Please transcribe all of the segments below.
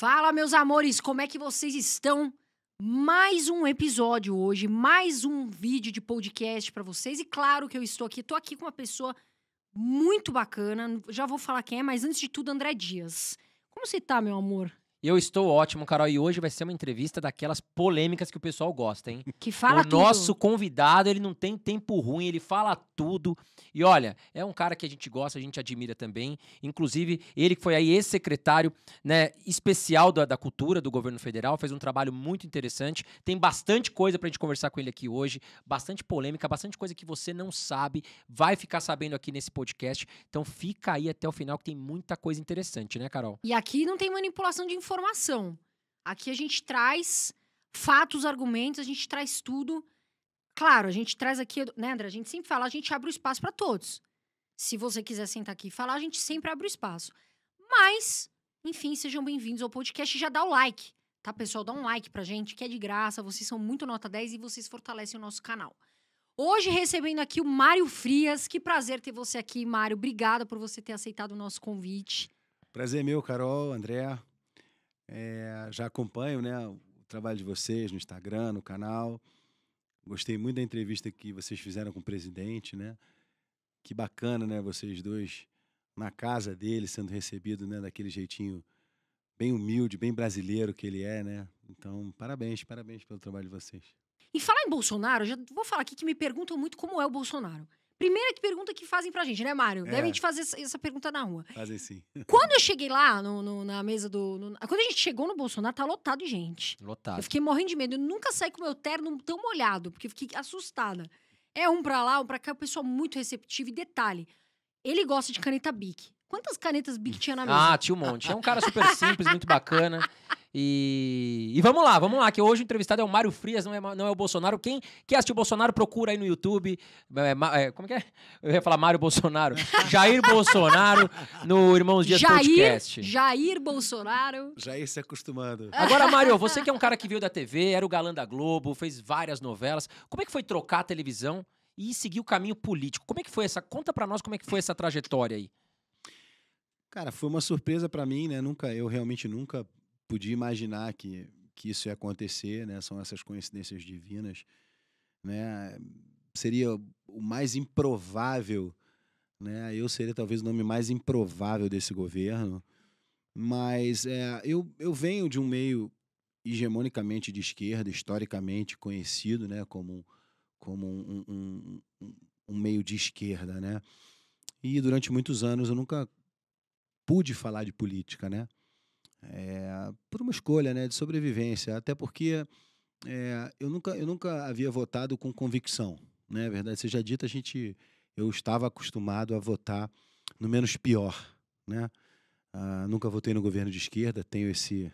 Fala, meus amores, como é que vocês estão? Mais um episódio hoje, mais um vídeo de podcast para vocês. E claro que eu estou aqui, estou aqui com uma pessoa muito bacana. Já vou falar quem é, mas antes de tudo, André Dias. Como você tá, meu amor? Eu estou ótimo, Carol, e hoje vai ser uma entrevista daquelas polêmicas que o pessoal gosta, hein? Que fala o tudo. O nosso convidado, ele não tem tempo ruim, ele fala tudo. E olha, é um cara que a gente gosta, a gente admira também. Inclusive, ele que foi aí ex-secretário né, especial da, da cultura do governo federal, fez um trabalho muito interessante. Tem bastante coisa pra gente conversar com ele aqui hoje, bastante polêmica, bastante coisa que você não sabe, vai ficar sabendo aqui nesse podcast. Então fica aí até o final que tem muita coisa interessante, né, Carol? E aqui não tem manipulação de informações informação. Aqui a gente traz fatos, argumentos, a gente traz tudo. Claro, a gente traz aqui, né, André? A gente sempre fala, a gente abre o espaço para todos. Se você quiser sentar aqui e falar, a gente sempre abre o espaço. Mas, enfim, sejam bem-vindos ao podcast. Já dá o like, tá, pessoal? Dá um like pra gente, que é de graça. Vocês são muito nota 10 e vocês fortalecem o nosso canal. Hoje recebendo aqui o Mário Frias. Que prazer ter você aqui, Mário. Obrigada por você ter aceitado o nosso convite. Prazer é meu, Carol, André. É, já acompanho né, o trabalho de vocês no Instagram, no canal. Gostei muito da entrevista que vocês fizeram com o presidente, né? Que bacana, né? Vocês dois na casa dele, sendo recebido né, daquele jeitinho bem humilde, bem brasileiro que ele é, né? Então, parabéns, parabéns pelo trabalho de vocês. E falar em Bolsonaro, já vou falar aqui que me perguntam muito como é o Bolsonaro. Primeira que pergunta que fazem pra gente, né, Mário? É. Devem te fazer essa pergunta na rua. Fazem sim. Quando eu cheguei lá, no, no, na mesa do. No, quando a gente chegou no Bolsonaro, tá lotado de gente. Lotado. Eu fiquei morrendo de medo. Eu nunca saí com meu terno tão molhado, porque eu fiquei assustada. É um pra lá, um pra cá, o pessoal muito receptivo. E detalhe, ele gosta de caneta Bic. Quantas canetas Bic tinha na ah, mesa? Ah, tinha um monte. É um cara super simples, muito bacana. E, e, vamos lá, vamos lá, que hoje o entrevistado é o Mário Frias, não é, não é o Bolsonaro. Quem quer assistir o Bolsonaro, procura aí no YouTube. É, é, é, como que é? Eu ia falar Mário Bolsonaro. Jair Bolsonaro no Irmãos Dias Jair, Podcast. Jair Bolsonaro. Jair se acostumando. Agora, Mário, você que é um cara que veio da TV, era o galã da Globo, fez várias novelas. Como é que foi trocar a televisão e seguir o caminho político? Como é que foi essa? Conta para nós como é que foi essa trajetória aí. Cara, foi uma surpresa para mim, né? Nunca, eu realmente nunca podia imaginar que, que isso ia acontecer, né? São essas coincidências divinas, né? Seria o mais improvável, né? Eu seria talvez o nome mais improvável desse governo, mas é, eu, eu venho de um meio hegemonicamente de esquerda, historicamente conhecido, né? Como, como um, um, um, um meio de esquerda, né? E durante muitos anos eu nunca pude falar de política, né? é, por uma escolha né, de sobrevivência, até porque é, eu, nunca, eu nunca havia votado com convicção. Né? Verdade seja dita, a gente, eu estava acostumado a votar no menos pior. Né? Ah, nunca votei no governo de esquerda, tenho esse,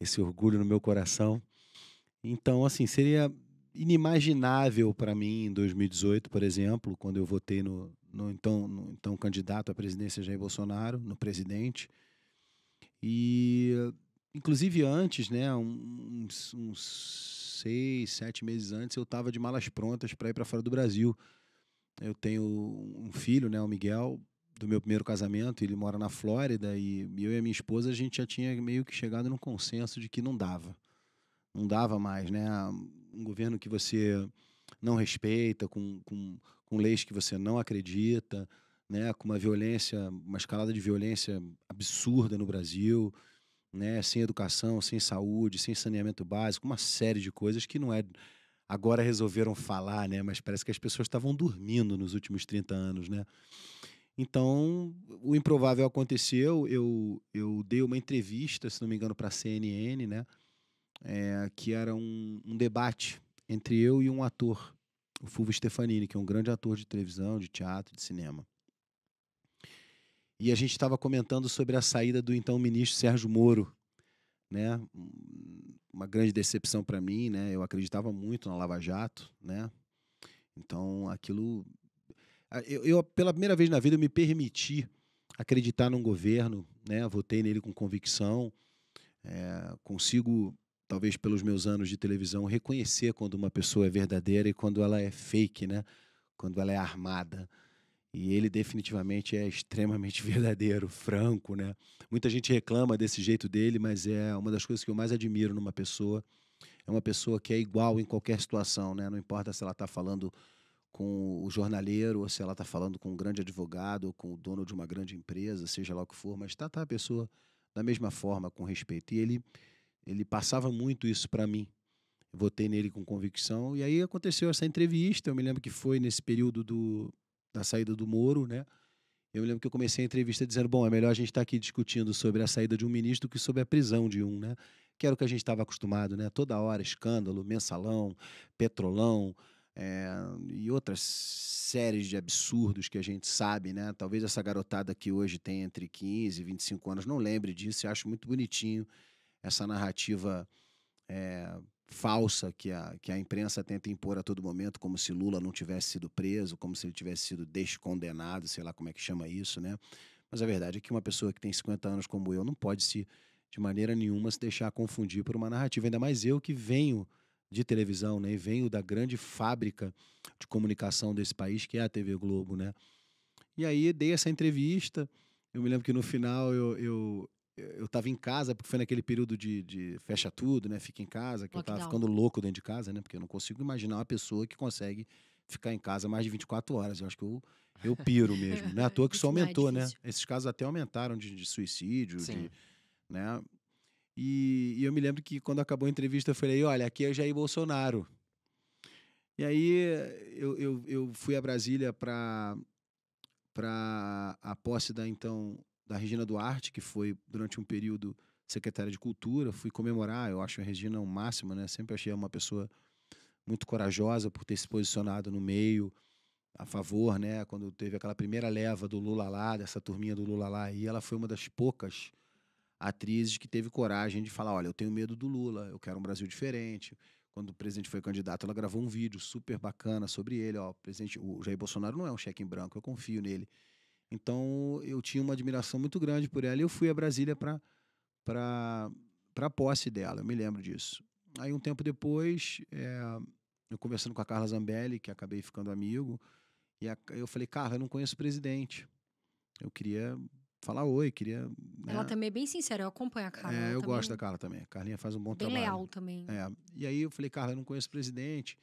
esse orgulho no meu coração. Então, assim, seria inimaginável para mim em 2018, por exemplo, quando eu votei no, no então, no, então candidato à presidência Jair Bolsonaro, no presidente, e, inclusive, antes, né, uns, uns seis, sete meses antes, eu estava de malas prontas para ir para fora do Brasil. Eu tenho um filho, né, o Miguel, do meu primeiro casamento, ele mora na Flórida e eu e a minha esposa a gente já tinha meio que chegado num consenso de que não dava. Não dava mais, né? Um governo que você não respeita, com, com, com leis que você não acredita, né, com uma violência, uma escalada de violência absurda no Brasil, né, sem educação, sem saúde, sem saneamento básico, uma série de coisas que não é agora resolveram falar, né, mas parece que as pessoas estavam dormindo nos últimos 30 anos, né? Então, o improvável aconteceu, eu, eu dei uma entrevista, se não me engano, para a CNN, né, é, que era um, um debate entre eu e um ator, o Fulvio Stefanini, que é um grande ator de televisão, de teatro, de cinema e a gente estava comentando sobre a saída do então ministro Sérgio Moro, né? Uma grande decepção para mim, né? Eu acreditava muito na Lava Jato, né? Então, aquilo eu, eu, pela primeira vez na vida eu me permiti acreditar num governo, né? Votei nele com convicção, é, consigo talvez pelos meus anos de televisão reconhecer quando uma pessoa é verdadeira e quando ela é fake, né? Quando ela é armada. E ele definitivamente é extremamente verdadeiro, franco, né? Muita gente reclama desse jeito dele, mas é uma das coisas que eu mais admiro numa pessoa. É uma pessoa que é igual em qualquer situação, né? Não importa se ela está falando com o jornaleiro, ou se ela está falando com um grande advogado, ou com o dono de uma grande empresa, seja lá o que for, mas está, tá a pessoa da mesma forma, com respeito. E ele, ele passava muito isso para mim. votei nele com convicção. E aí aconteceu essa entrevista. Eu me lembro que foi nesse período do, da saída do Moro, né? Eu me lembro que eu comecei a entrevista dizendo: bom, é melhor a gente estar tá aqui discutindo sobre a saída de um ministro do que sobre a prisão de um, né? Que era o que a gente estava acostumado, né? Toda hora escândalo, mensalão, petrolão é, e outras séries de absurdos que a gente sabe, né? Talvez essa garotada que hoje tem entre 15 e 25 anos não lembre disso. Eu acho muito bonitinho essa narrativa é, falsa que a, que a imprensa tenta impor a todo momento, como se Lula não tivesse sido preso, como se ele tivesse sido descondenado, sei lá como é que chama isso, né? Mas a verdade é que uma pessoa que tem 50 anos como eu não pode se, de maneira nenhuma, se deixar confundir por uma narrativa. Ainda mais eu que venho de televisão, né? E venho da grande fábrica de comunicação desse país, que é a TV Globo, né? E aí dei essa entrevista. Eu me lembro que no final eu, eu, eu estava em casa, porque foi naquele período de, de, fecha tudo, né? Fica em casa, que Lockdown. eu estava ficando louco dentro de casa, né? Porque eu não consigo imaginar uma pessoa que consegue ficar em casa mais de 24 horas. Eu acho que eu, eu piro mesmo. Não é à toa que isso, é aumentou, é né? Esses casos até aumentaram de, de suicídio, Sim. de, né? E, e, eu me lembro que quando acabou a entrevista eu falei, olha, aqui é Jair Bolsonaro. E aí eu, eu, eu fui a Brasília para para a posse da então da Regina Duarte, que foi durante um período secretária de Cultura, fui comemorar, eu acho a Regina o um máximo, né? Sempre achei uma pessoa muito corajosa por ter se posicionado no meio a favor, né? Quando teve aquela primeira leva do Lula lá, dessa turminha do Lula lá, e ela foi uma das poucas atrizes que teve coragem de falar, olha, eu tenho medo do Lula, eu quero um Brasil diferente. Quando o presidente foi candidato, ela gravou um vídeo super bacana sobre ele, ó, o presidente, o Jair Bolsonaro não é um cheque em branco, eu confio nele. Então eu tinha uma admiração muito grande por ela e eu fui a Brasília para para posse dela, eu me lembro disso. Aí um tempo depois, é, eu conversando com a Carla Zambelli, que acabei ficando amigo, e a, eu falei, Carla, eu não conheço o presidente. Eu queria falar oi, queria. Né? Ela também é bem sincera, eu acompanho a Carla. É, eu também... gosto da Carla também. A Carlinha faz um bom bem trabalho. Bem leal também. É, e aí eu falei, Carla, eu não conheço o presidente.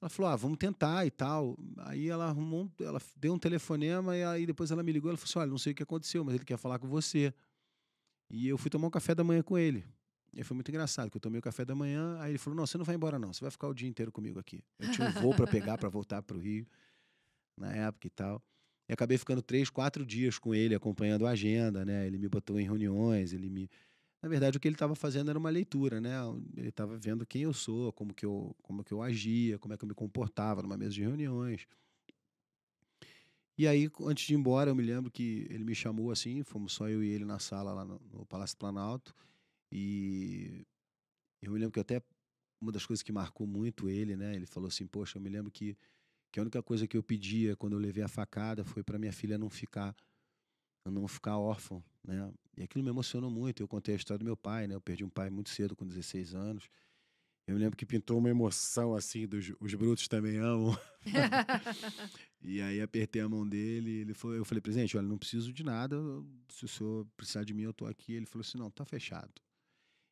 Ela falou: ah, vamos tentar e tal. Aí ela arrumou, ela deu um telefonema e aí depois ela me ligou. Ela falou assim: olha, não sei o que aconteceu, mas ele quer falar com você. E eu fui tomar um café da manhã com ele. E foi muito engraçado, que eu tomei o café da manhã, aí ele falou: não, você não vai embora, não, você vai ficar o dia inteiro comigo aqui. Eu tinha um voo para pegar, para voltar para o Rio, na época e tal. E acabei ficando três, quatro dias com ele, acompanhando a agenda, né? Ele me botou em reuniões, ele me na verdade, o que ele estava fazendo era uma leitura, né? Ele estava vendo quem eu sou, como que eu, como que eu agia, como é que eu me comportava numa mesa de reuniões. E aí, antes de ir embora, eu me lembro que ele me chamou assim, fomos só eu e ele na sala lá no, no Palácio Planalto. E eu me lembro que até uma das coisas que marcou muito ele, né? Ele falou assim: Poxa, eu me lembro que, que a única coisa que eu pedia quando eu levei a facada foi para minha filha não ficar a não ficar órfão, né? E aquilo me emocionou muito. Eu contei a história do meu pai, né? Eu perdi um pai muito cedo, com 16 anos. Eu me lembro que pintou uma emoção assim, dos os brutos também amam. e aí apertei a mão dele, ele falou, eu falei, presidente, olha, não preciso de nada, se o senhor precisar de mim, eu tô aqui. Ele falou assim, não, tá fechado.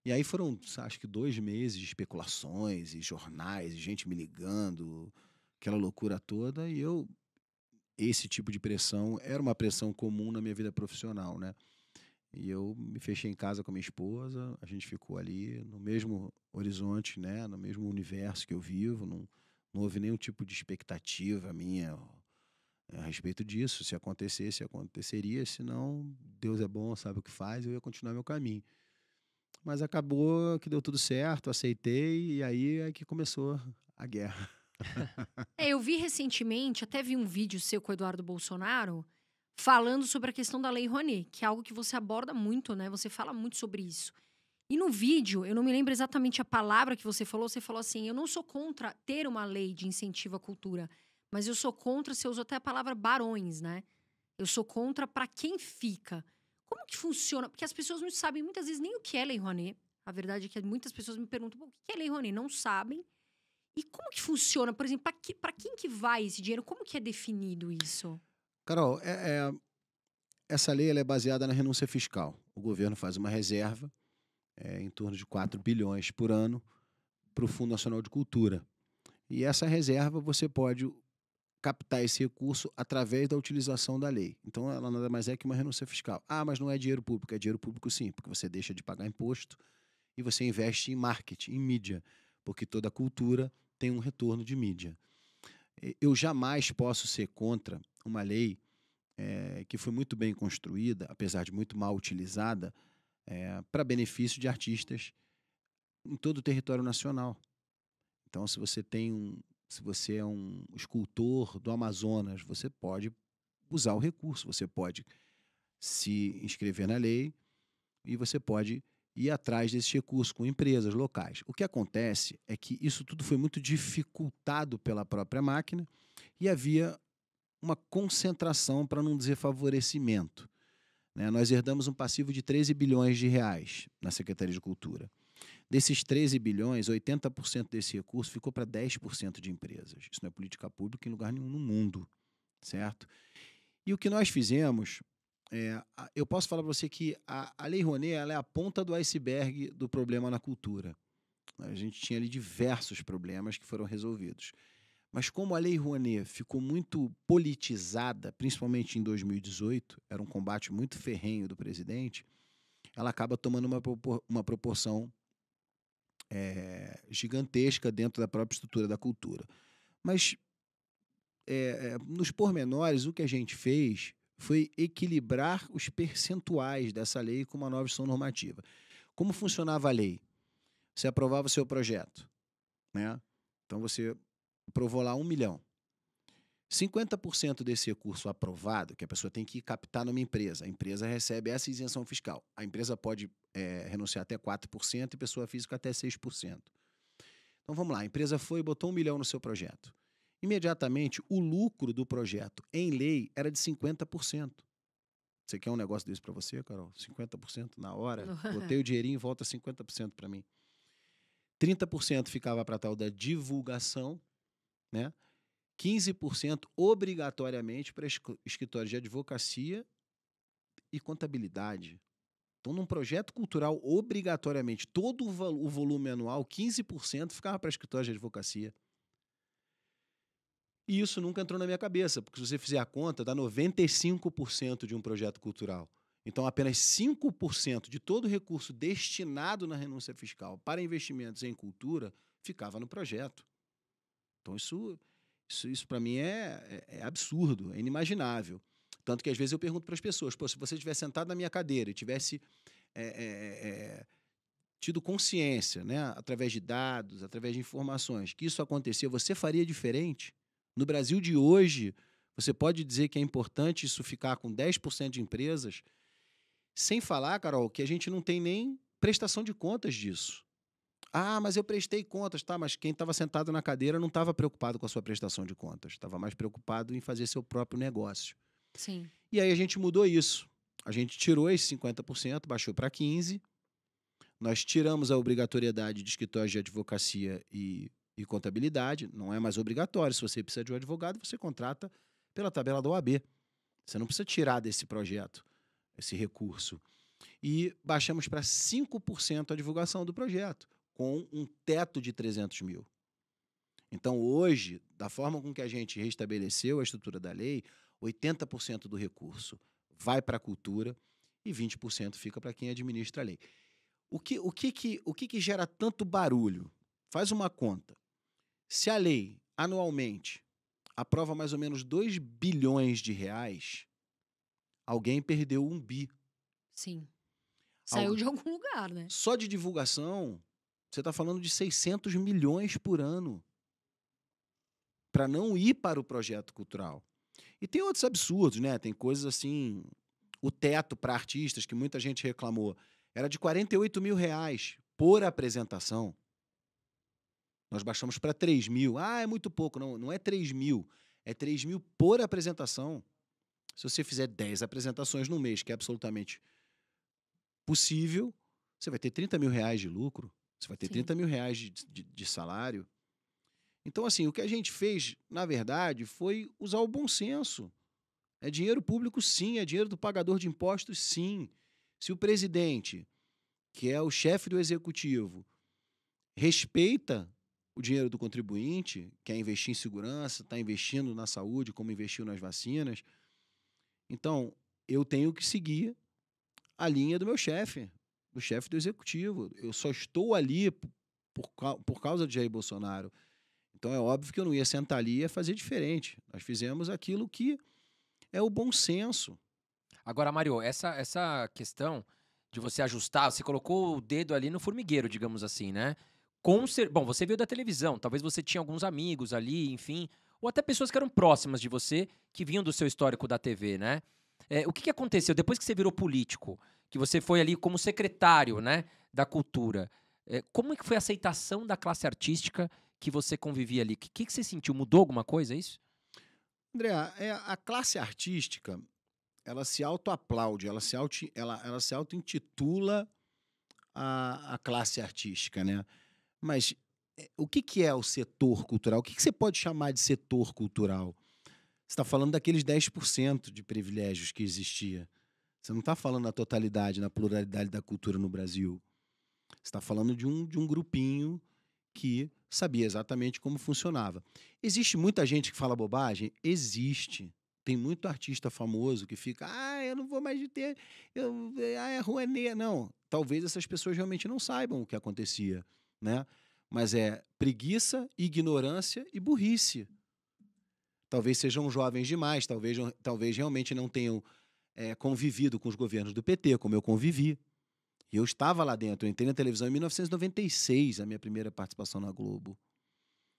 E aí foram, acho que dois meses de especulações e jornais, e gente me ligando, aquela loucura toda, e eu esse tipo de pressão era uma pressão comum na minha vida profissional, né? E eu me fechei em casa com a minha esposa, a gente ficou ali no mesmo horizonte, né? No mesmo universo que eu vivo, não, não houve nenhum tipo de expectativa minha eh, a respeito disso. Se acontecesse, aconteceria. Se não, Deus é bom, sabe o que faz, eu ia continuar meu caminho. Mas acabou que deu tudo certo, aceitei, e aí é que começou a guerra. é, eu vi recentemente, até vi um vídeo seu com o Eduardo Bolsonaro falando sobre a questão da Lei Rouanet, que é algo que você aborda muito, né? Você fala muito sobre isso. E no vídeo, eu não me lembro exatamente a palavra que você falou, você falou assim: eu não sou contra ter uma lei de incentivo à cultura, mas eu sou contra, você usou até a palavra barões, né? Eu sou contra para quem fica. Como que funciona? Porque as pessoas não sabem muitas vezes nem o que é Lei Rouanet. A verdade é que muitas pessoas me perguntam: o que é Lei Rouanet? Não sabem. E como que funciona? Por exemplo, para que, quem que vai esse dinheiro? Como que é definido isso? Carol, é, é, essa lei é baseada na renúncia fiscal. O governo faz uma reserva é, em torno de 4 bilhões por ano para o Fundo Nacional de Cultura. E essa reserva você pode captar esse recurso através da utilização da lei. Então ela nada mais é que uma renúncia fiscal. Ah, mas não é dinheiro público. É dinheiro público sim, porque você deixa de pagar imposto e você investe em marketing, em mídia, porque toda cultura tem um retorno de mídia. Eu jamais posso ser contra uma lei é, que foi muito bem construída, apesar de muito mal utilizada, é, para benefício de artistas em todo o território nacional. Então, se você tem um, se você é um escultor do Amazonas, você pode usar o recurso, você pode se inscrever na lei e você pode ir atrás desse recurso com empresas locais. O que acontece é que isso tudo foi muito dificultado pela própria máquina e havia uma concentração, para não dizer favorecimento. Né? Nós herdamos um passivo de 13 bilhões de reais na Secretaria de Cultura. Desses 13 bilhões, 80% desse recurso ficou para 10% de empresas. Isso não é política pública em lugar nenhum no mundo, certo? E o que nós fizemos é, eu posso falar para você que a, a Lei Rouanet ela é a ponta do iceberg do problema na cultura. A gente tinha ali diversos problemas que foram resolvidos. Mas como a Lei Rouanet ficou muito politizada, principalmente em 2018, era um combate muito ferrenho do presidente, ela acaba tomando uma, uma proporção é, gigantesca dentro da própria estrutura da cultura. Mas é, é nos pormenores, o que a gente fez foi equilibrar os percentuais dessa lei com uma nova instrução normativa. Como funcionava a lei? Você aprovava o seu projeto, né? Então você aprovou lá um milhão. 50% desse recurso aprovado, que a pessoa tem que captar numa empresa, a empresa recebe essa isenção fiscal. A empresa pode é, renunciar até 4% e pessoa física até 6%. Então vamos lá, a empresa foi e botou um milhão no seu projeto. Imediatamente, o lucro do projeto em lei era de 50%. Você quer um negócio desse para você, Carol? 50% na hora? Botei o dinheirinho e volta 50% para mim. 30% ficava para tal da divulgação, né? 15% obrigatoriamente para escritórios de advocacia e contabilidade. Então, num projeto cultural, obrigatoriamente, todo o volume anual, 15% ficava para escritórios de advocacia, e isso nunca entrou na minha cabeça, porque se você fizer a conta, dá 95% de um projeto cultural. Então, apenas 5% de todo o recurso destinado na renúncia fiscal para investimentos em cultura ficava no projeto. Então, isso, isso, isso para mim é, é, é, absurdo, é inimaginável. Tanto que às vezes eu pergunto para as pessoas: se você tivesse sentado na minha cadeira e tivesse é, é, é, tido consciência, né, através de dados, através de informações, que isso acontecia, você faria diferente? No Brasil de hoje, você pode dizer que é importante isso ficar com 10% de empresas, sem falar, Carol, que a gente não tem nem prestação de contas disso. Ah, mas eu prestei contas, tá? Mas quem estava sentado na cadeira não estava preocupado com a sua prestação de contas, estava mais preocupado em fazer seu próprio negócio. Sim. E aí a gente mudou isso. A gente tirou esse 50%, baixou para 15%. Nós tiramos a obrigatoriedade de escritórios de advocacia e e contabilidade, não é mais obrigatório. Se você precisa de um advogado, você contrata pela tabela da OAB. Você não precisa tirar desse projeto esse recurso. E baixamos para 5% a divulgação do projeto, com um teto de 300 mil. Então, hoje, da forma com que a gente restabeleceu a estrutura da lei, 80% do recurso vai para a cultura e 20% fica para quem administra a lei. O que, o que, que, o que, que gera tanto barulho? Faz uma conta. Se a lei anualmente aprova mais ou menos 2 bilhões de reais, alguém perdeu um bi. Sim. Saiu Algu de algum lugar, né? Só de divulgação, você está falando de 600 milhões por ano para não ir para o projeto cultural. E tem outros absurdos, né? Tem coisas assim. O teto para artistas, que muita gente reclamou, era de 48 mil reais por apresentação. Nós baixamos para 3 mil. Ah, é muito pouco. Não, não é 3 mil. É 3 mil por apresentação. Se você fizer 10 apresentações no mês, que é absolutamente possível, você vai ter 30 mil reais de lucro. Você vai ter Sim. 30 mil reais de, de, de salário. Então, assim, o que a gente fez, na verdade, foi usar o bom senso. É dinheiro público, sim. É dinheiro do pagador de impostos, sim. Se o presidente, que é o chefe do executivo, respeita o dinheiro do contribuinte, quer é investir em segurança, está investindo na saúde, como investiu nas vacinas. Então, eu tenho que seguir a linha do meu chefe, do chefe do executivo. Eu só estou ali por, por causa de Jair Bolsonaro. Então, é óbvio que eu não ia sentar ali e fazer diferente. Nós fizemos aquilo que é o bom senso. Agora, Mário, essa, essa questão de você ajustar, você colocou o dedo ali no formigueiro, digamos assim, né? com ser... Bom, você veio da televisão, talvez você tinha alguns amigos ali, enfim, ou até pessoas que eram próximas de você, que vinham do seu histórico da TV, né? É, o que, que aconteceu depois que você virou político, que você foi ali como secretário, né, da cultura? É, como é que foi a aceitação da classe artística que você convivia ali? O que, que, que você sentiu? Mudou alguma coisa, é isso? André, é, a classe artística, ela se autoaplaude, ela se auto, ela, ela se auto intitula a, a classe artística, né? Mas é, o que, que é o setor cultural? O que, que você pode chamar de setor cultural? Você está falando daqueles 10% de privilégios que existia. Você não está falando na totalidade, na pluralidade da cultura no Brasil. Você está falando de um, de um grupinho que sabia exatamente como funcionava. Existe muita gente que fala bobagem? Existe. Tem muito artista famoso que fica, ah, eu não vou mais ter, eu, ah, é Rouanet. Não, talvez essas pessoas realmente não saibam o que acontecia né? Mas é preguiça, ignorância e burrice. Talvez sejam jovens demais, talvez, talvez realmente não tenham é, convivido com os governos do PT, como eu convivi. eu estava lá dentro, eu entrei na televisão em 1996, a minha primeira participação na Globo.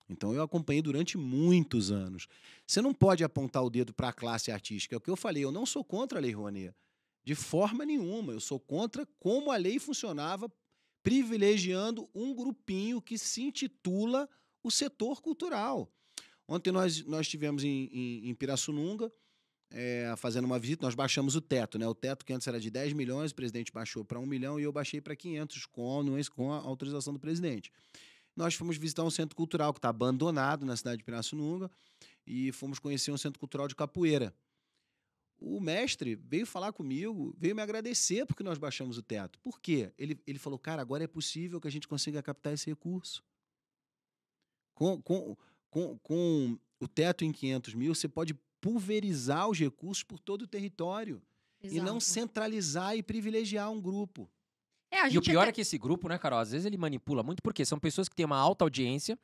Então eu acompanhei durante muitos anos. Você não pode apontar o dedo para a classe artística. É o que eu falei, eu não sou contra a Lei Rouanet. De forma nenhuma. Eu sou contra como a lei funcionava privilegiando um grupinho que se intitula o setor cultural. Ontem nós, nós tivemos em, em, em Pirassununga, é, fazendo uma visita, nós baixamos o teto, né? O teto que antes era de 10 milhões, o presidente baixou para 1 milhão e eu baixei para 500 com, com a autorização do presidente. Nós fomos visitar um centro cultural que está abandonado na cidade de Pirassununga e fomos conhecer um centro cultural de capoeira o mestre veio falar comigo, veio me agradecer porque nós baixamos o teto. Por quê? Ele, ele falou, cara, agora é possível que a gente consiga captar esse recurso. Com, com, com, com o teto em 500 mil, você pode pulverizar os recursos por todo o território. Exato. E não centralizar e privilegiar um grupo. É, e o pior até... é que esse grupo, né, Carol, às vezes ele manipula muito, porque são pessoas que têm uma alta audiência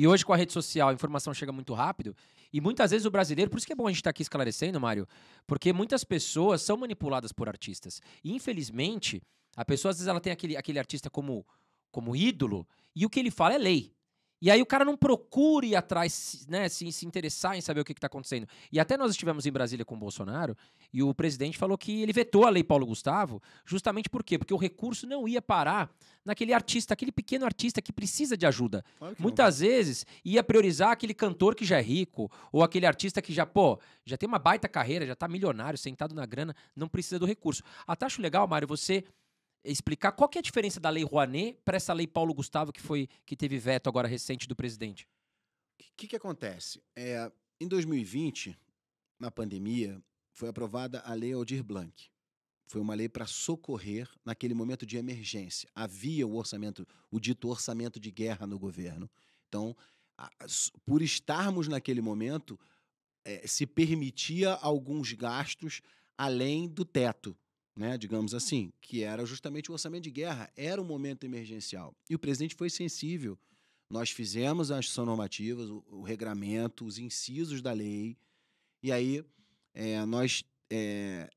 e hoje, com a rede social, a informação chega muito rápido. E muitas vezes o brasileiro, por isso que é bom a gente estar tá aqui esclarecendo, Mário, porque muitas pessoas são manipuladas por artistas. E, infelizmente, a pessoa às vezes ela tem aquele, aquele artista como, como ídolo e o que ele fala é lei. E aí o cara não procura ir atrás, né, se, se interessar em saber o que está acontecendo. E até nós estivemos em Brasília com o Bolsonaro e o presidente falou que ele vetou a lei Paulo Gustavo, justamente por quê? Porque o recurso não ia parar naquele artista, aquele pequeno artista que precisa de ajuda. Claro Muitas não. vezes ia priorizar aquele cantor que já é rico ou aquele artista que já, pô, já tem uma baita carreira, já está milionário, sentado na grana, não precisa do recurso. Até acho legal, Mário, você explicar qual que é a diferença da lei Rouanet para essa lei Paulo Gustavo que foi que teve veto agora recente do presidente? O que, que, que, acontece? É, em 2020, na pandemia, foi aprovada a lei Aldir Blanc. Foi uma lei para socorrer naquele momento de emergência. Havia o orçamento, o dito orçamento de guerra no governo. Então, por estarmos naquele momento, é, se permitia alguns gastos além do teto né, digamos assim, que era justamente o orçamento de guerra, era um momento emergencial. E o presidente foi sensível. Nós fizemos as normativas, o, o regramento, os incisos da lei, e aí é, nós, é,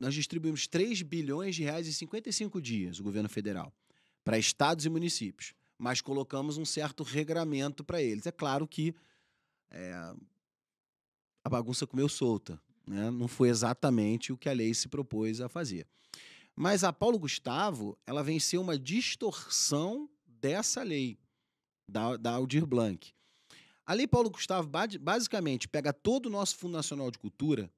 nós distribuímos 3 bilhões de reais em 55 dias, o governo federal, para estados e municípios, mas colocamos um certo regramento para eles. É claro que é, a bagunça comeu solta, né? Não foi exatamente o que a lei se propôs a fazer. Mas a Paulo Gustavo, ela venceu uma distorção dessa lei, da, da Aldir Blanc. A lei Paulo Gustavo basicamente pega todo o nosso Fundo Nacional de Cultura,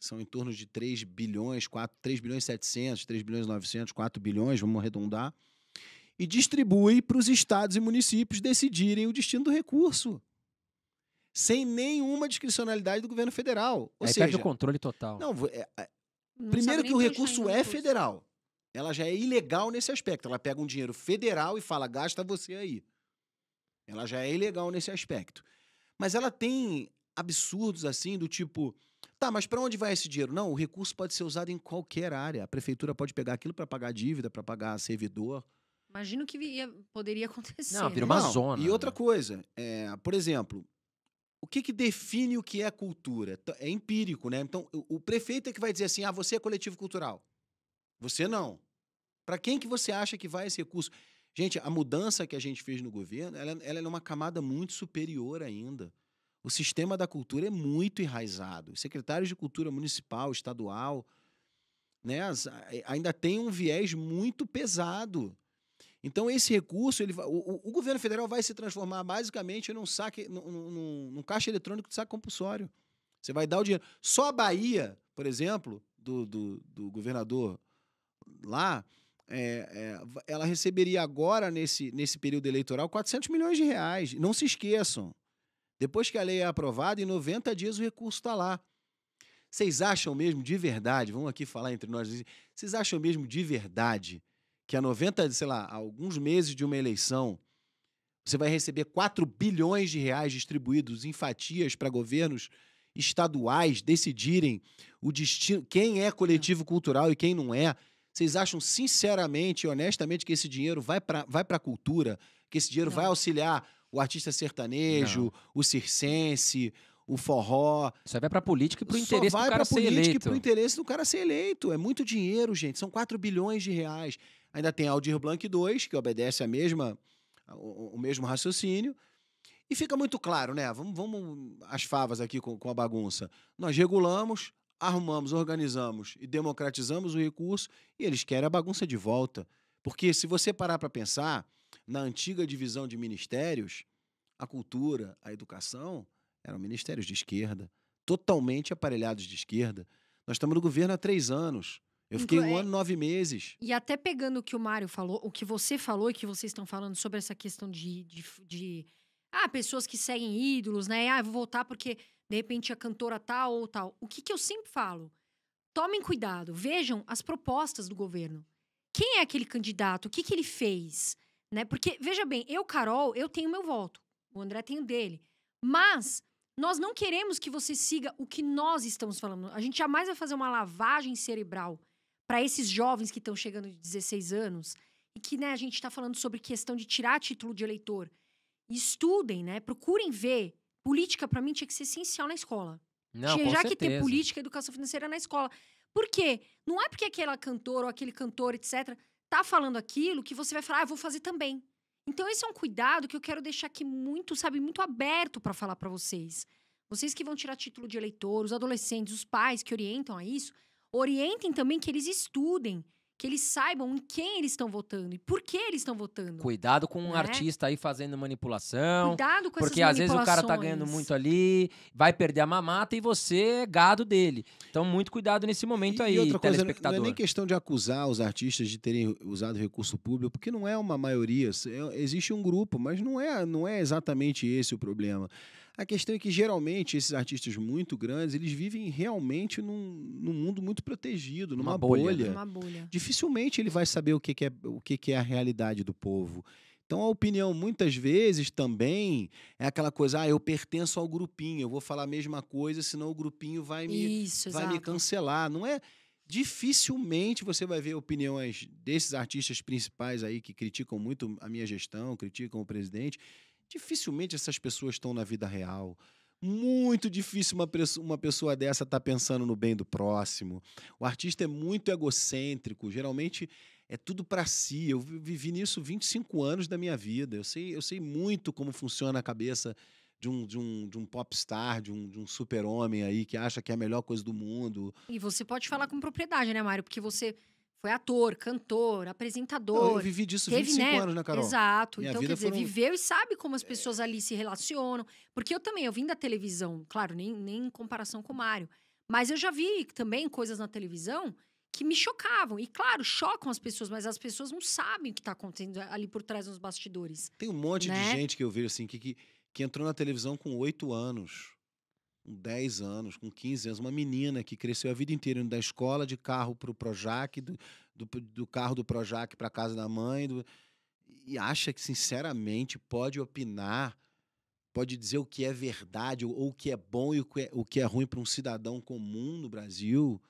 são em torno de 3 bilhões, 4, 3 bilhões 700, 3 bilhões 900, 4 bilhões, vamos arredondar, e distribui para os estados e municípios decidirem o destino do recurso sem nenhuma discricionalidade do governo federal. Ou Aí seja, perde o controle total. Não, é, é, não primeiro que o recurso é federal. Ela já é ilegal nesse aspecto. Ela pega um dinheiro federal e fala, gasta você aí. Ela já é ilegal nesse aspecto. Mas ela tem absurdos assim, do tipo, tá, mas para onde vai esse dinheiro? Não, o recurso pode ser usado em qualquer área. A prefeitura pode pegar aquilo para pagar dívida, para pagar servidor. Imagino que ia, poderia acontecer. Não, vira né? uma né? zona. E outra né? coisa, é, por exemplo, o que, que, define o que é cultura? É empírico, né? Então, o prefeito é que vai dizer assim: ah, você é coletivo cultural. Você não. Para quem que você acha que vai esse recurso? Gente, a mudança que a gente fez no governo, ela, ela é numa camada muito superior ainda. O sistema da cultura é muito enraizado. secretários de cultura municipal, estadual, né, ainda tem um viés muito pesado então, esse recurso, ele, o, o governo federal vai se transformar basicamente num, saque, num, num, num caixa eletrônico de saque compulsório. Você vai dar o dinheiro. Só a Bahia, por exemplo, do, do, do governador lá, é, é, ela receberia agora, nesse, nesse período eleitoral, 400 milhões de reais. Não se esqueçam. Depois que a lei é aprovada, em 90 dias o recurso está lá. Vocês acham mesmo de verdade, vamos aqui falar entre nós, vocês acham mesmo de verdade que a 90, sei lá, alguns meses de uma eleição, você vai receber 4 bilhões de reais distribuídos em fatias para governos estaduais decidirem o destino, quem é coletivo cultural e quem não é. Vocês acham sinceramente e honestamente que esse dinheiro vai para vai a cultura, que esse dinheiro não. vai auxiliar o artista sertanejo, não. o circense, o forró. Isso vai para política e para o interesse do cara ser eleito. Só vai para política e para o interesse do cara ser eleito. É muito dinheiro, gente. São 4 bilhões de reais. Ainda tem Aldir Blanc 2, que obedece a mesma, o, o, mesmo raciocínio. E fica muito claro, né? Vamos, vamos as favas aqui com, com a bagunça. Nós regulamos, arrumamos, organizamos e democratizamos o recurso e eles querem a bagunça de volta. Porque se você parar para pensar na antiga divisão de ministérios, a cultura, a educação eram ministérios de esquerda, totalmente aparelhados de esquerda. Nós estamos no governo há três anos. Eu fiquei um é ano, nove meses. E até pegando o que o Mário falou, o que você falou e que vocês estão falando sobre essa questão de, de, de, Ah, pessoas que seguem ídolos, né? Ah, eu vou voltar porque de repente a cantora tal ou tal. O que, que eu sempre falo? Tomem cuidado, vejam as propostas do governo. Quem é aquele candidato? O que, que ele fez? Né? Porque, veja bem, eu, Carol, eu tenho meu voto. O André tem o dele. Mas nós não queremos que você siga o que nós estamos falando. A gente jamais vai fazer uma lavagem cerebral para esses jovens que estão chegando de 16 anos e que né, a gente está falando sobre questão de tirar título de eleitor. Estudem, né? Procurem ver. Política, para mim, tinha que ser essencial na escola. Não, tinha já certeza. que ter política e educação financeira na escola. Por quê? Não é porque aquela cantora ou aquele cantor, etc., tá falando aquilo que você vai falar, ah, eu vou fazer também. Então, esse é um cuidado que eu quero deixar aqui muito, sabe, muito aberto para falar para vocês. Vocês que vão tirar título de eleitor, os adolescentes, os pais que orientam a isso, orientem também que eles estudem, que eles saibam em quem eles estão votando e por que eles estão votando. Cuidado com um né? artista aí fazendo manipulação. Cuidado com Porque às vezes o cara tá ganhando muito ali, vai perder a mamata e você é gado dele. Então, muito cuidado nesse momento e, aí, e outra coisa, telespectador. Não é nem questão de acusar os artistas de terem usado recurso público, porque não é uma maioria. É, existe um grupo, mas não é, não é exatamente esse o problema. A questão é que geralmente esses artistas muito grandes, eles vivem realmente num, num mundo muito protegido, numa Uma bolha. bolha. Né? Uma bolha. Dificilmente ele vai saber o que, que é, o que, que é a realidade do povo. Então a opinião muitas vezes também é aquela coisa, ah, eu pertenço ao grupinho, eu vou falar a mesma coisa, senão o grupinho vai me, Isso, vai me cancelar. Não é dificilmente você vai ver opiniões desses artistas principais aí que criticam muito a minha gestão, criticam o presidente. Dificilmente essas pessoas estão na vida real. Muito difícil uma, uma pessoa dessa estar tá pensando no bem do próximo. O artista é muito egocêntrico, geralmente é tudo para si. Eu vivi nisso 25 anos da minha vida. Eu sei, eu sei muito como funciona a cabeça de um, de um, de um popstar, de um, de um super-homem aí que acha que é a melhor coisa do mundo. E você pode falar com propriedade, né, Mário? Porque você foi ator, cantor, apresentador. Não, eu vivi disso teve, 25 né? anos, né, Carol? Exato. Minha então, quer dizer, foram... viveu e sabe como as pessoas é... ali se relacionam. Porque eu também, eu vim da televisão, claro, nem, nem em comparação com o Mário. Mas eu já vi também coisas na televisão que me chocavam. E, claro, chocam as pessoas, mas as pessoas não sabem o que está acontecendo ali por trás dos bastidores. Tem um monte né? de gente que eu vejo assim, que, que, que entrou na televisão com oito anos com 10 anos, com 15 anos, uma menina que cresceu a vida inteira indo da escola de carro para o Projac, do, do, do, carro do Projac para casa da mãe, do, e acha que, sinceramente, pode opinar, pode dizer o que é verdade, ou, ou o que é bom e o que é, o que é ruim para um cidadão comum no Brasil.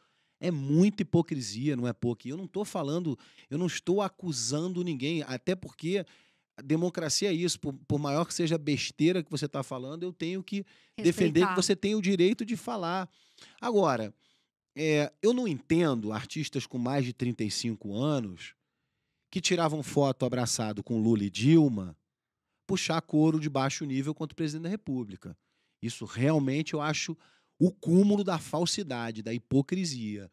É muita hipocrisia, não é pouco. Eu não estou falando, eu não estou acusando ninguém, até porque democracia é isso. Por, por, maior que seja a besteira que você está falando, eu tenho que Respeitar. defender que você tem o direito de falar. Agora, é, eu não entendo artistas com mais de 35 anos que tiravam foto abraçado com Lula e Dilma puxar couro de baixo nível contra o presidente da República. Isso realmente eu acho o cúmulo da falsidade, da hipocrisia.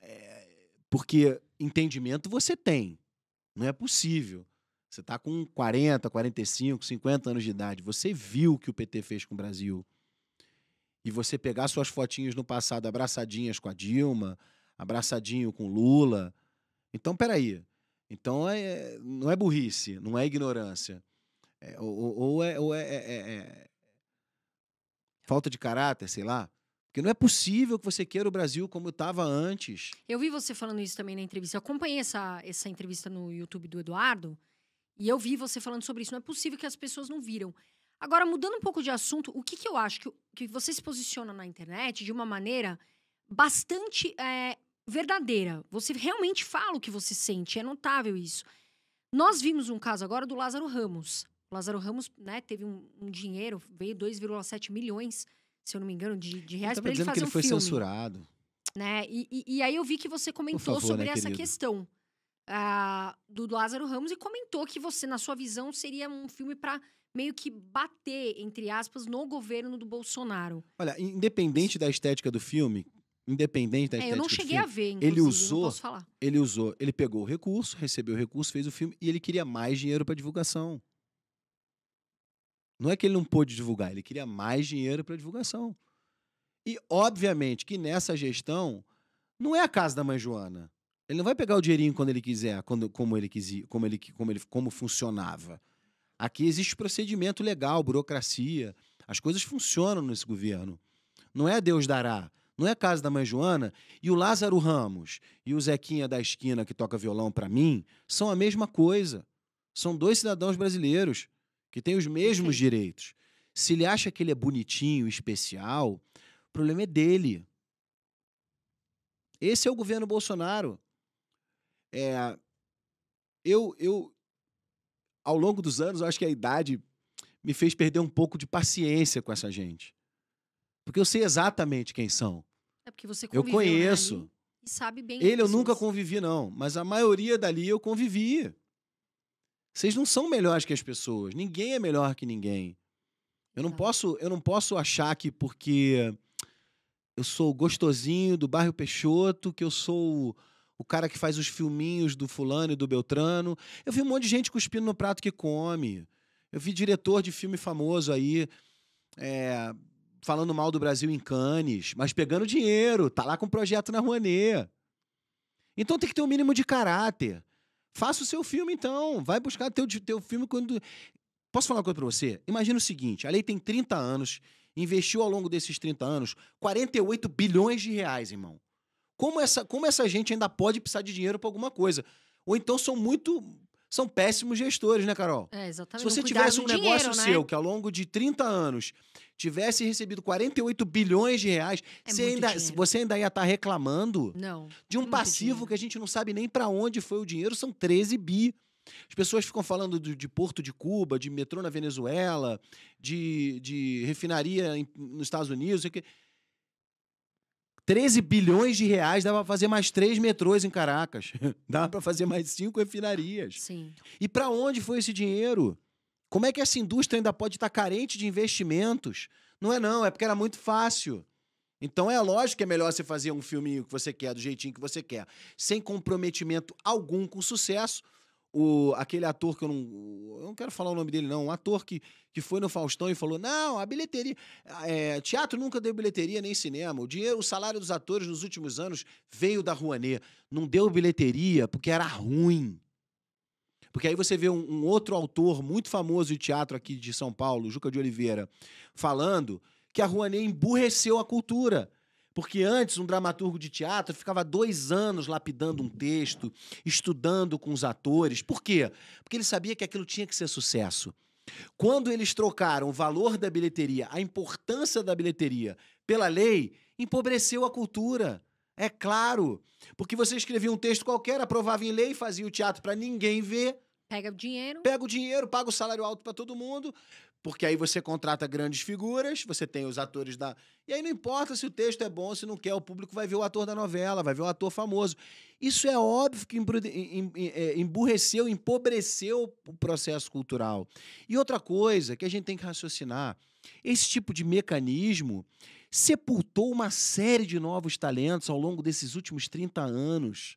É, porque entendimento você tem, não é possível. Você está com 40, 45, 50 anos de idade. Você viu o que o PT fez com o Brasil. E você pegar suas fotinhas no passado abraçadinhas com a Dilma, abraçadinho com Lula. Então, peraí. Então, é, é não é burrice, não é ignorância. É, ou, ou, é, ou é é, é, é, falta de caráter, sei lá. Porque não é possível que você queira o Brasil como estava antes. Eu vi você falando isso também na entrevista. Eu acompanhei essa, essa entrevista no YouTube do Eduardo. E eu vi você falando sobre isso. Não é possível que as pessoas não viram. Agora, mudando um pouco de assunto, o que, que eu acho que, que você se posiciona na internet de uma maneira bastante é, verdadeira. Você realmente fala o que você sente, é notável isso. Nós vimos um caso agora do Lázaro Ramos. O Lázaro Ramos né, teve um, um dinheiro, veio 2,7 milhões, se eu não me engano, de, de reais tá para ele fazer que ele um foi filme. censurado. Né? E, e, e, aí eu vi que você comentou favor, sobre né, essa querido? questão uh, do Lázaro Ramos e comentou que você, na sua visão, seria um filme para meio que bater, entre aspas, no governo do Bolsonaro. Olha, independente da estética do filme, independente da é, estética. Eu não cheguei filme, a ver, ele usou, ele usou, ele pegou o recurso, recebeu o recurso, fez o filme e ele queria mais dinheiro para divulgação. Não é que ele não pôde divulgar, ele queria mais dinheiro para divulgação. E obviamente que nessa gestão não é a casa da mãe Joana. Ele não vai pegar o dinheirinho quando ele quiser, quando, como, ele quisia, como, ele, como, ele, como funcionava. Aqui existe procedimento legal, burocracia. As coisas funcionam nesse governo. Não é Deus dará. Não é a casa da mãe Joana. E o Lázaro Ramos e o Zequinha da esquina que toca violão para mim são a mesma coisa. São dois cidadãos brasileiros que têm os mesmos direitos. Se ele acha que ele é bonitinho, especial, o problema é dele. Esse é o governo Bolsonaro. É, eu, eu, ao longo dos anos, acho que a idade me fez perder um pouco de paciência com essa gente. Porque eu sei exatamente quem são. É porque você conviveu, Eu né, conheço. E sabe bem. Ele eu nunca convivi, não. Mas a maioria dali eu convivi Vocês não são melhores que as pessoas. Ninguém é melhor que ninguém. Eu não, posso, eu não posso achar que porque eu sou gostosinho do bairro Peixoto, que eu sou o cara que faz os filminhos do fulano e do Beltrano. Eu vi um monte de gente cuspindo no prato que come. Eu vi diretor de filme famoso aí é, falando mal do Brasil em Cannes, mas pegando dinheiro, tá lá com um projeto na Rouanet. Então tem que ter um mínimo de caráter. Faça o seu filme, então. Vai buscar teu, teu filme quando. Posso falar uma coisa pra você? Imagina o seguinte: a lei tem 30 anos, investiu ao longo desses 30 anos 48 bilhões de reais, irmão. Como essa, como essa gente ainda pode precisar de dinheiro para alguma coisa? Ou então são muito. São péssimos gestores, né, Carol? É, exatamente. Se você tivesse um dinheiro, negócio né? seu que ao longo de 30 anos tivesse recebido 48 bilhões de reais, é você, ainda, você ainda ia estar tá reclamando não, de um é passivo dinheiro. que a gente não sabe nem para onde foi o dinheiro, são 13 bi. As pessoas ficam falando de, de, Porto de Cuba, de metrô na Venezuela, de, de refinaria em, nos Estados Unidos. Sei que... 13 bilhões de reais dá para fazer mais três metrôs em Caracas. dá para fazer mais cinco refinarias. Sim. E para onde foi esse dinheiro? Como é que essa indústria ainda pode estar carente de investimentos? Não é não, é porque era muito fácil. Então é lógico que é melhor você fazer um filminho que você quer, do jeitinho que você quer, sem comprometimento algum com sucesso. O, aquele ator que eu não. Eu não quero falar o nome dele, não. Um ator que, que foi no Faustão e falou: não, a bilheteria. É, teatro nunca deu bilheteria nem cinema. O dinheiro, o salário dos atores nos últimos anos veio da Rouanet. Não deu bilheteria porque era ruim. Porque aí você vê um, um outro autor muito famoso de teatro aqui de São Paulo, Juca de Oliveira, falando que a Rouanet emburreceu a cultura. Porque antes, um dramaturgo de teatro ficava dois anos lapidando um texto, estudando com os atores. Por quê? Porque ele sabia que aquilo tinha que ser sucesso. Quando eles trocaram o valor da bilheteria, a importância da bilheteria pela lei, empobreceu a cultura. É claro. Porque você escrevia um texto qualquer, aprovava em lei, fazia o teatro para ninguém ver. Pega o dinheiro. Pega o dinheiro, paga o salário alto para todo mundo. Porque aí você contrata grandes figuras, você tem os atores da. E aí não importa se o texto é bom, se não quer, o público vai ver o ator da novela, vai ver o ator famoso. Isso é óbvio que é, emburreceu, empobreceu o processo cultural. E outra coisa que a gente tem que raciocinar: esse tipo de mecanismo sepultou uma série de novos talentos ao longo desses últimos 30 anos.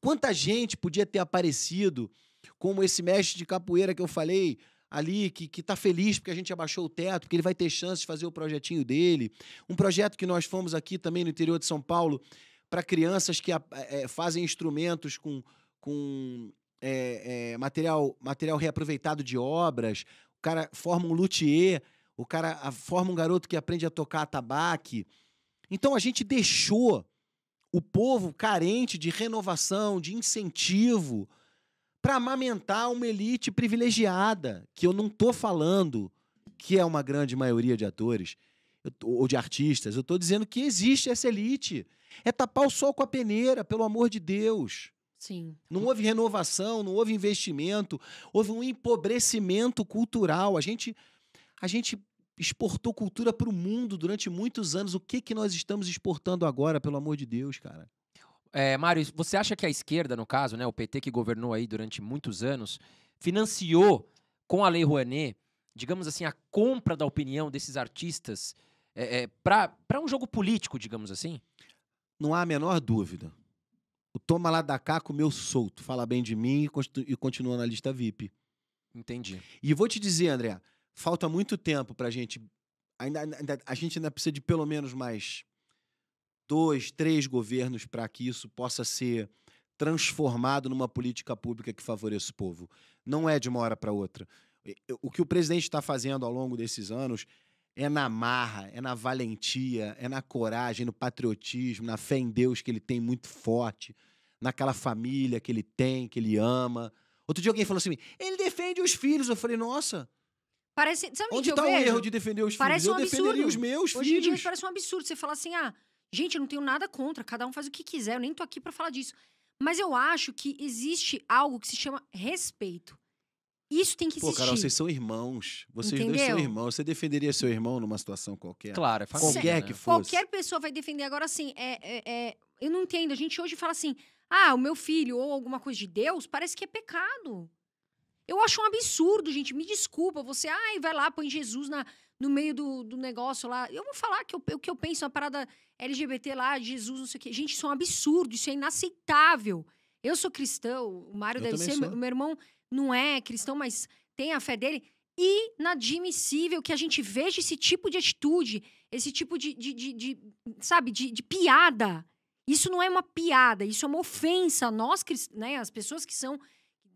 Quanta gente podia ter aparecido, como esse mestre de capoeira que eu falei, ali que está feliz porque a gente abaixou o teto, porque ele vai ter chance de fazer o projetinho dele. Um projeto que nós fomos aqui também no interior de São Paulo para crianças que é, fazem instrumentos com, com é, é, material, material reaproveitado de obras. O cara forma um luthier, o cara forma um garoto que aprende a tocar tabaque. Então a gente deixou o povo carente de renovação, de incentivo para amamentar uma elite privilegiada, que eu não tô falando que é uma grande maioria de atores ou de artistas. Eu tô dizendo que existe essa elite. É tapar o sol com a peneira, pelo amor de Deus. Sim. Não houve renovação, não houve investimento, houve um empobrecimento cultural. A gente a gente exportou cultura para o mundo durante muitos anos. O que que nós estamos exportando agora, pelo amor de Deus, cara? É, Mário, você acha que a esquerda, no caso, né, o PT que governou aí durante muitos anos, financiou com a Lei Rouanet, digamos assim, a compra da opinião desses artistas é, é, para um jogo político, digamos assim? Não há a menor dúvida. O toma lá da cá comeu solto, fala bem de mim e, continua na lista VIP. Entendi. E vou te dizer, André, falta muito tempo para a gente. ainda, a gente ainda precisa de pelo menos mais dois, três governos para que isso possa ser transformado numa política pública que favoreça o povo. Não é de uma hora para outra. O que o presidente está fazendo ao longo desses anos é na marra, é na valentia, é na coragem, no patriotismo, na fé em Deus que ele tem muito forte, naquela família que ele tem, que ele ama. Outro dia alguém falou assim: ele defende os filhos. Eu falei, nossa. Parece, Onde está o erro de defender os parece filhos? Um eu absurdo. defenderia os meus Hoje filhos. Hoje em dia parece um absurdo você falar assim: ah, Gente, eu não tenho nada contra, cada um faz o que quiser, eu nem tô aqui para falar disso. Mas eu acho que existe algo que se chama respeito. Isso tem que existir. Pô, Carol, vocês são irmãos. Vocês Entendeu? dois são irmãos. Você defenderia seu irmão numa situação qualquer? Claro, é fácil. Qualquer né? que fosse. Qualquer pessoa vai defender. Agora, assim, é, é, é, eu não entendo. A gente hoje fala assim, ah, o meu filho ou alguma coisa de Deus, parece que é pecado. Eu acho um absurdo, gente. Me desculpa. Você, ai, vai lá, põe Jesus na, no meio do, do negócio lá. Eu vou falar que o que eu penso, na é parada LGBT lá, Jesus, não sei o quê. Gente, isso é um absurdo, isso é inaceitável. Eu sou cristão, o Mário eu deve ser, sou. meu irmão não é cristão, mas tem a fé dele. Inadmissível que a gente veja esse tipo de atitude, esse tipo de, de, de, de sabe, de, piada. Isso não é uma piada, isso é uma ofensa. Nós, né, as pessoas que são,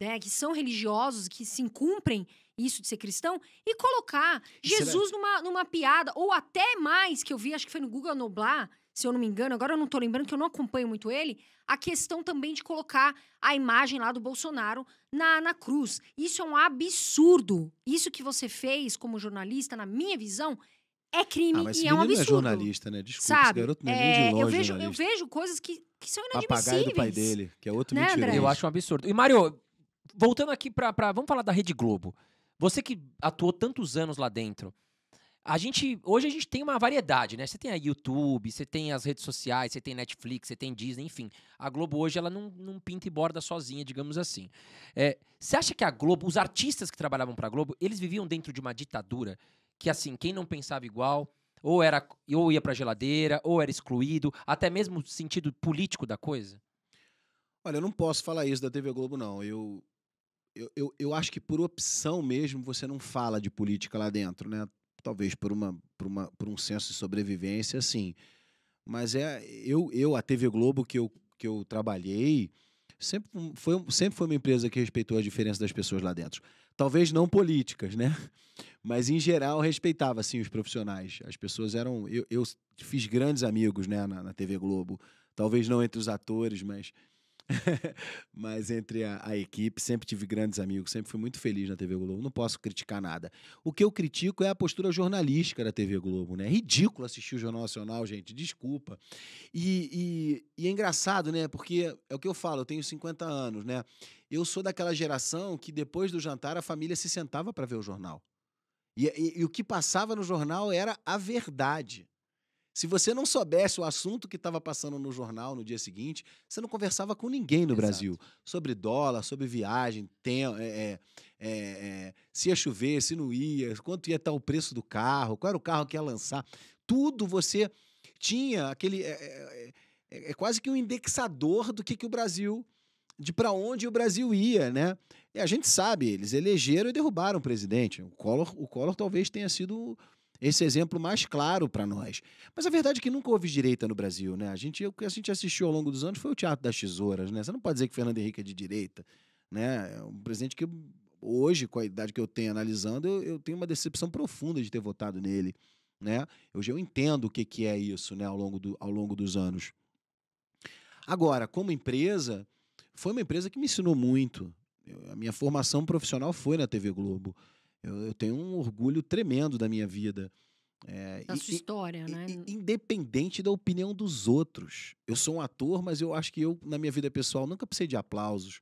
né, que são religiosos, que se incumprem, isso de ser cristão, e colocar Jesus numa, numa piada, ou até mais, que eu vi, acho que foi no Google Noblar, se eu não me engano, agora eu não tô lembrando que eu não acompanho muito ele, a questão também de colocar a imagem lá do Bolsonaro na, na cruz. Isso é um absurdo. Isso que você fez como jornalista, na minha visão, é crime ah, e é um absurdo. Não é jornalista, né? Desculpa, Sabe, esse garoto não é, nem é, de eu vejo, jornalista. eu vejo coisas que, que são inadmissíveis. Papagaio do pai dele, que é outro né, mentiroso. Eu acho um absurdo. E, Mário, voltando aqui para pra... Vamos falar da Rede Globo. Você que atuou tantos anos lá dentro, a gente hoje a gente tem uma variedade, né? Você tem a YouTube, você tem as redes sociais, você tem Netflix, você tem Disney, enfim. A Globo hoje ela não, não pinta e borda sozinha, digamos assim. É, você acha que a Globo, os artistas que trabalhavam para a Globo, eles viviam dentro de uma ditadura que assim quem não pensava igual ou era ou ia para geladeira ou era excluído, até mesmo sentido político da coisa? Olha, eu não posso falar isso da TV Globo não. Eu eu, eu, eu acho que por opção mesmo você não fala de política lá dentro, né? Talvez por, uma, por, uma, por um senso de sobrevivência, sim. Mas é eu, eu a TV Globo que eu, que eu trabalhei sempre foi, sempre foi uma empresa que respeitou as diferenças das pessoas lá dentro. Talvez não políticas, né? Mas em geral respeitava assim os profissionais. As pessoas eram eu, eu fiz grandes amigos, né, na, na TV Globo. Talvez não entre os atores, mas mas entre a, a, equipe, sempre tive grandes amigos, sempre fui muito feliz na TV Globo, não posso criticar nada. O que eu critico é a postura jornalística da TV Globo, né? É ridículo assistir o Jornal Nacional, gente, desculpa. E, e, e é engraçado, né? Porque é o que eu falo, eu tenho 50 anos, né? Eu sou daquela geração que depois do jantar a família se sentava para ver o jornal. E, e, e, o que passava no jornal era a verdade. Se você não soubesse o assunto que estava passando no jornal no dia seguinte, você não conversava com ninguém no Exato. Brasil sobre dólar, sobre viagem, tem, é, é, é, é, se ia chover, se não ia, quanto ia estar tá o preço do carro, qual era o carro que ia lançar. Tudo você tinha aquele. É, é, é quase que um indexador do que, que o Brasil de para onde o Brasil ia, né? E a gente sabe, eles elegeram e derrubaram o presidente. O Collor, o Collor talvez tenha sido esse é exemplo mais claro para nós. Mas a verdade é que nunca houve direita no Brasil, né? A gente, o que a gente assistiu ao longo dos anos foi o Teatro das Tesouras, né? Você não pode dizer que Fernando Henrique é de direita, né? É um presidente que hoje, com a idade que eu tenho analisando, eu, eu tenho uma decepção profunda de ter votado nele, né? Hoje eu entendo o que, que é isso, né? Ao longo, do, ao longo dos anos. Agora, como empresa, foi uma empresa que me ensinou muito. Eu, a minha formação profissional foi na TV Globo. Eu, eu tenho um orgulho tremendo da minha vida. É, da e, sua história, e, né? Independente da opinião dos outros. Eu sou um ator, mas eu acho que eu, na minha vida pessoal, nunca precisei de aplausos.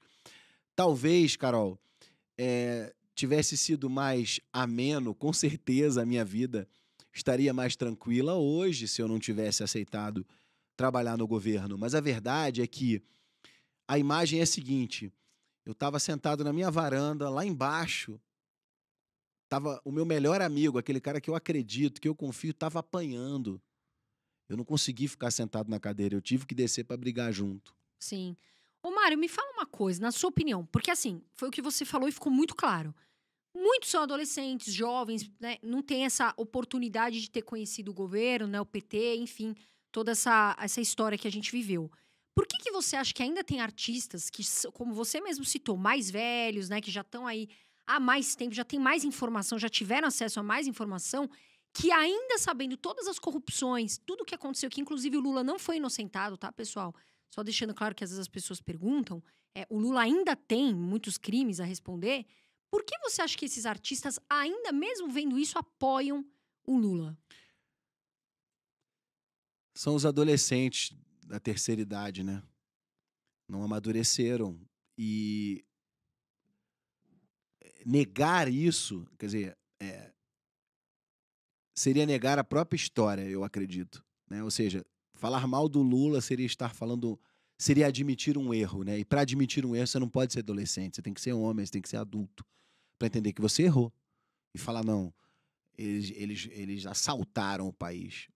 Talvez, Carol, é, tivesse sido mais ameno, com certeza a minha vida estaria mais tranquila hoje se eu não tivesse aceitado trabalhar no governo. Mas a verdade é que a imagem é a seguinte: eu estava sentado na minha varanda, lá embaixo, Tava, o meu melhor amigo, aquele cara que eu acredito, que eu confio, estava apanhando. Eu não consegui ficar sentado na cadeira, eu tive que descer para brigar junto. Sim. Ô, Mário, me fala uma coisa, na sua opinião, porque assim, foi o que você falou e ficou muito claro. Muitos são adolescentes, jovens, né, não tem essa oportunidade de ter conhecido o governo, né, o PT, enfim, toda essa, essa história que a gente viveu. Por que, que você acha que ainda tem artistas que, como você mesmo citou, mais velhos, né, que já estão aí há mais tempo, já tem mais informação, já tiveram acesso a mais informação, que ainda sabendo todas as corrupções, tudo o que aconteceu, que inclusive o Lula não foi inocentado, tá, pessoal? Só deixando claro que às vezes as pessoas perguntam, é, o Lula ainda tem muitos crimes a responder. Por que você acha que esses artistas, ainda mesmo vendo isso, apoiam o Lula? São os adolescentes da terceira idade, né? Não amadureceram. E negar isso, quer dizer, é, seria negar a própria história, eu acredito. Né? Ou seja, falar mal do Lula seria estar falando, seria admitir um erro, né? E para admitir um erro, você não pode ser adolescente, você tem que ser homem, você tem que ser adulto para entender que você errou e falar não, eles, eles, eles assaltaram o país.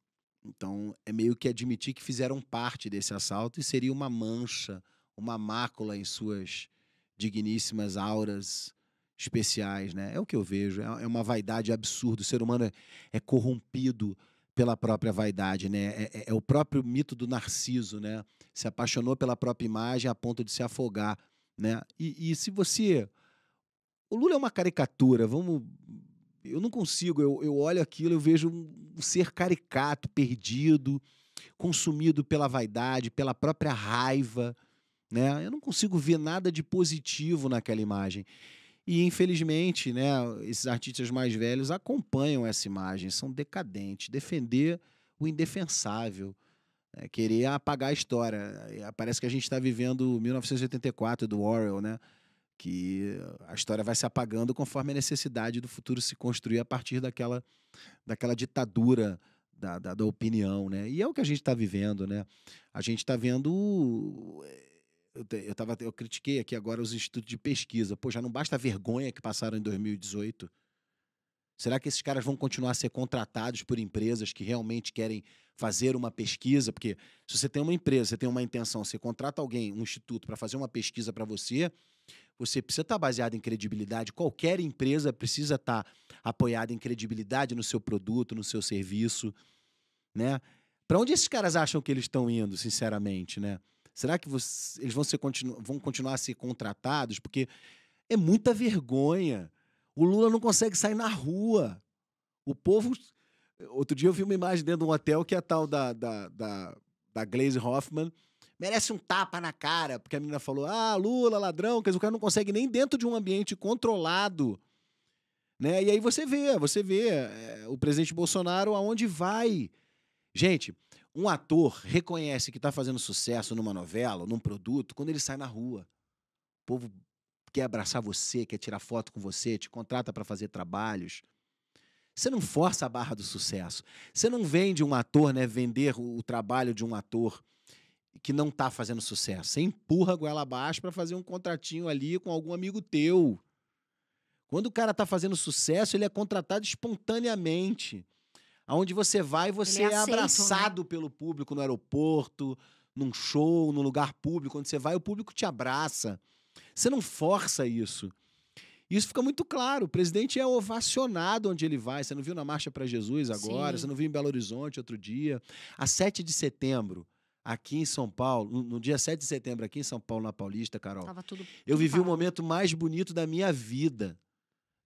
Então é meio que admitir que fizeram parte desse assalto e seria uma mancha, uma mácula em suas digníssimas auras especiais, né? É o que eu vejo. É, é uma vaidade absurda. O ser humano é, é corrompido pela própria vaidade, né? É, é, é, o próprio mito do narciso, né? Se apaixonou pela própria imagem a ponto de se afogar, né? E, e se você, o Lula é uma caricatura. Vamos, eu não consigo. Eu, eu olho aquilo, eu vejo um ser caricato, perdido, consumido pela vaidade, pela própria raiva, né? Eu não consigo ver nada de positivo naquela imagem. E infelizmente, né, esses artistas mais velhos acompanham essa imagem, são decadentes, defender o indefensável, né, querer apagar a história. Eh, parece que a gente está vivendo 1984 do Orwell, né? Que a história vai se apagando conforme a necessidade do futuro se construir a partir daquela, daquela ditadura da, da, da opinião, né? E é o que a gente está vivendo, né? A gente está vendo eh, eu, te, eu, tava, eu critiquei aqui agora os institutos de pesquisa. Pô, já não basta a vergonha que passaram em 2018. Será que esses caras vão continuar a ser contratados por empresas que realmente querem fazer uma pesquisa? Porque se você tem uma empresa, você tem uma intenção, você contrata alguém, um instituto, para fazer uma pesquisa para você, você precisa estar tá baseado em credibilidade. Qualquer empresa precisa estar tá apoiada em credibilidade no seu produto, no seu serviço, né? Para onde esses caras acham que eles estão indo, sinceramente, né? Será que você, eles vão, ser, continu, vão continuar a ser contratados? Porque é muita vergonha. O Lula não consegue sair na rua. O povo. Outro dia eu vi uma imagem dentro de um hotel que é a tal da, da, da, da Glaze Hoffman merece um tapa na cara, porque a menina falou: ah, Lula, ladrão, quer dizer, o cara não consegue nem dentro de um ambiente controlado. Né? E aí você vê, você vê é, o presidente Bolsonaro aonde vai. Gente, um ator reconhece que está fazendo sucesso numa novela, num produto, quando ele sai na rua. O povo quer abraçar você, quer tirar foto com você, te contrata para fazer trabalhos. Você não força a barra do sucesso. Você não vende um ator, né? Vender o trabalho de um ator que não está fazendo sucesso. Você empurra a goela abaixo para fazer um contratinho ali com algum amigo teu. Quando o cara está fazendo sucesso, ele é contratado espontaneamente aonde você vai, você é, aceito, né? abraçado né? pelo público no aeroporto, num show, num lugar público, quando você vai, o público te abraça. Você não força isso. Isso fica muito claro. O presidente é ovacionado onde ele vai. Você não viu na Marcha para Jesus agora, Sim. você não viu em Belo Horizonte outro dia. A 7 de setembro, aqui em São Paulo, no dia 7 de setembro, aqui em São Paulo, na Paulista, Carol, Tava tudo, eu vivi parado. o momento mais bonito da minha vida.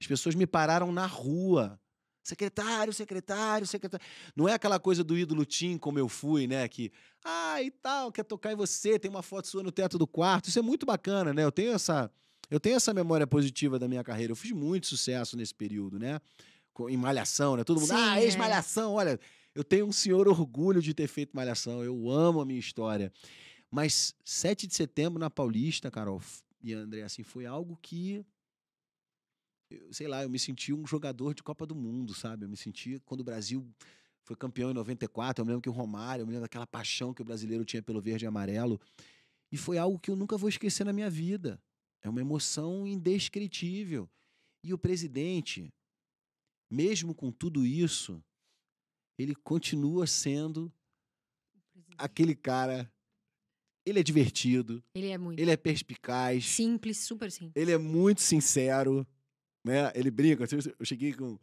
As pessoas me pararam na rua Secretário, secretário, secretário. Não é aquela coisa do ídolo Tim, como eu fui, né? Que, ah, e tal, quer tocar em você, tem uma foto sua no teto do quarto. Isso é muito bacana, né? Eu tenho essa, eu tenho essa memória positiva da minha carreira. Eu fiz muito sucesso nesse período, né? Em Malhação, né? Todo mundo, Sim, ah, ex-Malhação, é. olha. Eu tenho um senhor orgulho de ter feito Malhação, eu amo a minha história. Mas 7 de setembro na Paulista, Carol e André, assim, foi algo que sei lá, eu me senti um jogador de Copa do Mundo, sabe? Eu me senti quando o Brasil foi campeão em 94, eu me lembro que o Romário, eu me lembro daquela paixão que o brasileiro tinha pelo verde e amarelo. E foi algo que eu nunca vou esquecer na minha vida. É uma emoção indescritível. E o presidente, mesmo com tudo isso, ele continua sendo aquele cara. Ele é divertido. Ele é muito. Ele é perspicaz. Simples, super simples. Ele é muito sincero né? Ele brinca. Assim, eu cheguei com.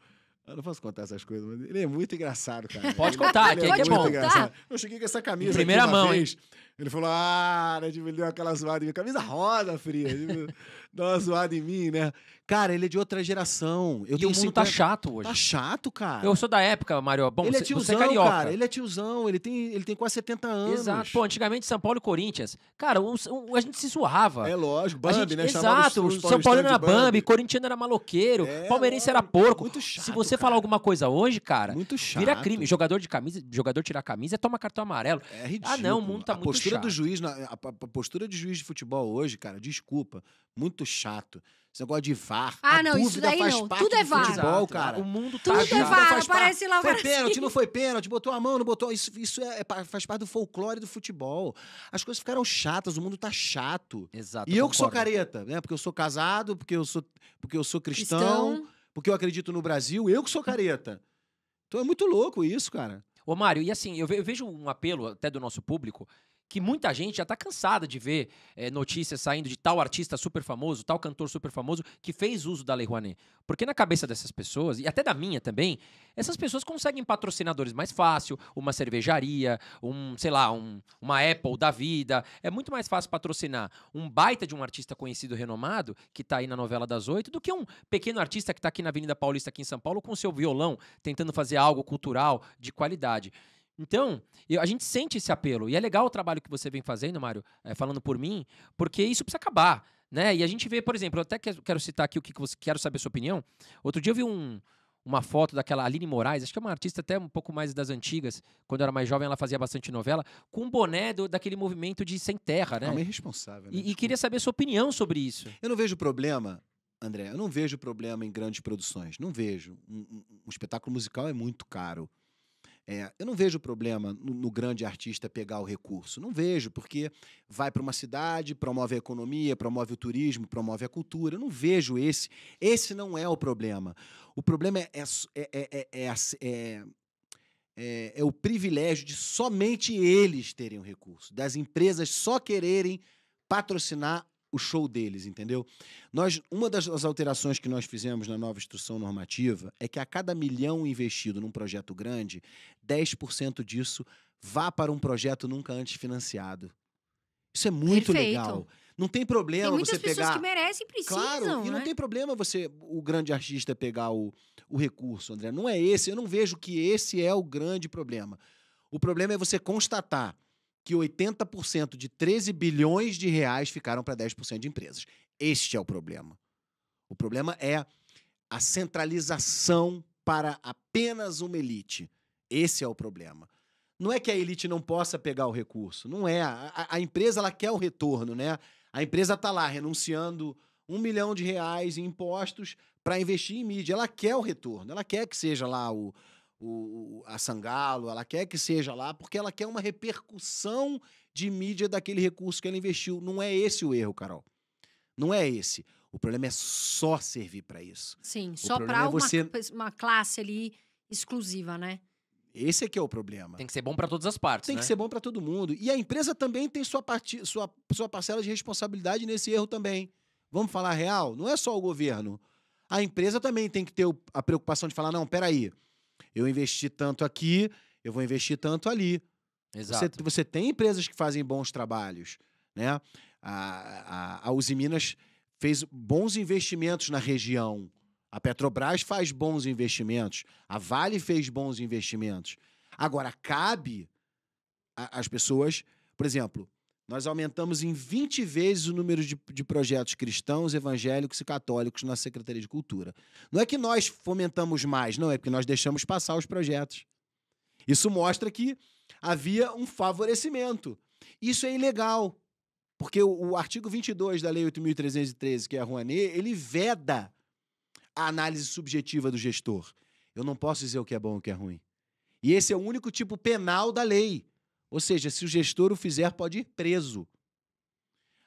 Eu não posso contar essas coisas, mas ele é muito engraçado, cara. Pode contar, ele, ele é, é, é, que bom. Engraçado. Eu cheguei com essa camisa. Em primeira mão, vez. hein? Ele falou, ah, né? Tipo, ele deu aquela zoada em mim. Camisa rosa, fria. Tipo, deu uma zoada em mim, né? Cara, ele é de outra geração. Eu e tenho o mundo 50... tá chato hoje. Tá chato, cara. Eu sou da época, Mario. Bom, ele é tiozão, você é carioca. cara. Ele é tiozão. Ele tem, ele tem quase 70 anos. Exato. Pô, antigamente São Paulo e Corinthians. Cara, um, um, a gente se zoava. É lógico. Bambi, gente... né? Exato. Os, os São Paulo era Bambi, Bambi, era maloqueiro, é, palmeirense era porco. Muito chato, se você cara. falar alguma coisa hoje, cara, muito chato. vira crime. Jogador de camisa, jogador tirar camisa, é toma cartão amarelo. É ridículo. Ah, não, o mundo tá Apostou muito postura chato. do juiz, a, a, a, postura de juiz de futebol hoje, cara, desculpa, muito chato. Esse negócio de VAR. Ah, não, isso daí não. Tudo é VAR. Futebol, cara. O mundo tá Tudo é VAR, aparece lá o Foi pênalti, não foi pênalti, botou a mão, não botou. Isso, isso é, é, faz parte do folclore do futebol. As coisas ficaram chatas, o mundo tá chato. Exato. E eu, que sou careta, né? Porque eu sou casado, porque eu sou, porque eu sou cristão, cristão, porque eu acredito no Brasil, eu que sou careta. Então é muito louco isso, cara. Ô, Mário, e assim, eu vejo um apelo até do nosso público que muita gente já está cansada de ver é, notícias saindo de tal artista super famoso, tal cantor super famoso que fez uso da Lei Rouanet. Porque na cabeça dessas pessoas, e até da minha também, essas pessoas conseguem patrocinadores mais fácil, uma cervejaria, um, sei lá, um, uma Apple da vida. É muito mais fácil patrocinar um baita de um artista conhecido renomado, que está aí na novela das oito, do que um pequeno artista que está aqui na Avenida Paulista, aqui em São Paulo, com seu violão, tentando fazer algo cultural de qualidade. Então, eu, a gente sente esse apelo. E é legal o trabalho que você vem fazendo, Mário, é, falando por mim, porque isso precisa acabar. Né? E a gente vê, por exemplo, eu até quero citar aqui o que, você quero saber a sua opinião. Outro dia eu vi um, uma foto daquela Aline Moraes, acho que é uma artista até um pouco mais das antigas, quando eu era mais jovem ela fazia bastante novela, com um boné do, daquele movimento de sem terra, né? É uma irresponsável. Né? E, e queria saber a sua opinião sobre isso. Eu não vejo problema, André, eu não vejo problema em grandes produções, não vejo. Um, um, um espetáculo musical é muito caro é, eu não vejo problema no, no, grande artista pegar o recurso. Não vejo, porque vai para uma cidade, promove a economia, promove o turismo, promove a cultura. Eu não vejo esse. Esse não é o problema. O problema é, é, é é é, é, é, é o privilégio de somente eles terem o recurso, das empresas só quererem patrocinar o show deles, entendeu? Nós, uma das alterações que nós fizemos na nova instrução normativa é que a cada milhão investido num projeto grande, 10% disso vá para um projeto nunca antes financiado. Isso é muito Perfeito. legal. Não tem problema tem você pegar. Muitas pessoas que merecem precisam. Claro, e não né? tem problema você, o grande artista, pegar o, o recurso, André. Não é esse. Eu não vejo que esse é o grande problema. O problema é você constatar que 80% de 13 bilhões de reais ficaram para 10% de empresas. Este é o problema. O problema é a centralização para apenas uma elite. Esse é o problema. Não é que a elite não possa pegar o recurso, não é. A, a empresa ela quer o retorno, né? A empresa está lá renunciando um milhão de reais em impostos para investir em mídia. Ela quer o retorno, ela quer que seja lá o, o, a Sangalo, ela quer que seja lá, porque ela quer uma repercussão de mídia daquele recurso que ela investiu. Não é esse o erro, Carol. Não é esse. O problema é só servir para isso. Sim, o só para é você... uma, uma classe ali exclusiva, né? Esse é que é o problema. Tem que ser bom para todas as partes. Tem né? que ser bom para todo mundo. E a empresa também tem sua, parte, sua, sua parcela de responsabilidade nesse erro também. Vamos falar real? Não é só o governo. A empresa também tem que ter a preocupação de falar: não, peraí. aí eu investi tanto aqui, eu vou investir tanto ali. Exato. Você, você tem empresas que fazem bons trabalhos, né? A, a, a Uzi Minas fez bons investimentos na região. A Petrobras faz bons investimentos. A Vale fez bons investimentos. Agora, cabe às pessoas, por exemplo, nós aumentamos em 20 vezes o número de, de, projetos cristãos, evangélicos e católicos na Secretaria de Cultura. Não é que nós fomentamos mais, não, é porque nós deixamos passar os projetos. Isso mostra que havia um favorecimento. Isso é ilegal, porque o, o artigo 22 da Lei 8.313, que é a Rouanet, ele veda a análise subjetiva do gestor. Eu não posso dizer o que é bom e o que é ruim. E esse é o único tipo penal da lei. Ou seja, se o gestor o fizer, pode ir preso.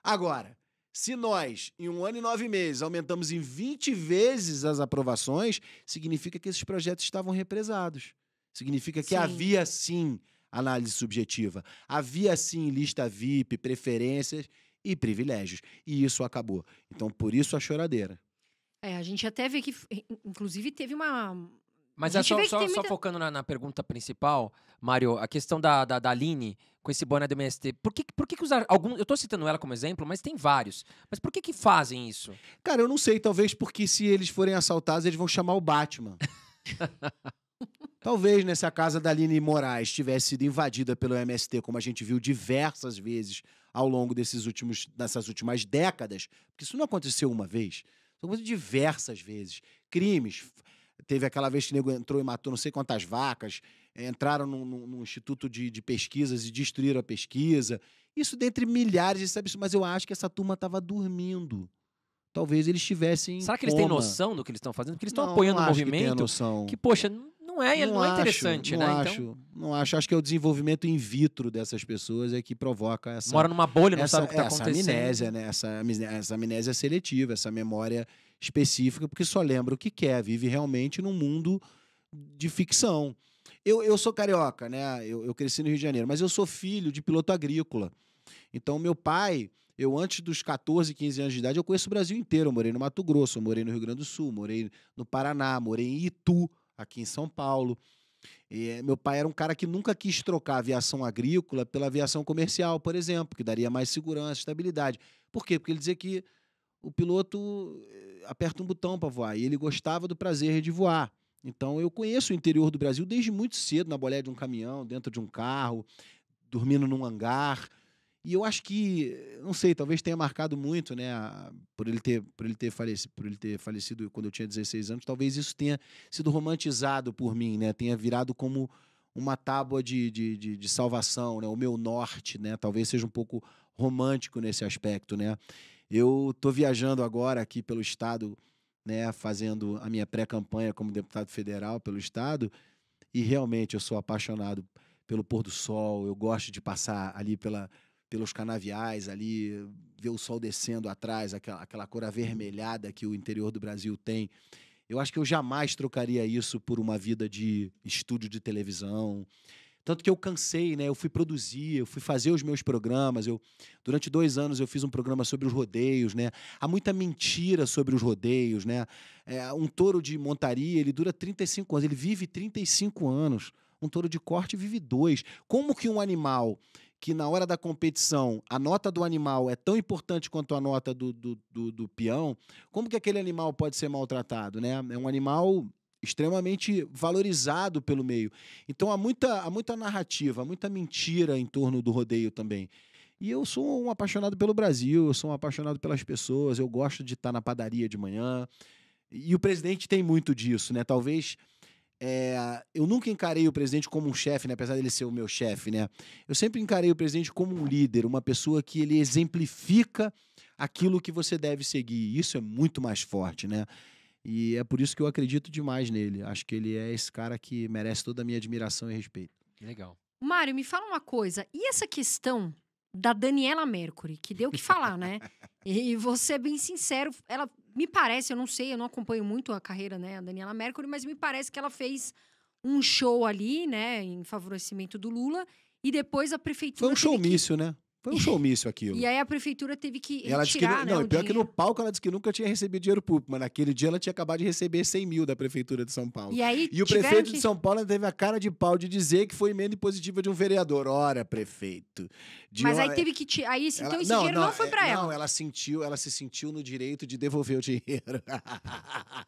Agora, se nós, em um ano e nove meses, aumentamos em 20 vezes as aprovações, significa que esses projetos estavam represados. Significa que sim. havia sim análise subjetiva, havia sim lista VIP, preferências e privilégios. E isso acabou. Então, por isso a choradeira. É, a gente até vê que, inclusive, teve uma, mas é só, só, só focando na, na, pergunta principal, Mário, a questão da, da, da Aline com esse boné do MST. Por que, por que, que usar algum. Eu estou citando ela como exemplo, mas tem vários. Mas por que, que fazem isso? Cara, eu não sei. Talvez porque se eles forem assaltados, eles vão chamar o Batman. Talvez, né, se a casa da Aline Moraes tivesse sido invadida pelo MST, como a gente viu diversas vezes ao longo desses últimos, dessas últimas décadas, porque isso não aconteceu uma vez, aconteceu diversas vezes. Crimes, Teve aquela vez que o nego entrou e matou não sei quantas vacas, eh, entraram num, num, num instituto de, de, pesquisas e destruíram a pesquisa. Isso dentre milhares de sabe mas eu acho que essa turma estava dormindo. Talvez eles estivessem. Será que eles têm noção do que eles estão fazendo? Porque eles estão apoiando o movimento. Que, que, poxa, não é, é, não, não é acho, é interessante, não né? Acho, então... Não acho. Acho que é o desenvolvimento in vitro dessas pessoas é que provoca essa. Mora numa bolha, não essa, sabe o que está é, acontecendo. Essa amnésia, né? Essa, essa amnésia seletiva, essa memória específica, porque só lembra o que quer, vive realmente num mundo de ficção. Eu, eu sou carioca, né? Eu, eu cresci no Rio de Janeiro, mas eu sou filho de piloto agrícola. Então, meu pai, eu antes dos 14, 15 anos de idade, eu conheço o Brasil inteiro. Eu morei no Mato Grosso, morei no Rio Grande do Sul, morei no Paraná, morei em Itu aqui em São Paulo. E, eh, meu pai era um cara que nunca quis trocar a aviação agrícola pela aviação comercial, por exemplo, que daria mais segurança, estabilidade. Por quê? Porque ele dizia que o piloto eh, aperta um botão para voar e ele gostava do prazer de voar. Então eu conheço o interior do Brasil desde muito cedo, na boleia de um caminhão, dentro de um carro, dormindo num hangar. E eu acho que, não sei, talvez tenha marcado muito, né, por ele ter, por ele ter falecido, por ele ter falecido quando eu tinha 16 anos, talvez isso tenha sido romantizado por mim, né, tenha virado como uma tábua de, de, de, de salvação, né, o meu norte, né, talvez seja um pouco romântico nesse aspecto, né. Eu tô viajando agora aqui pelo estado, né, fazendo a minha pré-campanha como deputado federal pelo estado, e realmente eu sou apaixonado pelo pôr do sol, eu gosto de passar ali pela pelos canaviais ali, ver o sol descendo atrás, aquela, aquela cor avermelhada que o interior do Brasil tem. Eu acho que eu jamais trocaria isso por uma vida de estúdio de televisão. Tanto que eu cansei, né? Eu fui produzir, eu fui fazer os meus programas. Eu, durante dois anos eu fiz um programa sobre os rodeios, né? Há muita mentira sobre os rodeios, né? É, um touro de montaria, ele dura 35 anos, ele vive 35 anos. Um touro de corte vive dois. Como que um animal que na hora da competição a nota do animal é tão importante quanto a nota do, do, do, do peão, como que aquele animal pode ser maltratado? Né? É um animal extremamente valorizado pelo meio. Então há muita, há muita narrativa, muita mentira em torno do rodeio também. E eu sou um apaixonado pelo Brasil, eu sou um apaixonado pelas pessoas, eu gosto de estar na padaria de manhã. E o presidente tem muito disso, né? Talvez é, eu nunca encarei o presidente como um chefe, né? apesar dele ser o meu chefe. Né? Eu sempre encarei o presidente como um líder, uma pessoa que ele exemplifica aquilo que você deve seguir. Isso é muito mais forte, né? E é por isso que eu acredito demais nele. Acho que ele é esse cara que merece toda a minha admiração e respeito. Legal. Mário, me fala uma coisa. E essa questão da Daniela Mercury, que deu o que falar, né? e vou ser é bem sincero, ela me parece, eu não sei, eu não acompanho muito a carreira, né, a Daniela Mercury, mas me parece que ela fez um show ali, né, em favorecimento do Lula, e depois a prefeitura. Foi um showmício, que... né? Foi um showmício aquilo. E aí a prefeitura teve que ela disse que, né, Não, pior dinheiro. que no palco ela disse que nunca tinha recebido dinheiro público, mas naquele dia ela tinha acabado de receber 100 mil da prefeitura de São Paulo. E, aí, e o prefeito que... de São Paulo teve a cara de pau de dizer que foi emenda positiva de um vereador. Ora, prefeito. mas uma... aí teve que tirar. Aí, então ela... esse não, dinheiro não, não foi é, para ela. Não, ela sentiu, ela se sentiu no direito de devolver o dinheiro.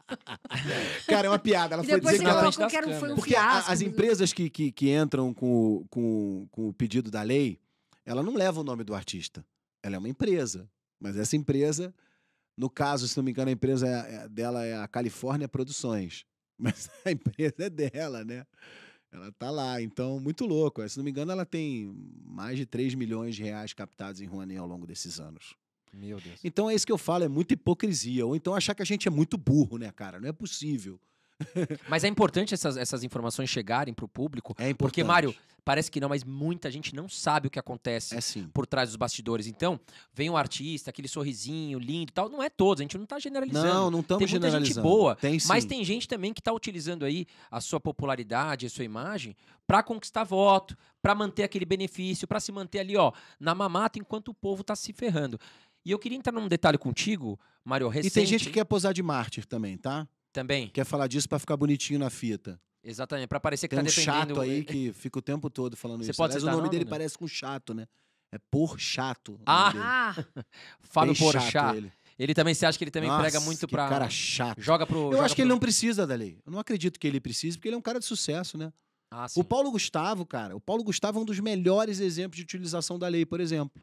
cara, é uma piada. Ela foi dizer que ela. Que foi um Porque as né? empresas que, que, que entram com, com, com o pedido da lei ela não leva o nome do artista. Ela é uma empresa. Mas essa empresa, no caso, se não me engano, a empresa é, é, dela é a Califórnia Produções. Mas a empresa é dela, né? Ela tá lá. Então, muito louco. É, se não me engano, ela tem mais de 3 milhões de reais captados em Rouanet ao longo desses anos. Meu Deus. Então é isso que eu falo, é muita hipocrisia. Ou então achar que a gente é muito burro, né, cara? Não é possível. mas é importante essas, essas informações chegarem para o público. É importante. Porque, Mário, parece que não, mas muita gente não sabe o que acontece é por trás dos bastidores. Então, vem um artista, aquele sorrisinho lindo e tal. Não é todos, a gente não está generalizando. Não, não estamos generalizando. Tem muita gente boa, tem, mas tem gente também que está utilizando aí a sua popularidade, a sua imagem, para conquistar voto, para manter aquele benefício, para se manter ali, ó, na mamata enquanto o povo está se ferrando. E eu queria entrar num detalhe contigo, Mário, recente... E tem gente que quer posar de mártir também, tá? Também. Quer falar disso para ficar bonitinho na fita. Exatamente, para parecer que Tem tá um chato aí é, que fica o tempo todo falando Você isso. Pode né? Mas o nome, nome dele né? parece com chato, né? É por chato. Ah! Fábio chato Ele. ele também, você acha que ele também Nossa, prega muito para cara chato. Joga pro... Eu joga acho que ele não precisa da lei. Eu não acredito que ele precise, porque ele é um cara de sucesso, né? Ah, o Paulo Gustavo, cara, o Paulo Gustavo é um dos melhores exemplos de utilização da lei, por exemplo.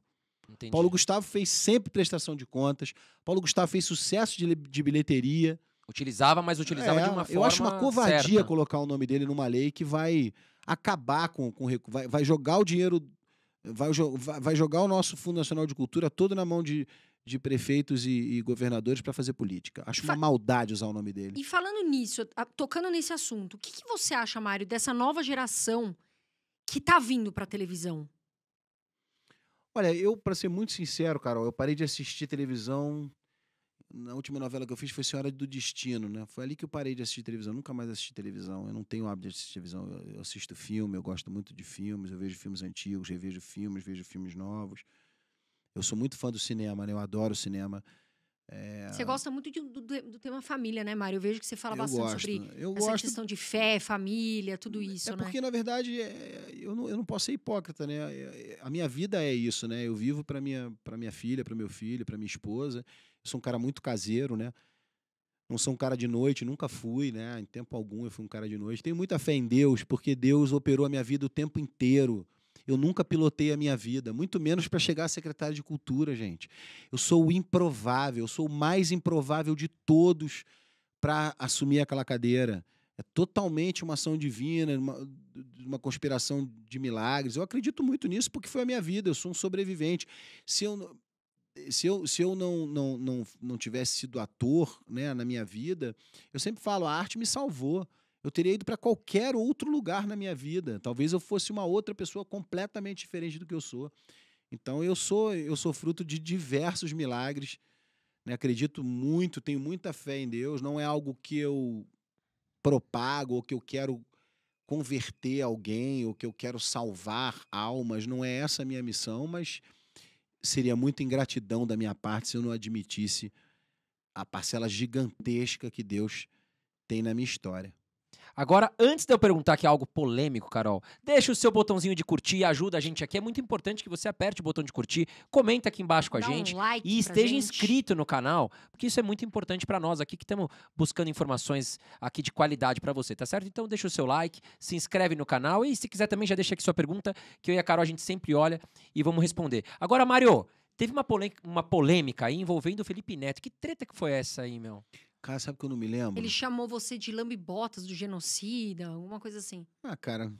Entendi. Paulo Gustavo fez sempre prestação de contas. Paulo Gustavo fez sucesso de, de bilheteria. Utilizava, mas utilizava é, de uma eu forma. Eu acho uma covardia certa. colocar o nome dele numa lei que vai acabar com. com vai, vai jogar o dinheiro. Vai, vai jogar o nosso Fundo Nacional de Cultura todo na mão de, de prefeitos e, e governadores para fazer política. Acho uma maldade usar o nome dele. E falando nisso, tocando nesse assunto, o que, que você acha, Mário, dessa nova geração que está vindo para a televisão? Olha, eu, para ser muito sincero, Carol, eu parei de assistir televisão na última novela que eu fiz foi Senhora do Destino, né? Foi ali que eu parei de assistir televisão. Eu nunca mais assisti televisão. Eu não tenho hábito de assistir televisão. Eu, eu assisto filme, eu gosto muito de filmes, eu vejo filmes antigos, revejo filmes, vejo filmes novos. Eu sou muito fã do cinema, né? Eu adoro cinema. É... Você gosta muito de, do, do, tema família, né, Mário? Eu vejo que você fala eu bastante gosto. sobre eu essa gosto... questão de fé, família, tudo é isso, é né? Porque, na verdade, é, eu, não, eu não posso ser hipócrita, né? É, é, a minha vida é isso, né? Eu vivo para minha, minha filha, para meu filho, para minha esposa. Eu sou um cara muito caseiro, né? Não sou um cara de noite, nunca fui, né? Em tempo algum eu fui um cara de noite. Tenho muita fé em Deus, porque Deus operou a minha vida o tempo inteiro. Eu nunca pilotei a minha vida, muito menos para chegar a secretário de cultura, gente. Eu sou o improvável, eu sou o mais improvável de todos para assumir aquela cadeira. É totalmente uma ação divina, uma, uma, conspiração de milagres. Eu acredito muito nisso porque foi a minha vida, eu sou um sobrevivente. Se eu, se eu, se eu não, não, não, não tivesse sido ator né, na minha vida, eu sempre falo, a arte me salvou. Eu teria ido para qualquer outro lugar na minha vida. Talvez eu fosse uma outra pessoa completamente diferente do que eu sou. Então eu sou eu sou fruto de diversos milagres. Né? Acredito muito, tenho muita fé em Deus. Não é algo que eu propago ou que eu quero converter alguém ou que eu quero salvar almas. Não é essa a minha missão, mas seria muita ingratidão da minha parte se eu não admitisse a parcela gigantesca que Deus tem na minha história. Agora, antes de eu perguntar aqui algo polêmico, Carol, deixa o seu botãozinho de curtir e ajuda a gente aqui. É muito importante que você aperte o botão de curtir, comenta aqui embaixo com Dá a gente um like e esteja gente. inscrito no canal, porque isso é muito importante para nós aqui que estamos buscando informações aqui de qualidade para você, tá certo? Então, deixa o seu like, se inscreve no canal e se quiser também já deixa aqui sua pergunta, que eu e a Carol a gente sempre olha e vamos responder. Agora, Mário, teve uma, polêmica, uma polêmica aí envolvendo o Felipe Neto. Que treta que foi essa aí, meu? Cara, sabe que eu não me lembro? Ele chamou você de lambibotas do genocida, alguma coisa assim. Ah, cara. O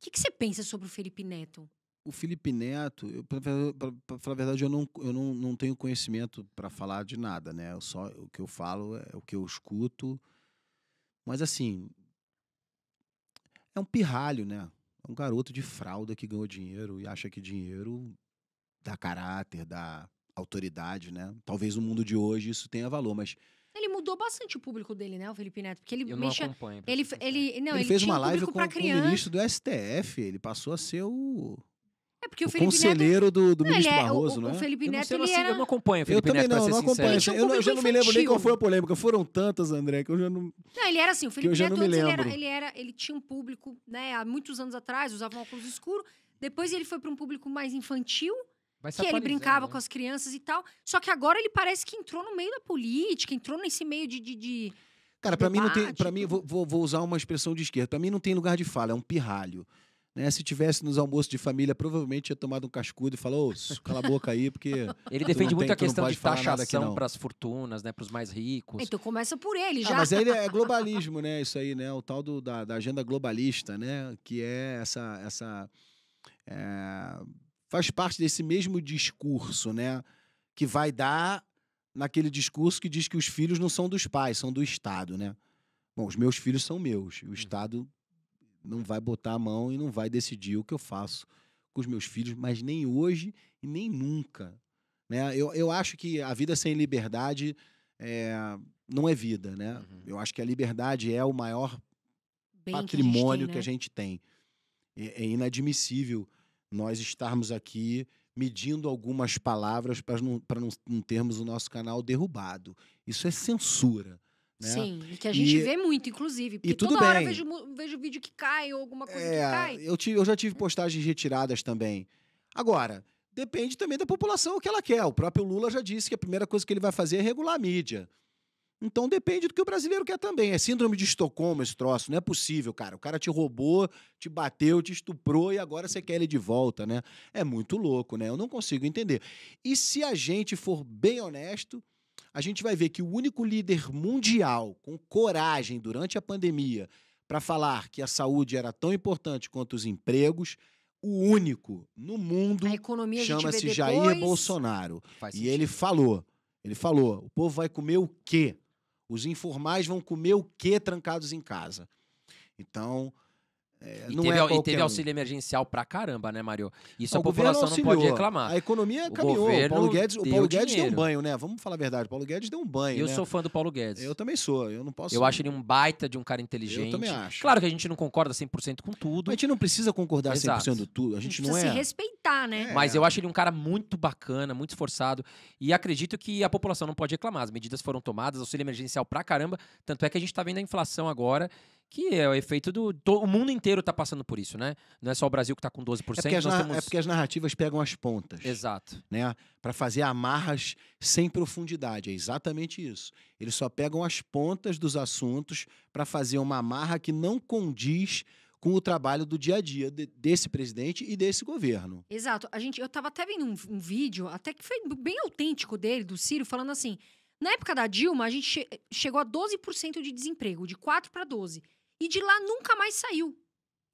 que, que você pensa sobre o Felipe Neto? O Felipe Neto, eu, pra, pra, pra falar a verdade, eu não, eu não, não tenho conhecimento para falar de nada, né? Eu só o que eu falo é o que eu escuto. Mas assim, é um pirralho, né? É um garoto de fralda que ganhou dinheiro e acha que dinheiro dá caráter, dá autoridade, né? Talvez no mundo de hoje isso tenha valor, mas ele mudou bastante o público dele, né, o Felipe Neto? Porque ele eu mexe. Não acompanho, ele, ele, ele, não, ele, ele fez uma live com, com, o ministro do STF. Ele passou a ser o. É porque o, o Felipe conselheiro Neto... do, do ministro é, Barroso, o, né? não é? O Felipe Neto, eu não, sei, era... eu não acompanho o Felipe eu Neto, também não, não acompanho. Um eu, não, já não me lembro nem qual foi a polêmica. Foram tantas, André, que eu já não... Não, ele era assim, o Felipe Neto antes, ele era, ele, era, ele tinha um público, né, há muitos anos atrás, usava um óculos escuro. Depois ele foi para um público mais infantil, que ele brincava né? com as crianças e tal. Só que agora ele parece que entrou no meio da política, entrou nesse meio de. de, de Cara, para mim não tem. para mim, vou, vou, usar uma expressão de esquerda. Para mim não tem lugar de fala, é um pirralho. Né? Se tivesse nos almoços de família, provavelmente tinha tomado um cascudo e falou: cala a boca aí, porque. Ele defende muito tem, a questão de taxação para as fortunas, né? para os mais ricos. Então começa por ele ah, já. Ah, mas ele é globalismo, né? Isso aí, né? O tal do, da, da agenda globalista, né? Que é essa. essa é faz parte desse mesmo discurso, né? Que vai dar naquele discurso que diz que os filhos não são dos pais, são do Estado, né? Bom, os meus filhos são meus. o hum. Estado não vai botar a mão e não vai decidir o que eu faço com os meus filhos, mas nem hoje e nem nunca. Né? Eu, eu acho que a vida sem liberdade é, não é vida, né? Uhum. Eu acho que a liberdade é o maior Bem patrimônio que a gente né. tem. Que a gente tem. É, é inadmissível nós estarmos aqui medindo algumas palavras para não, não, não termos o nosso canal derrubado. Isso é censura. Né? Sim, e que a gente e, vê muito, inclusive. Porque e tudo toda bem. hora eu vejo, vejo vídeo que cai ou alguma coisa é, que cai. Eu, tive, eu já tive postagens retiradas também. Agora, depende também da população o que ela quer. O próprio Lula já disse que a primeira coisa que ele vai fazer é regular a mídia. Então depende do que o brasileiro quer também. É síndrome de Estocolmo esse troço, não é possível, cara. O cara te roubou, te bateu, te estuprou e agora você quer ele de volta, né? É muito louco, né? Eu não consigo entender. E se a gente for bem honesto, a gente vai ver que o único líder mundial com coragem durante a pandemia para falar que a saúde era tão importante quanto os empregos, o único no mundo, chama-se Jair Bolsonaro. E ele falou, ele falou, o povo vai comer o quê? Os informais vão comer o que trancados em casa? Então, é, e, teve, é e teve, auxílio emergencial pra caramba, né, Mário? Isso ah, o a população não pode reclamar. A economia o caminhou. O Paulo Guedes, o Paulo Guedes deu um banho, né? Vamos falar a verdade. O Paulo Guedes deu um banho. Eu né? sou fã do Paulo Guedes. Eu também sou. Eu não posso. Eu acho ele um baita de um cara inteligente. Eu também acho. Claro que a gente não concorda 100% com tudo. a gente não precisa concordar Exato. 100% de tudo. A gente, a gente não precisa é. se respeitar, né? É. Mas eu acho ele um cara muito bacana, muito esforçado. E acredito que a população não pode reclamar. As medidas foram tomadas, auxílio emergencial pra caramba. Tanto é que a gente tá vendo a inflação agora que é o efeito do. o mundo inteiro está passando por isso, né? Não é só o Brasil que está com 12%. É porque, temos... é porque, as narrativas pegam as pontas. Exato. Né? Para fazer amarras sem profundidade. É exatamente isso. Eles só pegam as pontas dos assuntos para fazer uma amarra que não condiz com o trabalho do dia a dia de, desse presidente e desse governo. Exato. A gente, eu estava até vendo um, um vídeo, até que foi bem autêntico dele, do Ciro, falando assim: na época da Dilma, a gente che chegou a 12% de desemprego, de 4 para 12. E de lá nunca mais saiu.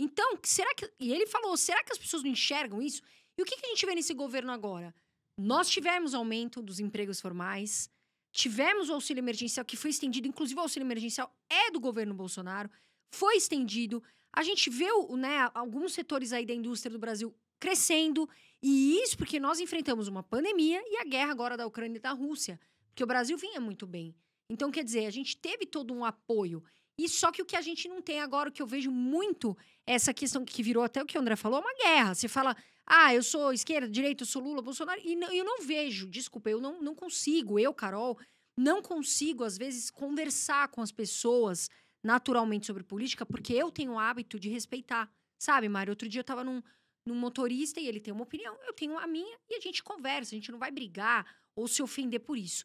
Então, será que. E ele falou: será que as pessoas não enxergam isso? E o que, que a gente vê nesse governo agora? Nós tivemos aumento dos empregos formais, tivemos o auxílio emergencial, que foi estendido, inclusive o auxílio emergencial é do governo Bolsonaro, foi estendido. A gente vê né, alguns setores aí da indústria do Brasil crescendo, e isso porque nós enfrentamos uma pandemia e a guerra agora da Ucrânia e da Rússia. Porque o Brasil vinha muito bem. Então, quer dizer, a gente teve todo um apoio. E só que o que a gente não tem agora, o que eu vejo muito, é essa questão que virou até o que o André falou, é uma guerra. Você fala, ah, eu sou esquerda, direita, eu sou Lula, Bolsonaro. E não, eu não vejo, desculpa, eu não, não consigo, eu, Carol, não consigo, às vezes, conversar com as pessoas naturalmente sobre política, porque eu tenho o hábito de respeitar. Sabe, Mário? Outro dia eu tava num, num motorista e ele tem uma opinião, eu tenho a minha e a gente conversa, a gente não vai brigar ou se ofender por isso.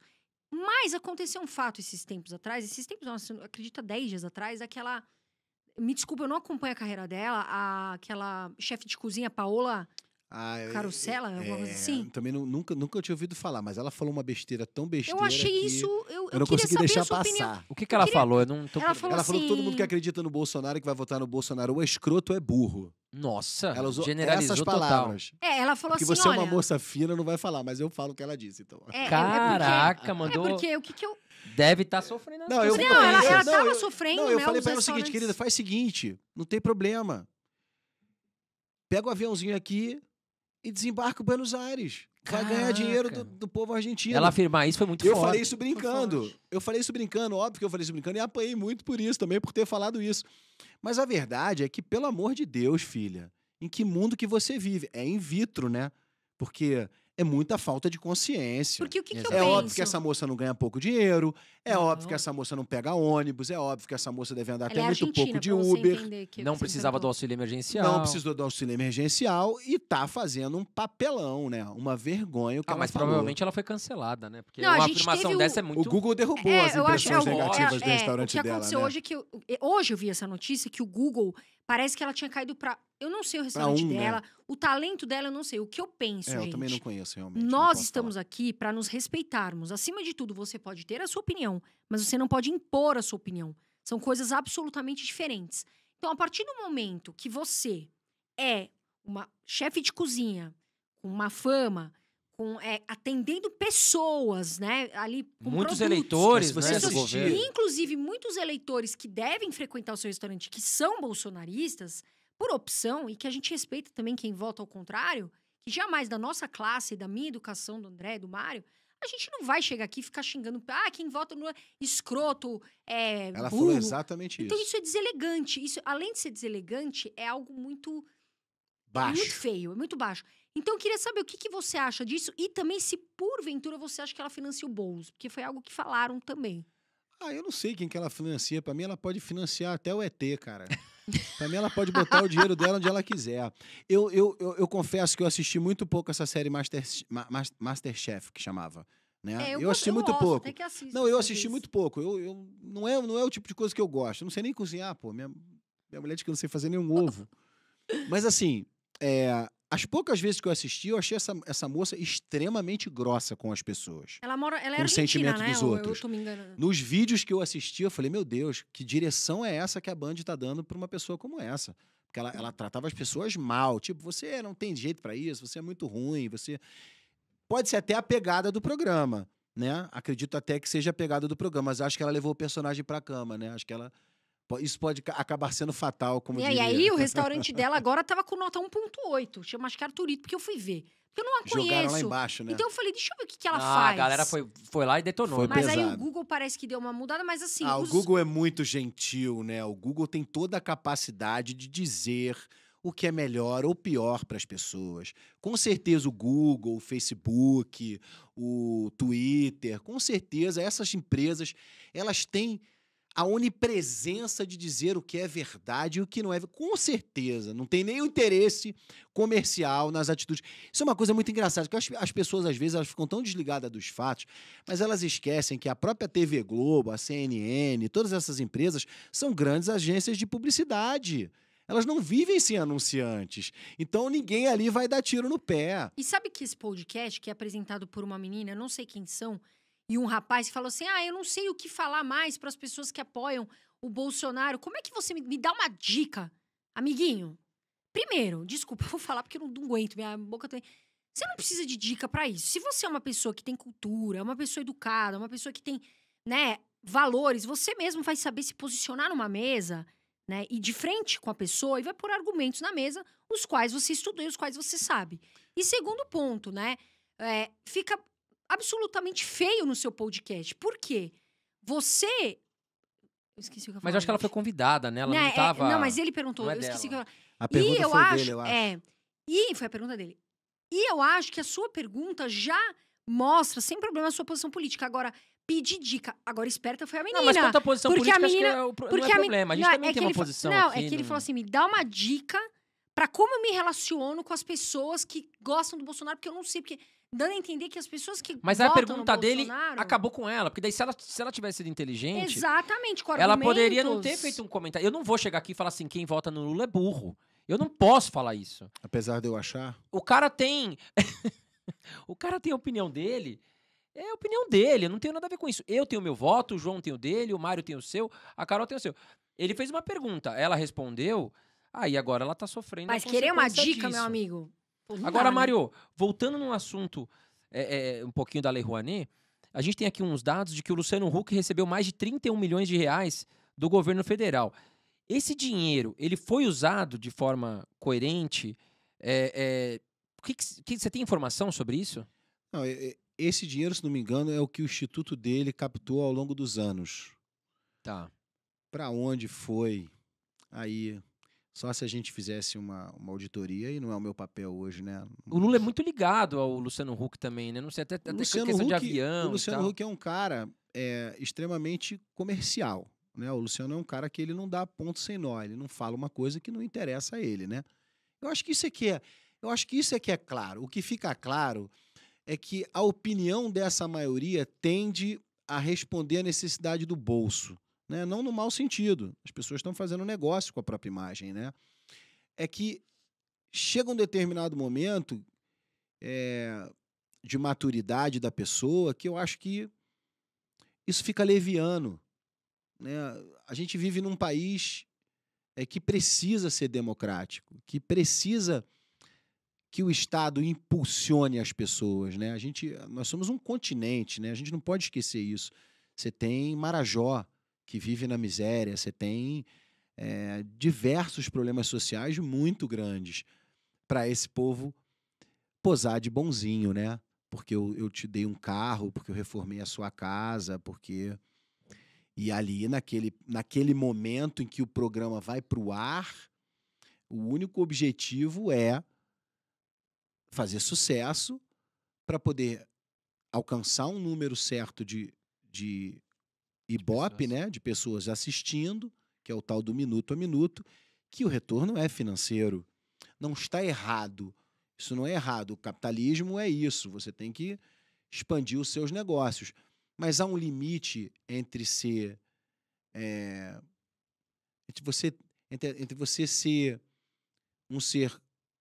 Mas aconteceu um fato esses tempos atrás, esses tempos, nossa, assim, acredita 10 dias atrás, aquela. Me desculpa, eu não acompanho a carreira dela, a, aquela chefe de cozinha, Paola. Ah, Carosella, é, é alguma coisa é, assim? Também não, nunca, nunca eu tinha ouvido falar, mas ela falou uma besteira tão besteira. Eu achei isso. Eu, eu, eu não consegui deixar passar. Opinião. O que, que ela queria... falou? Eu não tô... Ela, falou, ela assim... falou que todo mundo que assim acredita no Bolsonaro e que vai votar no Bolsonaro ou é escroto ou é burro. Nossa, ela usou generalizou essas palavras. Total. É, ela falou porque assim, você olha... é uma moça fina, não vai falar, mas eu falo o que ela disse, então. É, é, é Caraca, é porque, mandou... É porque o que que eu... Deve estar tá sofrendo. Não, eu, não, ela, ela tava sofrendo, Não, eu né, falei pra ela o seguinte, querida, faz o seguinte, não tem problema. Pega o aviãozinho aqui e desembarca em Buenos Aires vai ganhar dinheiro do, do, povo argentino. Ela afirmar isso foi muito eu forte. Eu falei isso brincando. Eu falei isso brincando, óbvio que eu falei isso brincando e apanhei muito por isso também, por ter falado isso. Mas a verdade é que, pelo amor de Deus, filha, em que mundo que você vive? É in vitro, né? Porque é muita falta de consciência. Porque o que, que eu É penso? óbvio que essa moça não ganha pouco dinheiro, é não. óbvio que essa moça não pega ônibus, é óbvio que essa moça deve andar Ela até é muito pouco de Uber. Não precisava do auxílio emergencial. Não precisou do auxílio emergencial e tá fazendo um papelão, né? Uma vergonha o que ah, ela mas falou. provavelmente ela foi cancelada, né? Porque não, uma afirmação o... dessa é muito... O Google derrubou é, as impressões acho, é negativas é, do restaurante dela, O que aconteceu dela, né? hoje é que... Eu, hoje eu vi essa notícia que o Google Parece que ela tinha caído pra. Eu não sei o restaurante um, né? dela, né? o talento dela eu não sei. O que eu penso, é, gente. Eu também não conheço realmente. Nós estamos falar. aqui para nos respeitarmos. Acima de tudo, você pode ter a sua opinião, mas você não pode impor a sua opinião. São coisas absolutamente diferentes. Então, a partir do momento que você é uma chefe de cozinha com uma fama, com é, atendendo pessoas, né? Ali muitos produtos. eleitores, você né, inclusive muitos eleitores que devem frequentar o seu restaurante, que são bolsonaristas por opção e que a gente respeita também quem vota ao contrário, que jamais da nossa classe, da minha educação, do André, do Mário, a gente não vai chegar aqui e ficar xingando, ah, quem vota no escroto, é Ela burro. falou exatamente então, isso. Então isso é deselegante. Isso, além de ser deselegante, é algo muito baixo. É muito feio, é muito baixo. Então eu queria saber o que, que você acha disso e também se porventura você acha que ela financia o Boulos, porque foi algo que falaram também. Ah, eu não sei quem que ela financia. Para mim, ela pode financiar até o ET, cara. Para mim, ela pode botar o dinheiro dela onde ela quiser. Eu, eu, eu, eu, confesso que eu assisti muito pouco essa série Master, Masterchef, que chamava. Né? É, eu, eu assisti eu muito gosto, pouco. não, eu assisti isso. muito pouco. Eu, eu, não, é, não é o tipo de coisa que eu gosto. Eu não sei nem cozinhar, pô. Minha, minha mulher diz que eu não sei fazer nenhum ovo. Mas assim, é, as poucas vezes que eu assisti, eu achei essa, essa moça extremamente grossa com as pessoas. Ela mora, ela é com o sentimento né? dos eu, outros. Nos vídeos que eu assisti, eu falei, meu Deus, que direção é essa que a Band está dando para uma pessoa como essa? Porque ela, ela tratava as pessoas mal. Tipo, você não tem jeito para isso, você é muito ruim, você. Pode ser até a pegada do programa, né? Acredito até que seja a pegada do programa, mas acho que ela levou o personagem pra cama, né? Acho que ela isso pode acabar sendo fatal, como e diria. E aí, o restaurante dela agora estava com nota 1.8. Tinha mais turito, porque eu fui ver. Porque eu não a Jogaram conheço. lá embaixo, né? Então eu falei, deixa eu ver o que, que ela ah, faz. Ah, a galera foi, foi lá e detonou. Foi né? mas pesado. aí o Google parece que deu uma mudada, mas assim... Ah, os... o Google é muito gentil, né? O Google tem toda a capacidade de dizer o que é melhor ou pior para as pessoas. Com certeza o Google, o Facebook, o Twitter, com certeza essas empresas, elas têm a onipresença de dizer o que é verdade e o que não é. Com certeza, não tem nenhum interesse comercial nas atitudes. Isso é uma coisa muito engraçada, porque as, pessoas, às vezes, elas ficam tão desligadas dos fatos, mas elas esquecem que a própria TV Globo, a CNN, todas essas empresas são grandes agências de publicidade. Elas não vivem sem anunciantes. Então ninguém ali vai dar tiro no pé. E sabe que esse podcast, que é apresentado por uma menina, não sei quem são, e um rapaz falou assim: Ah, eu não sei o que falar mais para as pessoas que apoiam o Bolsonaro. Como é que você me, me dá uma dica, amiguinho? Primeiro, desculpa, eu vou falar porque eu não, não aguento, minha boca também. Você não precisa de dica para isso. Se você é uma pessoa que tem cultura, é uma pessoa educada, é uma pessoa que tem, né, valores, você mesmo vai saber se posicionar numa mesa, né, e de frente com a pessoa e vai pôr argumentos na mesa os quais você estudou e os quais você sabe. E segundo ponto, né, é, fica absolutamente feio no seu podcast. Por quê? Você. Eu esqueci o que eu falei. Mas eu acho que ela foi convidada, né? Ela não, né, não, é, tava... não mas ele perguntou. é eu esqueci o que eu... A pergunta e eu foi acho, dele, eu é, acho. É, e foi a pergunta dele. E eu acho que a sua pergunta já mostra, sem problema, a sua posição política. Agora, pedir dica. Agora, esperta foi a menina. Não, mas quanto à posição porque política, a menina, acho que é o, porque não é a problema. A gente não, também é tem uma posição Não, aqui, é que ele não... falou assim, me dá uma dica para como eu me relaciono com as pessoas que gostam do Bolsonaro, porque eu não sei, porque dando a entender que as pessoas que Mas a pergunta dele acabou com ela, porque daí se ela, se ela tivesse sido inteligente, Exatamente, com ela poderia não ter feito um comentário. Eu não vou chegar aqui e falar assim, quem vota no Lula é burro. Eu não posso falar isso. Apesar de eu achar. O cara tem O cara tem a opinião dele. É a opinião dele, eu não tenho nada a ver com isso. Eu tenho meu voto, o João tem o dele, o Mário tem o seu, a Carol tem o seu. Ele fez uma pergunta, ela respondeu, aí ah, agora ela tá sofrendo. Mas querer uma dica, disso. meu amigo, Agora, né? Mário, voltando num assunto é, é, um pouquinho da Lei Rouanet, a gente tem aqui uns dados de que o Luciano Huck recebeu mais de 31 milhões de reais do governo federal. Esse dinheiro, ele foi usado de forma coerente? É, é que que, que, você tem informação sobre isso? Não, esse dinheiro, se não me engano, é o que o instituto dele captou ao longo dos anos. Tá. Para onde foi? Aí só se a gente fizesse uma, uma auditoria, e não é o meu papel hoje, né? O Lula é muito ligado ao Luciano Huck também, né? Não sei, até, até Luciano questão Huck, de avião. O Luciano Huck é um cara é, extremamente comercial. Né? O Luciano é um cara que ele não dá ponto sem nó, ele não fala uma coisa que não interessa a ele, né? Eu acho que isso é que é, eu acho que isso é que é claro. O que fica claro é que a opinião dessa maioria tende a responder à necessidade do bolso né? não no mau sentido. As pessoas estão fazendo negócio com a própria imagem, né? É que chega um determinado momento é, de maturidade da pessoa que eu acho que isso fica leviano. Né? A gente vive num país é, que precisa ser democrático, que precisa que o Estado impulsione as pessoas, né? A gente, nós somos um continente, né? A gente não pode esquecer isso. Você tem Marajó, que vive na miséria, você tem é, diversos problemas sociais muito grandes para esse povo posar de bonzinho, né? Porque eu, eu te dei um carro, porque eu reformei a sua casa, porque. E ali, naquele, naquele momento em que o programa vai para o ar, o único objetivo é fazer sucesso para poder alcançar um número certo de, de Ibope, de né, de pessoas assistindo, que é o tal do minuto a minuto, que o retorno é financeiro. Não está errado. Isso não é errado. O capitalismo é isso. Você tem que expandir os seus negócios. Mas há um limite entre ser. É, entre, você, entre, entre, você ser um ser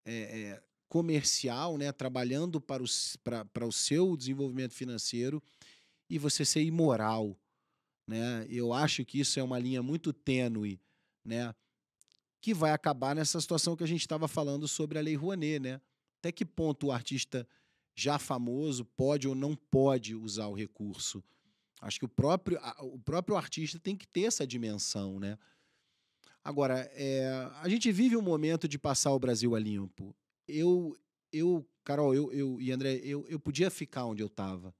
é, é, comercial, né, trabalhando para o, para, para o seu desenvolvimento financeiro, e você ser imoral né? Eu acho que isso é uma linha muito tênue, né? que vai acabar nessa situação que a gente estava falando sobre a Lei Rouanet. Né? Até que ponto o artista já famoso pode ou não pode usar o recurso? Acho que o próprio, o próprio artista tem que ter essa dimensão, né? Agora, é, a gente vive um momento de passar o Brasil a limpo. Eu, eu Carol eu, eu e André, eu, eu podia ficar onde eu estava.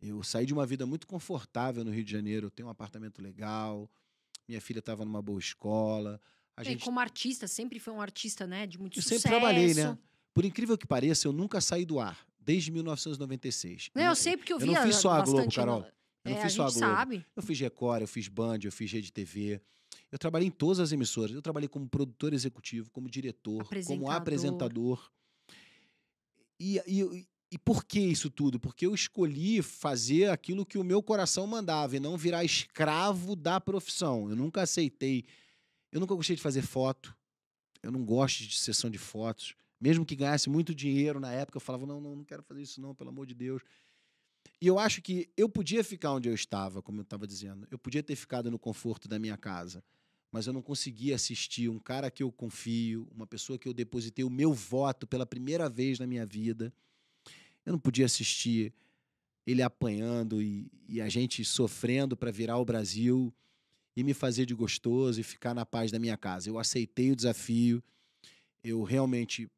Eu saí de uma vida muito confortável no Rio de Janeiro. Eu tenho um apartamento legal, minha filha estava numa boa escola. A gente... Como artista, sempre foi um artista né, de muito eu sucesso. Eu sempre trabalhei, né? Por incrível que pareça, eu nunca saí do ar, desde 1996. Não, eu, sei porque eu vi Eu não fiz só a Globo, Carol. Eu não é, fiz só a Globo. Sabe. Eu fiz Record, eu fiz Band, eu fiz Rede TV. Eu trabalhei em todas as emissoras. Eu trabalhei como produtor executivo, como diretor, apresentador. como apresentador. E, e, e por que isso tudo? Porque eu escolhi fazer aquilo que o meu coração mandava e não virar escravo da profissão. Eu nunca aceitei. Eu nunca gostei de fazer foto. Eu não gosto de sessão de fotos. Mesmo que ganhasse muito dinheiro na época, eu falava: não, não, não quero fazer isso, não, pelo amor de Deus. E eu acho que eu podia ficar onde eu estava, como eu estava dizendo. Eu podia ter ficado no conforto da minha casa, mas eu não conseguia assistir um cara que eu confio, uma pessoa que eu depositei o meu voto pela primeira vez na minha vida eu não podia assistir ele apanhando e, e a gente sofrendo para virar o Brasil e me fazer de gostoso e ficar na paz da minha casa. Eu aceitei o desafio. Eu realmente,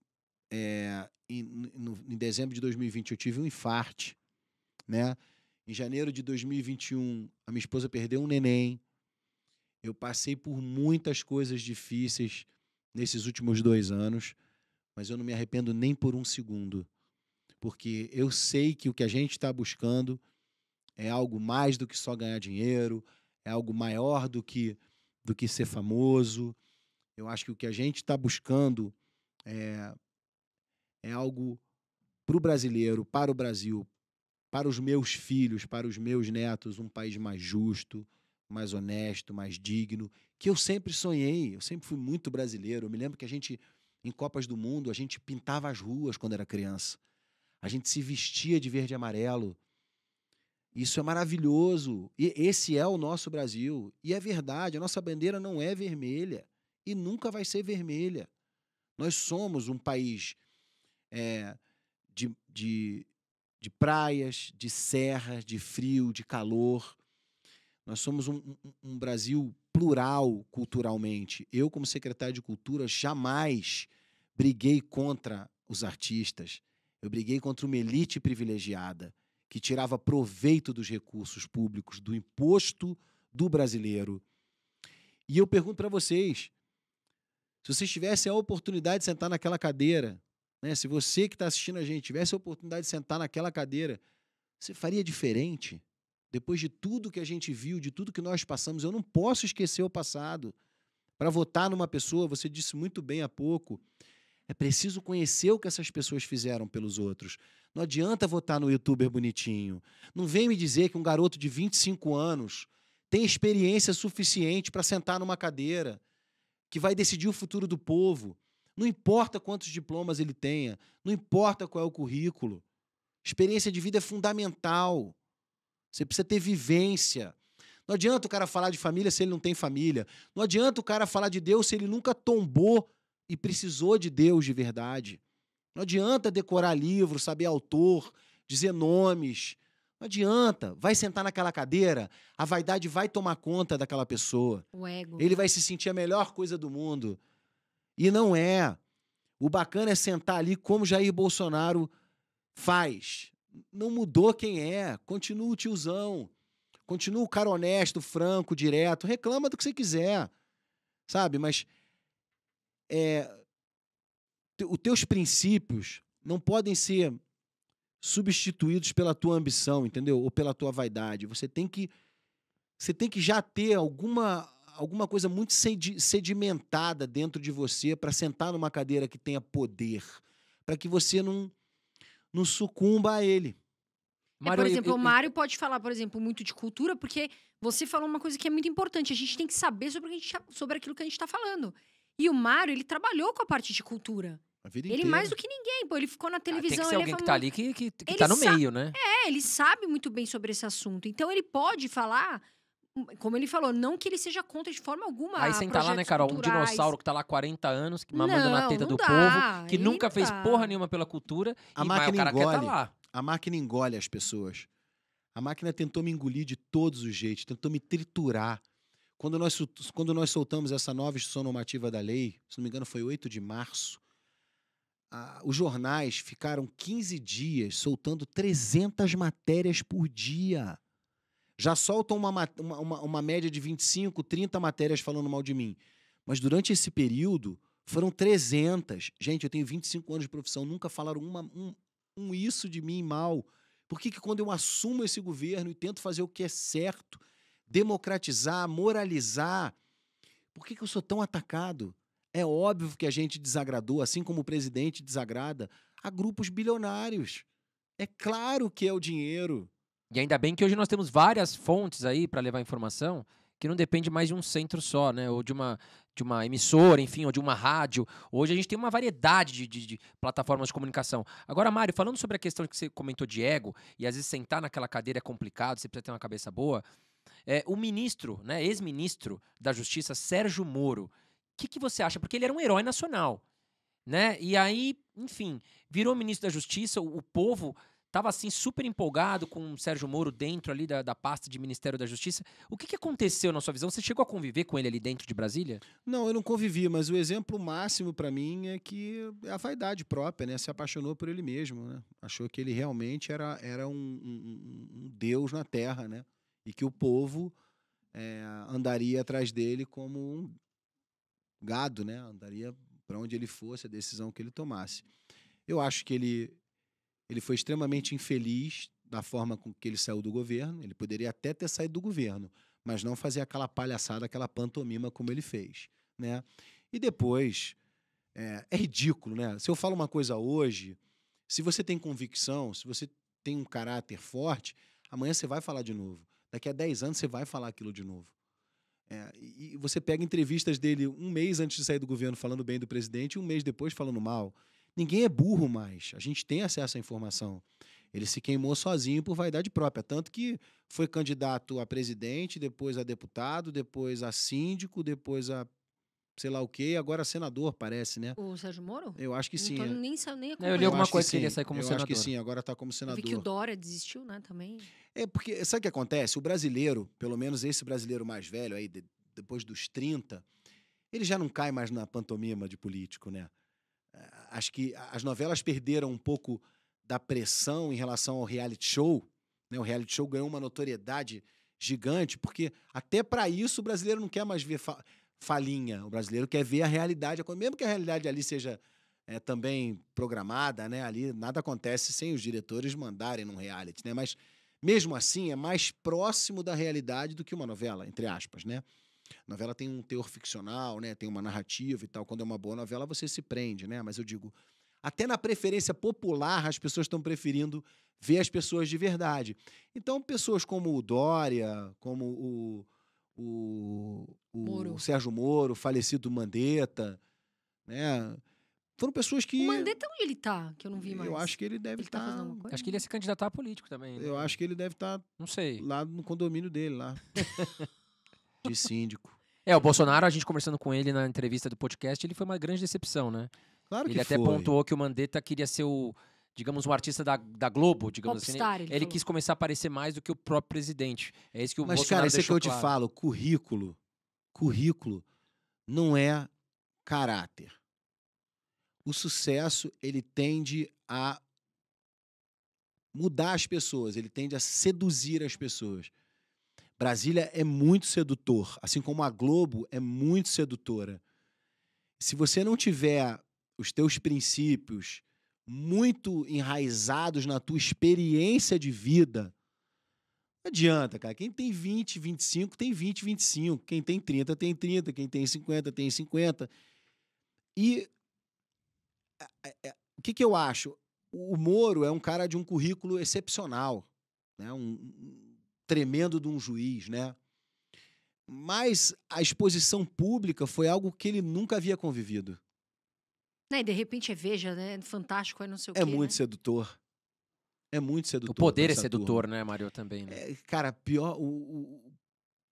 é, em, no, em dezembro de 2020, eu tive um infarte, né? Em janeiro de 2021, a minha esposa perdeu um neném. Eu passei por muitas coisas difíceis nesses últimos dois anos, mas eu não me arrependo nem por um segundo porque eu sei que o que a gente está buscando é algo mais do que só ganhar dinheiro, é algo maior do que, do que ser famoso. Eu acho que o que a gente está buscando é, é algo para o brasileiro, para o Brasil, para os meus filhos, para os meus netos, um país mais justo, mais honesto, mais digno, que eu sempre sonhei. Eu sempre fui muito brasileiro. Eu me lembro que a gente, em Copas do Mundo, a gente pintava as ruas quando era criança. A gente se vestia de verde e amarelo. Isso é maravilhoso. E esse é o nosso Brasil. E é verdade, a nossa bandeira não é vermelha e nunca vai ser vermelha. Nós somos um país é, de, de, de, praias, de serras, de frio, de calor. Nós somos um, um, um Brasil plural culturalmente. Eu, como secretário de Cultura, jamais briguei contra os artistas. Eu briguei contra uma elite privilegiada que tirava proveito dos recursos públicos, do imposto do brasileiro. E eu pergunto para vocês: se vocês tivessem a oportunidade de sentar naquela cadeira, né? se você que está assistindo a gente tivesse a oportunidade de sentar naquela cadeira, você faria diferente? Depois de tudo que a gente viu, de tudo que nós passamos, eu não posso esquecer o passado. Para votar numa pessoa, você disse muito bem há pouco, é preciso conhecer o que essas pessoas fizeram pelos outros. Não adianta votar no youtuber bonitinho. Não vem me dizer que um garoto de 25 anos tem experiência suficiente para sentar numa cadeira, que vai decidir o futuro do povo. Não importa quantos diplomas ele tenha, não importa qual é o currículo. Experiência de vida é fundamental. Você precisa ter vivência. Não adianta o cara falar de família se ele não tem família. Não adianta o cara falar de Deus se ele nunca tombou e precisou de Deus de verdade. Não adianta decorar livro, saber autor, dizer nomes. Não adianta. Vai sentar naquela cadeira, a vaidade vai tomar conta daquela pessoa. O ego. Ele vai se sentir a melhor coisa do mundo. E não é. O bacana é sentar ali como Jair Bolsonaro faz. Não mudou quem é. Continua o tiozão. Continua o cara honesto, franco, direto. Reclama do que você quiser. Sabe? Mas é, os teus princípios não podem ser substituídos pela tua ambição, entendeu? Ou pela tua vaidade. Você tem que você tem que já ter alguma alguma coisa muito sedimentada dentro de você para sentar numa cadeira que tenha poder, para que você não não sucumba a ele. É, por exemplo, eu, eu, o Mário pode falar, por exemplo, muito de cultura, porque você falou uma coisa que é muito importante. A gente tem que saber sobre, gente, sobre aquilo que a gente está falando. E o Mário, ele trabalhou com a parte de cultura. A vida ele inteira. mais do que ninguém, pô, ele ficou na televisão. Ah, tem que ser é alguém que tá ali que, que, que tá no meio, né? É, ele sabe muito bem sobre esse assunto. Então ele pode falar hum, como ele falou, não que ele seja contra de forma alguma. Aí sentar tá lá, né, Carol? Culturais. Um dinossauro que tá lá há 40 anos, que mamando não, na teta do dá. povo, que ele nunca fez tá. porra nenhuma pela cultura, a e máquina mas, tá engole, tá A máquina engole as pessoas. A máquina tentou me engolir de todos os jeitos, tentou me triturar. Quando nós, quando nós soltamos essa nova instituição normativa da lei, se não me engano foi 8 de março, os jornais ficaram 15 dias soltando 300 matérias por dia. Já soltam uma, uma, uma, uma média de 25, 30 matérias falando mal de mim. Mas durante esse período, foram 300. Gente, eu tenho 25 anos de profissão, nunca falaram uma, um, um isso de mim mal. Por que, que quando eu assumo esse governo e tento fazer o que é certo, democratizar, moralizar. Por que, que eu sou tão atacado? É óbvio que a gente desagradou, assim como o presidente desagrada, a grupos bilionários. É claro que é o dinheiro. E ainda bem que hoje nós temos várias fontes aí para levar informação que não depende mais de um centro só, né? Ou de uma, de uma emissora, enfim, ou de uma rádio. Hoje a gente tem uma variedade de, de, de plataformas de comunicação. Agora, Mário, falando sobre a questão que você comentou de ego, e às vezes sentar naquela cadeira é complicado, você precisa ter uma cabeça boa. É, o ministro, né, ex-ministro da Justiça, Sérgio Moro, o que, que você acha? Porque ele era um herói nacional. Né? E aí, enfim, virou ministro da Justiça, o, o povo estava assim super empolgado com o Sérgio Moro dentro ali da, da pasta de Ministério da Justiça. O que, que aconteceu na sua visão? Você chegou a conviver com ele ali dentro de Brasília? Não, eu não convivi, mas o exemplo máximo para mim é que é a vaidade própria, né? Se apaixonou por ele mesmo, né? Achou que ele realmente era, era um, um, um deus na Terra, né? e que o povo é, andaria atrás dele como um gado, né? Andaria para onde ele fosse, a decisão que ele tomasse. Eu acho que ele, ele foi extremamente infeliz da forma com que ele saiu do governo. Ele poderia até ter saído do governo, mas não fazer aquela palhaçada, aquela pantomima como ele fez, né? E depois é, é ridículo, né? Se eu falo uma coisa hoje, se você tem convicção, se você tem um caráter forte, amanhã você vai falar de novo. Daqui a 10 anos você vai falar aquilo de novo. É, e você pega entrevistas dele um mês antes de sair do governo falando bem do presidente e um mês depois falando mal. Ninguém é burro mais. A gente tem acesso à informação. Ele se queimou sozinho por vaidade própria. Tanto que foi candidato a presidente, depois a deputado, depois a síndico, depois a sei lá o quê, agora senador, parece, né? O Sérgio Moro? Eu acho que sim. Então, é. nem, nem eu li alguma eu coisa que, ele ia sair como eu senador. Eu acho que sim, agora tá como senador. Eu vi que o Dória desistiu, né, também. É porque, sabe o que acontece? O brasileiro, pelo menos esse brasileiro mais velho aí, de, depois dos 30, ele já não cai mais na pantomima de político, né? Ah, acho que as novelas perderam um pouco da pressão em relação ao reality show. Né? O reality show ganhou uma notoriedade gigante, porque até para isso o brasileiro não quer mais ver. Fa falinha. O brasileiro quer ver a realidade, mesmo que a realidade ali seja é, também programada, né? Ali nada acontece sem os diretores mandarem num reality, né? Mas mesmo assim é mais próximo da realidade do que uma novela, entre aspas, né? A novela tem um teor ficcional, né? Tem uma narrativa e tal. Quando é uma boa novela, você se prende, né? Mas eu digo, até na preferência popular, as pessoas estão preferindo ver as pessoas de verdade. Então, pessoas como o Dória, como o o, o Moro. Sérgio Moro, falecido Mandetta, né? Foram pessoas que. O Mandetta é onde ele tá, que eu não vi mais. Eu acho que ele deve estar. Tá... Tá acho que ele ia se candidatar a político também. Né? Eu acho que ele deve estar. Tá não sei. Lá no condomínio dele, lá. de síndico. É, o Bolsonaro, a gente conversando com ele na entrevista do podcast, ele foi uma grande decepção, né? Claro que ele até pontuou que o Mandetta queria ser o digamos, um artista da, da Globo, digamos assim, né, Popstar, assim. Ele, ele quis começar a aparecer mais do que o próprio presidente. É isso que o Mas, Bolsonaro cara, isso é que eu claro. te falo: currículo. Currículo não é caráter. O sucesso, ele tende a mudar as pessoas, ele tende a seduzir as pessoas. Brasília é muito sedutor, assim como a Globo é muito sedutora. Se você não tiver os teus princípios, muito enraizados na tua experiência de vida, não adianta, cara. Quem tem 20, 25, tem 20, 25. Quem tem 30, tem 30. Quem tem 50, tem 50. E o que, que eu acho? O Moro é um cara de um currículo excepcional, né? um, um tremendo de um juiz, né? Mas a exposição pública foi algo que ele nunca havia convivido. Né? E de repente é veja, né? Fantástico, é não sei o é quê. É muito né? sedutor. É muito sedutor. O poder é sedutor, turma. né, Mario, também. Né? É, cara, pior, o, o,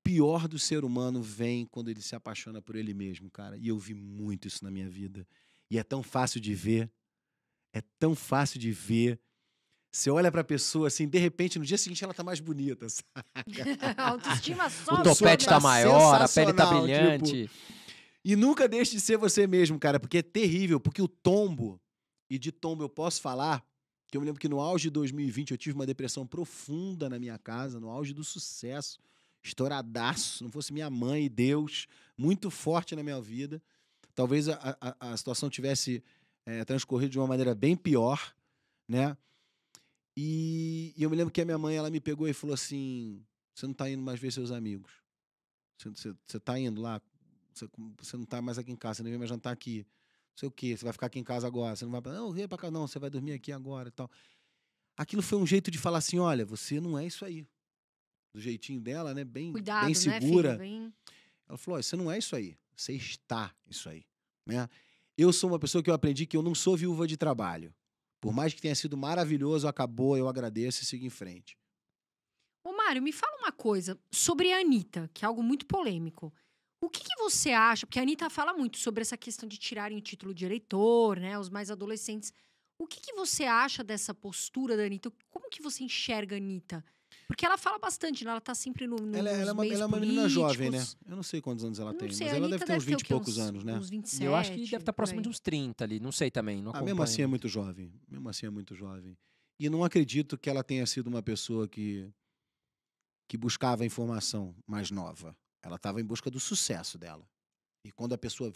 pior do ser humano vem quando ele se apaixona por ele mesmo, cara. E eu vi muito isso na minha vida. E é tão fácil de ver. É tão fácil de ver. Você olha pra pessoa assim, de repente, no dia seguinte ela tá mais bonita, saca? a autoestima sobe. O topete tá maior, a pele tá tipo, brilhante. Tipo, e nunca deixe de ser você mesmo, cara, porque é terrível, porque o tombo, e de tombo eu posso falar, que eu me lembro que no auge de 2020 eu tive uma depressão profunda na minha casa, no auge do sucesso, estouradaço, não fosse minha mãe e Deus, muito forte na minha vida, talvez a, a, a situação tivesse é, transcorrido de uma maneira bem pior, né? E, e, eu me lembro que a minha mãe, ela me pegou e falou assim, você não tá indo mais ver seus amigos. Você, você, você tá indo lá você, você não está mais aqui em casa, você nem vem mais jantar aqui. Não sei o quê, você vai ficar aqui em casa agora. Você não vai para. Não, vem cá, não, você vai dormir aqui agora e tal. Aquilo foi um jeito de falar assim: olha, você não é isso aí. Do jeitinho dela, né? Bem, Cuidado, bem segura. Né, filho, bem... Ela falou: você não é isso aí. Você está isso aí. Né? Eu sou uma pessoa que eu aprendi que eu não sou viúva de trabalho. Por mais que tenha sido maravilhoso, acabou, eu agradeço e sigo em frente. Ô, Mário, me fala uma coisa sobre a Anitta, que é algo muito polêmico. O que, que, você acha? Porque a Anitta fala muito sobre essa questão de tirarem o título de eleitor, né? Os mais adolescentes. O que, que você acha dessa postura da Anitta? Como que você enxerga a Anitta? Porque ela fala bastante, né? Ela tá sempre no. no ela, é, ela, é uma, ela é uma menina jovem, né? Eu não sei quantos anos ela não tem, sei, mas ela deve ter uns 20 e poucos uns, anos, né? Uns 27, eu acho que deve estar tá próximo de uns 30 ali, não sei também. Não ah, mesmo assim é muito jovem. Mesmo assim é muito jovem. E não acredito que ela tenha sido uma pessoa que, que buscava informação mais nova. Ela estava em busca do sucesso dela. E quando a pessoa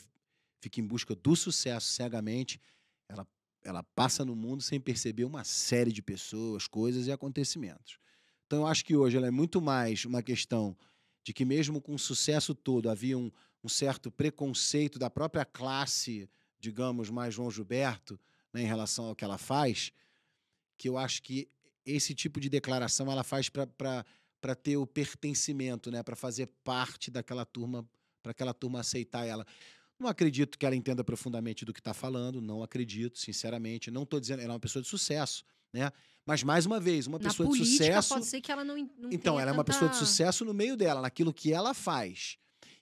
fica em busca do sucesso cegamente, ela, ela passa no mundo sem perceber uma série de pessoas, coisas e acontecimentos. Então, eu acho que hoje ela é muito mais uma questão de que, mesmo com o sucesso todo, havia um, um certo preconceito da própria classe, digamos, mais João Gilberto, né, em relação ao que ela faz, que eu acho que esse tipo de declaração ela faz para para ter o pertencimento, né, para fazer parte daquela turma, para aquela turma aceitar ela. Não acredito que ela entenda profundamente do que está falando, não acredito, sinceramente. Não estou dizendo, ela é uma pessoa de sucesso, né? Mas, mais uma vez, uma Na pessoa política, de sucesso. Pode ser que ela não, não Então, ela é uma pessoa de sucesso no meio dela, naquilo que ela faz.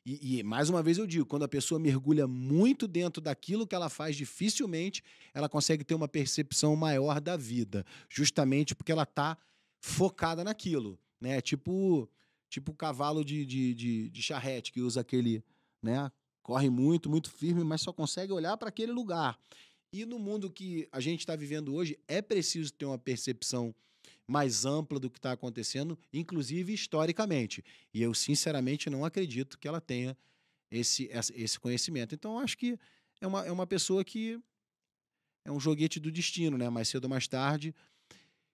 E, e, mais uma vez eu digo, quando a pessoa mergulha muito dentro daquilo que ela faz, dificilmente ela consegue ter uma percepção maior da vida, justamente porque ela está focada naquilo né? Tipo, tipo cavalo de, de, de, de charrete que usa aquele, né? Corre muito, muito firme, mas só consegue olhar para aquele lugar. E no mundo que a gente está vivendo hoje, é preciso ter uma percepção mais ampla do que está acontecendo, inclusive historicamente. E eu, sinceramente, não acredito que ela tenha esse, esse conhecimento. Então, acho que é uma, é uma pessoa que é um joguete do destino, né? Mais cedo ou mais tarde,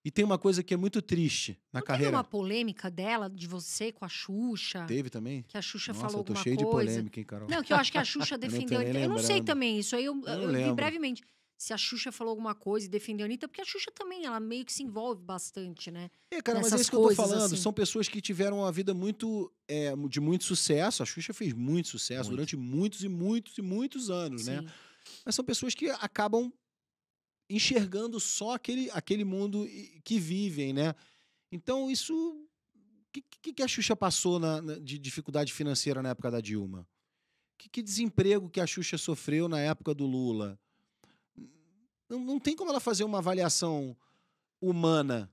e tem uma coisa que é muito triste na não carreira. Teve uma polêmica dela, de você com a Xuxa. Teve também? Que a Xuxa Nossa, falou alguma coisa. Eu tô cheio coisa. de polêmica, hein, Carol? Não, que eu acho que a Xuxa defendeu. eu, não eu não sei também isso. Aí eu, eu, eu vi brevemente. Se a Xuxa falou alguma coisa e defendeu a Anitta, porque a Xuxa também, ela meio que se envolve bastante, né? É, cara, mas é isso que eu tô falando. Assim. São pessoas que tiveram uma vida muito. É, de muito sucesso. A Xuxa fez muito sucesso muito. durante muitos e muitos e muitos anos, né? Sim. né? Mas são pessoas que acabam enxergando só aquele, aquele mundo que vivem, né? Então, isso. O que, que, a Xuxa passou na, na, de dificuldade financeira na época da Dilma? Que, que desemprego que a Xuxa sofreu na época do Lula? Não, não tem como ela fazer uma avaliação humana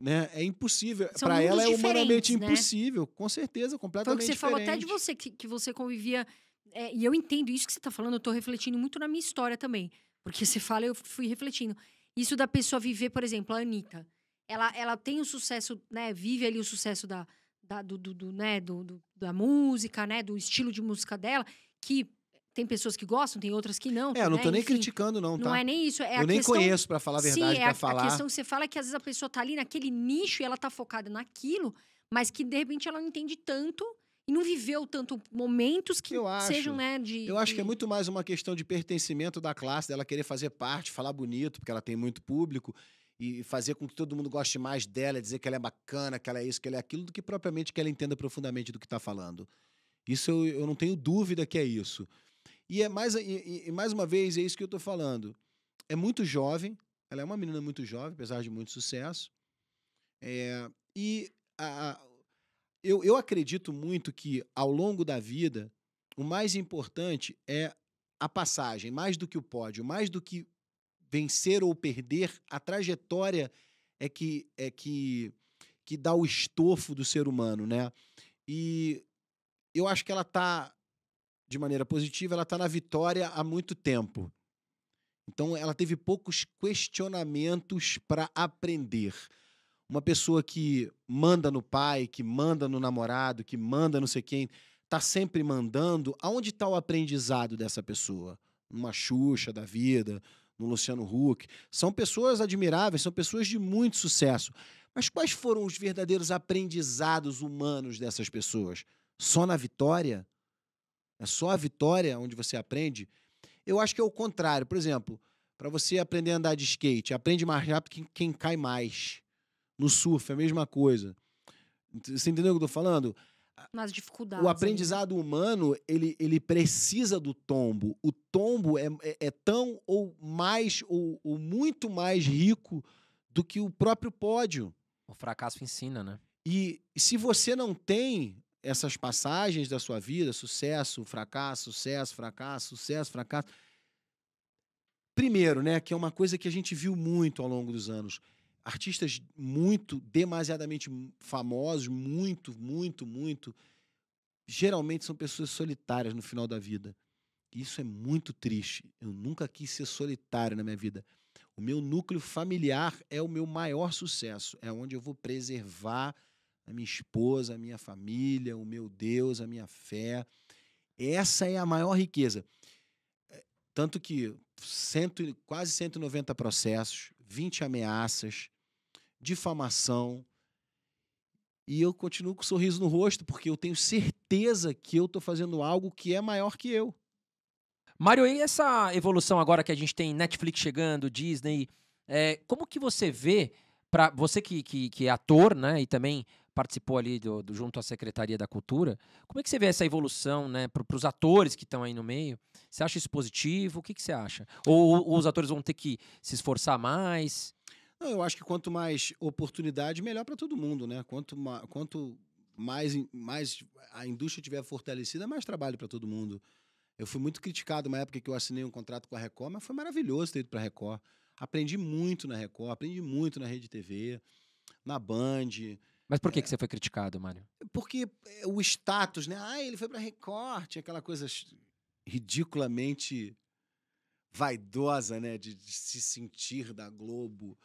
né? É impossível. Para ela é humanamente né? impossível, com certeza, completamente. Foi o que você diferente. falou até de você, que, que você convivia. É, e eu entendo isso que você está falando, eu estou refletindo muito na minha história também. Porque você fala, eu fui refletindo. Isso da pessoa viver, por exemplo, a Anitta. Ela, ela tem o sucesso, né? Vive ali o sucesso da, da, do, do, do né, do, do, da música, né? Do estilo de música dela, que tem pessoas que gostam, tem outras que não. É, eu não né? tô nem Enfim, criticando, não, tá? Não é nem isso. É eu nem questão... conheço, para falar a verdade, Sim, é pra a, falar. A questão que você fala é que às vezes a pessoa tá ali naquele nicho e ela tá focada naquilo, mas que de repente ela não entende tanto e não viveu tanto momentos que eu acho, sejam, né, de. Eu acho de... que é muito mais uma questão de pertencimento da classe, dela querer fazer parte, falar bonito, porque ela tem muito público, e fazer com que todo mundo goste mais dela, dizer que ela é bacana, que ela é isso, que ela é aquilo, do que propriamente que ela entenda profundamente do que está falando. Isso eu, eu, não tenho dúvida que é isso. E é mais, e, e mais uma vez, é isso que eu estou falando. É muito jovem, ela é uma menina muito jovem, apesar de muito sucesso. É, e a, a eu, eu acredito muito que ao longo da vida, o mais importante é a passagem, mais do que o pódio, mais do que vencer ou perder, a trajetória é que é que que dá o estofo do ser humano, né? E eu acho que ela tá de maneira positiva, ela tá na vitória há muito tempo. Então ela teve poucos questionamentos para aprender uma pessoa que manda no pai, que manda no namorado, que manda não sei quem, tá sempre mandando, aonde está o aprendizado dessa pessoa? Numa Xuxa da vida, no Luciano Huck. São pessoas admiráveis, são pessoas de muito sucesso. Mas quais foram os verdadeiros aprendizados humanos dessas pessoas? Só na vitória? É só a vitória onde você aprende? Eu acho que é o contrário. Por exemplo, para você aprender a andar de skate, aprende mais rápido que quem cai mais. No surf, é a mesma coisa. Você entendeu o que eu tô falando? Nas dificuldades. O aprendizado humano, ele, ele precisa do tombo. O tombo é, é, é tão ou mais, ou, ou, muito mais rico do que o próprio pódio. O fracasso ensina, né? E se você não tem essas passagens da sua vida, sucesso, fracasso, sucesso, fracasso, sucesso, fracasso. Primeiro, né, que é uma coisa que a gente viu muito ao longo dos anos artistas muito, demasiadamente famosos, muito, muito, muito, geralmente são pessoas solitárias no final da vida. Isso é muito triste. Eu nunca quis ser solitário na minha vida. O meu núcleo familiar é o meu maior sucesso. É onde eu vou preservar a minha esposa, a minha família, o meu Deus, a minha fé. Essa é a maior riqueza. É, tanto que cento, quase 190 processos, 20 ameaças, difamação. E eu continuo com um sorriso no rosto, porque eu tenho certeza que eu estou fazendo algo que é maior que eu. Mário, e essa evolução agora que a gente tem Netflix chegando, Disney, é, como que você vê, para você que, que, que é ator né, e também participou ali do, do, junto à Secretaria da Cultura. Como é que você vê essa evolução né, para os atores que estão aí no meio? Você acha isso positivo? O que, que você acha? Ou, ou os atores vão ter que se esforçar mais? Não, eu acho que quanto mais oportunidade, melhor para todo mundo, né? Quanto, ma quanto mais, mais a indústria tiver fortalecida, mais trabalho para todo mundo. Eu fui muito criticado uma época que eu assinei um contrato com a Record, mas foi maravilhoso ter ido para a Record. Aprendi muito na Record, aprendi muito na Rede TV, na Band. Mas por que, é... que você foi criticado, Mário? Porque eh, o status, né? Ah, ele foi para recorte, aquela coisa ridiculamente vaidosa, né? De, de se sentir da Globo.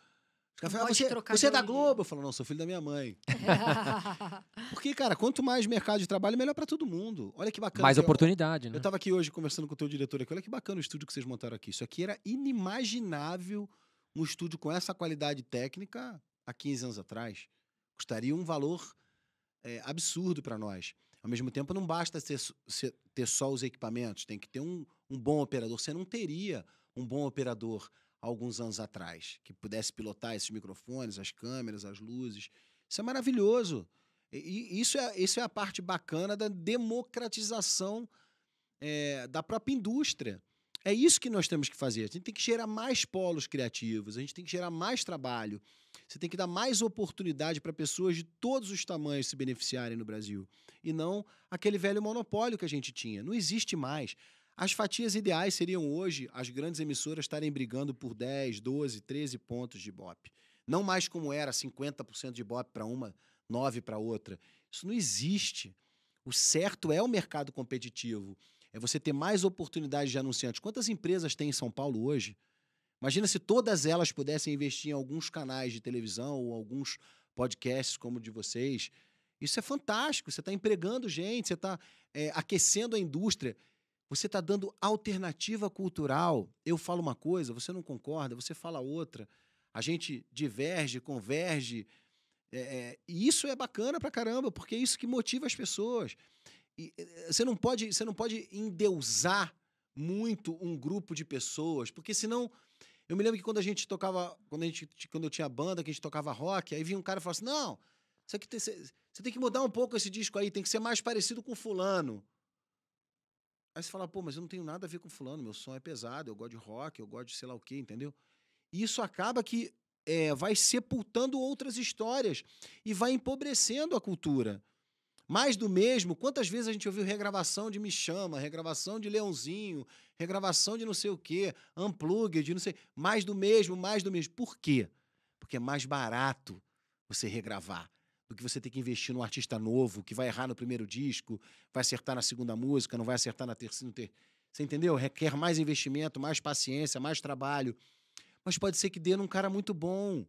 Os caras falam, ah, você, você é da Globo? Eu falo, não, sou filho da minha mãe. Porque, cara, quanto mais mercado de trabalho, melhor para todo mundo. Olha que bacana. Mais oportunidade, né? Eu tava aqui hoje conversando com o teu diretor aqui. Olha que bacana o estúdio que vocês montaram aqui. Isso aqui era inimaginável um estúdio com essa qualidade técnica há 15 anos atrás. Custaria um valor é, absurdo para nós. Ao mesmo tempo, não basta ter, ter só os equipamentos, tem que ter um, um bom operador. Você não teria um bom operador alguns anos atrás, que pudesse pilotar esses microfones, as câmeras, as luzes. Isso é maravilhoso. E isso é, isso é a parte bacana da democratização é, da própria indústria. É isso que nós temos que fazer. A gente tem que gerar mais polos criativos, a gente tem que gerar mais trabalho. Você tem que dar mais oportunidade para pessoas de todos os tamanhos se beneficiarem no Brasil. E não aquele velho monopólio que a gente tinha. Não existe mais. As fatias ideais seriam hoje as grandes emissoras estarem brigando por 10, 12, 13 pontos de bop, Não mais como era 50% de bop para uma, 9 para outra. Isso não existe. O certo é o mercado competitivo é você ter mais oportunidades de anunciantes. Quantas empresas tem em São Paulo hoje? Imagina se todas elas pudessem investir em alguns canais de televisão ou alguns podcasts como o de vocês. Isso é fantástico. Você está empregando gente, você está é, aquecendo a indústria, você está dando alternativa cultural. Eu falo uma coisa, você não concorda, você fala outra. A gente diverge, converge. É, é, e isso é bacana pra caramba, porque é isso que motiva as pessoas. Eh, eh, você, não pode, você não pode endeusar muito um grupo de pessoas, porque senão. Eu me lembro que quando a gente tocava, quando, a gente, quando eu tinha banda, que a gente tocava rock, aí vinha um cara e falava assim: não, você tem que mudar um pouco esse disco aí, tem que ser mais parecido com Fulano. Aí você fala: pô, mas eu não tenho nada a ver com Fulano, meu som é pesado, eu gosto de rock, eu gosto de sei lá o quê, entendeu? E isso acaba que é, vai sepultando outras histórias e vai empobrecendo a cultura. Mais do mesmo, quantas vezes a gente ouviu regravação de Me Chama, regravação de Leãozinho, regravação de não sei o quê, Unplugged, de não sei. Mais do mesmo, mais do mesmo. Por quê? Porque é mais barato você regravar do que você ter que investir num artista novo que vai errar no primeiro disco, vai acertar na segunda música, não vai acertar na terceira. Ter... Você entendeu? Requer mais investimento, mais paciência, mais trabalho. Mas pode ser que dê num cara muito bom.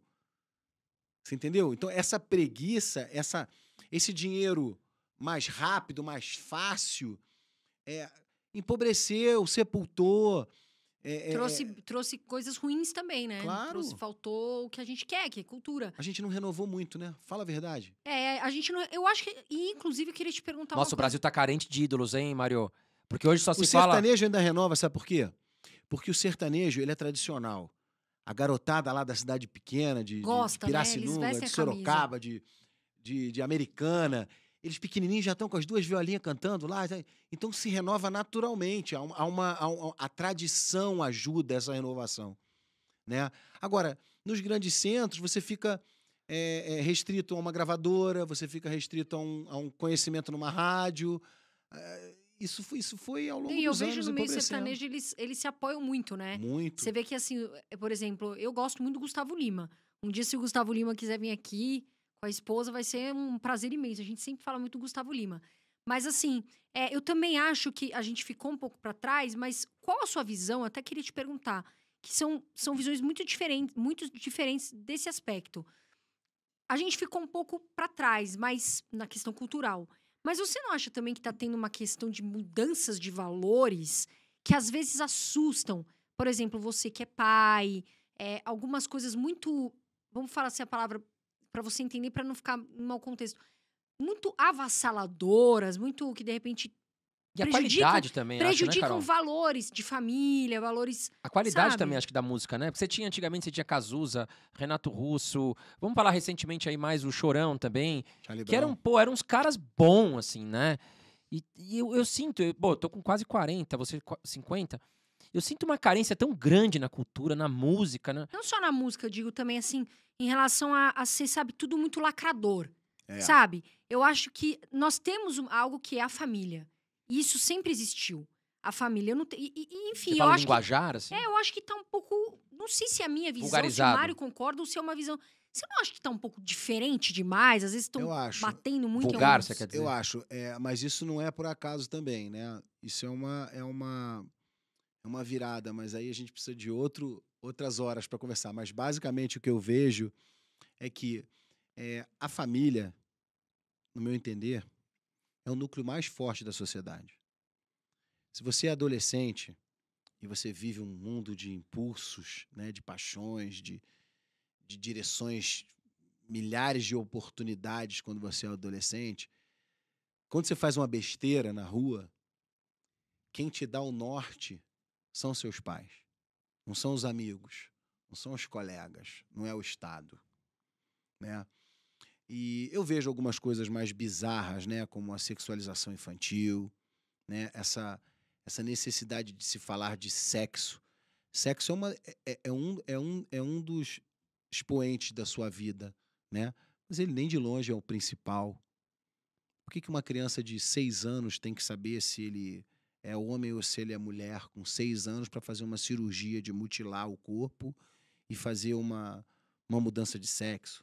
Você entendeu? Então, essa preguiça, essa esse dinheiro mais rápido, mais fácil, é, empobreceu, sepultou. É, é, trouxe, é, trouxe coisas ruins também, né? Claro. Trouxe, faltou o que a gente quer, que é cultura. A gente não renovou muito, né? Fala a verdade. É, a gente não. Eu acho que. E, inclusive, eu queria te perguntar. Nossa, o Brasil tá carente de ídolos, hein, Mario? Porque hoje só se o fala. O sertanejo ainda renova, sabe por quê? Porque o sertanejo, ele é tradicional. A garotada lá da cidade pequena, de, Gosta, né? de Piracinunga, né? de Sorocaba, de, de, de Americana eles pequenininhos já estão com as duas violinhas cantando lá. Então se renova naturalmente. Há uma, há uma, há uma a tradição ajuda essa renovação. Né? Agora, nos grandes centros, você fica é, é, restrito a uma gravadora, você fica restrito a um, a um conhecimento numa rádio. É, isso foi, isso foi ao longo e dos anos. E eu vejo no meio sertanejo eles, eles se apoiam muito, né? Muito. Você vê que, assim, por exemplo, eu gosto muito do Gustavo Lima. Um dia, se o Gustavo Lima quiser vir aqui, com a esposa, vai ser um prazer imenso. A gente sempre fala muito do Gustavo Lima. Mas assim, é, eu também acho que a gente ficou um pouco para trás, mas qual a sua visão? até queria te perguntar, que são, são visões muito diferentes, muito diferentes desse aspecto. A gente ficou um pouco para trás, mas na questão cultural. Mas você não acha também que está tendo uma questão de mudanças de valores que às vezes assustam? Por exemplo, você que é pai, é, algumas coisas muito, vamos falar assim a palavra para você entender, para não ficar em mau contexto. Muito avassaladoras, muito que de repente. E a qualidade também, Prejudicam acho, né, valores de família, valores. A qualidade sabe? também, acho que, da música, né? Porque você tinha antigamente, você tinha Cazuza, Renato Russo. Vamos falar recentemente aí mais o Chorão também. Charlie que eram, pô, eram uns caras bons, assim, né? E, e eu, eu, sinto, eu, pô, tô com quase 40, você 50. Eu sinto uma carência tão grande na cultura, na música, né? Não só na música, eu digo também assim, em relação a, a ser, sabe, tudo muito lacrador. É. Sabe? Eu acho que nós temos algo que é a família. E isso sempre existiu. A família. Eu não te... e, e, enfim, Você eu acho. Linguajar, que... assim? É, eu acho que tá um pouco. Não sei se é a minha visão, se o Mário concorda ou se é uma visão. Você não acha que tá um pouco diferente demais? Às vezes estão batendo muito Vulgar, em alguns... você quer dizer? Eu acho, é, mas isso não é por acaso também, né? Isso é uma, é uma é uma virada, mas aí a gente precisa de outro, outras horas para conversar. Mas basicamente o que eu vejo é que é, a família, no meu entender, é o núcleo mais forte da sociedade. Se você é adolescente e você vive um mundo de impulsos, né, de paixões, de, de direções, milhares de oportunidades quando você é adolescente, quando você faz uma besteira na rua, quem te dá o norte são seus pais, não são os amigos, não são os colegas, não é o Estado. Né? E eu vejo algumas coisas mais bizarras, né? como a sexualização infantil, né? essa, essa necessidade de se falar de sexo. Sexo é, uma, é, é, é um, é, um, é um dos expoentes da sua vida, né? mas ele nem de longe é o principal. Por que, que uma criança de seis anos tem que saber se ele é homem ou se ele é mulher, com seis anos, para fazer uma cirurgia de mutilar o corpo e fazer uma, uma mudança de sexo.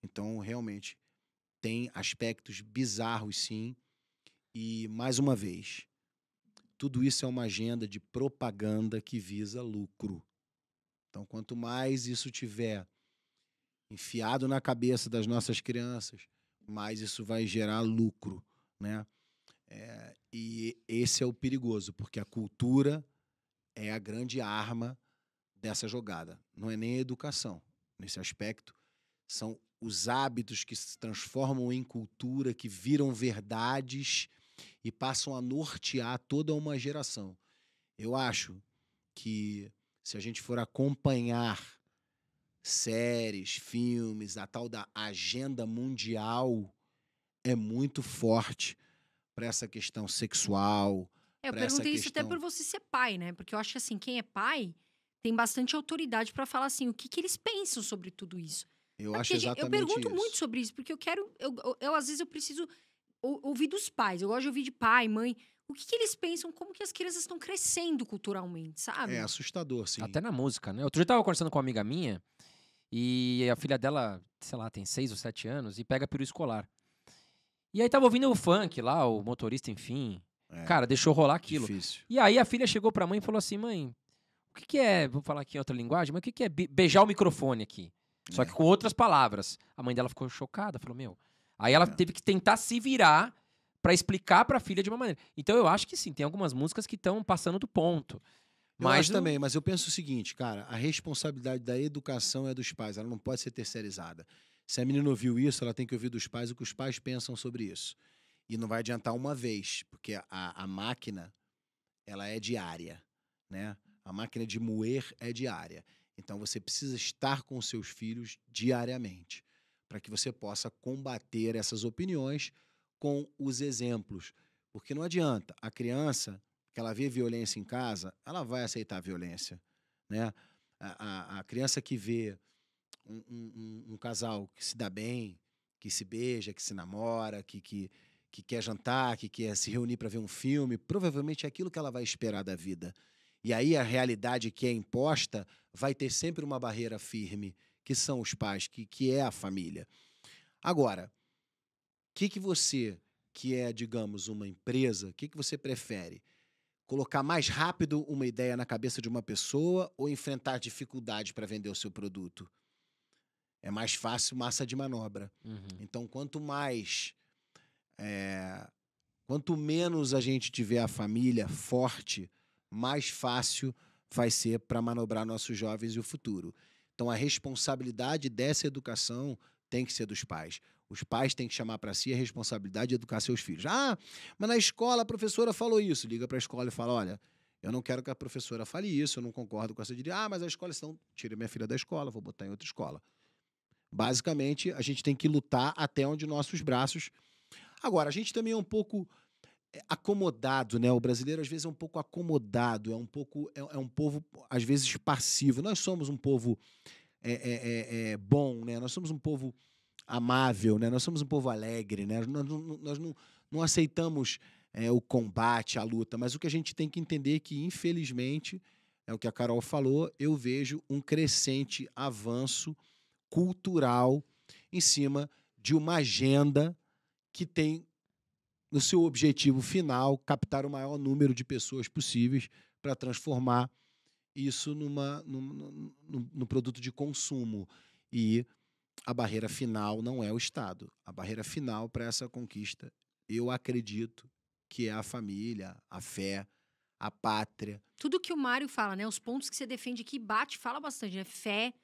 Então, realmente, tem aspectos bizarros, sim. E, mais uma vez, tudo isso é uma agenda de propaganda que visa lucro. Então, quanto mais isso tiver enfiado na cabeça das nossas crianças, mais isso vai gerar lucro, né? É, e esse é o perigoso, porque a cultura é a grande arma dessa jogada. Não é nem a educação nesse aspecto. São os hábitos que se transformam em cultura, que viram verdades e passam a nortear toda uma geração. Eu acho que se a gente for acompanhar séries, filmes, a tal da agenda mundial é muito forte para essa questão sexual. É, eu perguntei isso até por você ser pai, né? Porque eu acho que assim, quem é pai tem bastante autoridade para falar assim, o que, que eles pensam sobre tudo isso. Eu Sabe acho exatamente Eu pergunto isso. muito sobre isso, porque eu quero. Eu, eu, eu, às vezes eu preciso ouvir dos pais. Eu gosto de ouvir de pai, mãe. O que, que eles pensam? Como que as crianças estão crescendo culturalmente, sabe? É assustador, sim. Até na música, né? Outro dia eu tava conversando com uma amiga minha e a filha dela, sei lá, tem seis ou sete anos e pega peru escolar. E aí tava ouvindo o funk lá, o motorista, enfim. É, Cara, deixou rolar aquilo. Difícil. E aí a filha chegou pra mãe e falou assim: mãe, o que, que é. Vou falar aqui em outra linguagem, mas o que, que é beijar o microfone aqui? Só é. que com outras palavras. A mãe dela ficou chocada, falou: meu. Aí ela é. teve que tentar se virar para explicar para a filha de uma maneira. Então eu acho que sim, tem algumas músicas que estão passando do ponto. mas eu... também, mas eu penso o seguinte, cara, a responsabilidade da educação é dos pais, ela não pode ser terceirizada. Se a menina ouviu isso, ela tem que ouvir dos pais o que os pais pensam sobre isso. E não vai adiantar uma vez, porque a, a máquina, ela é diária, né? A máquina de moer é diária. Então você precisa estar com seus filhos diariamente, para que você possa combater essas opiniões com os exemplos. Porque não adianta, a criança que ela vê violência em casa, ela vai aceitar a violência, né? A, a, a criança que vê um, um, um, casal que se dá bem, que se beija, que se namora, que, que, que quer jantar, que quer se reunir para ver um filme, provavelmente é aquilo que ela vai esperar da vida. E aí a realidade que é imposta vai ter sempre uma barreira firme, que são os pais, que, que é a família. Agora, o que, que você, que é, digamos, uma empresa, o que, que você prefere? Colocar mais rápido uma ideia na cabeça de uma pessoa ou enfrentar dificuldade para vender o seu produto? é mais fácil massa de manobra. Uhum. Então, quanto mais. É, quanto menos a gente tiver a família forte, mais fácil vai ser para manobrar nossos jovens e o futuro. Então, a responsabilidade dessa educação tem que ser dos pais. Os pais têm que chamar para si a responsabilidade de educar seus filhos. Ah, mas na escola a professora falou isso. Liga para a escola e fala: olha, eu não quero que a professora fale isso, eu não concordo com essa direita. Ah, mas a escola, então, tira minha filha da escola, vou botar em outra escola. Basicamente, a gente tem que lutar até onde nossos braços. Agora, a gente também é um pouco é, acomodado, né? O brasileiro às vezes é um pouco acomodado, é um pouco é, é um povo às vezes passivo. Nós somos um povo é, é, é, é bom, né? Nós somos um povo amável, né? Nós somos um povo alegre, né? Nós, não, nós não, não aceitamos o combate, a luta, mas o que a gente tem que entender é que infelizmente é o que a Carol falou. Eu vejo um crescente avanço cultural em cima de uma agenda que tem no seu objetivo final captar o maior número de pessoas possíveis para transformar isso numa, num, num, num, produto de consumo. E a barreira final não é o Estado. A barreira final para essa conquista, eu acredito que é a família, a fé, a pátria. Tudo que o Mário fala, né? Os pontos que você defende que bate, fala bastante, né? Fé,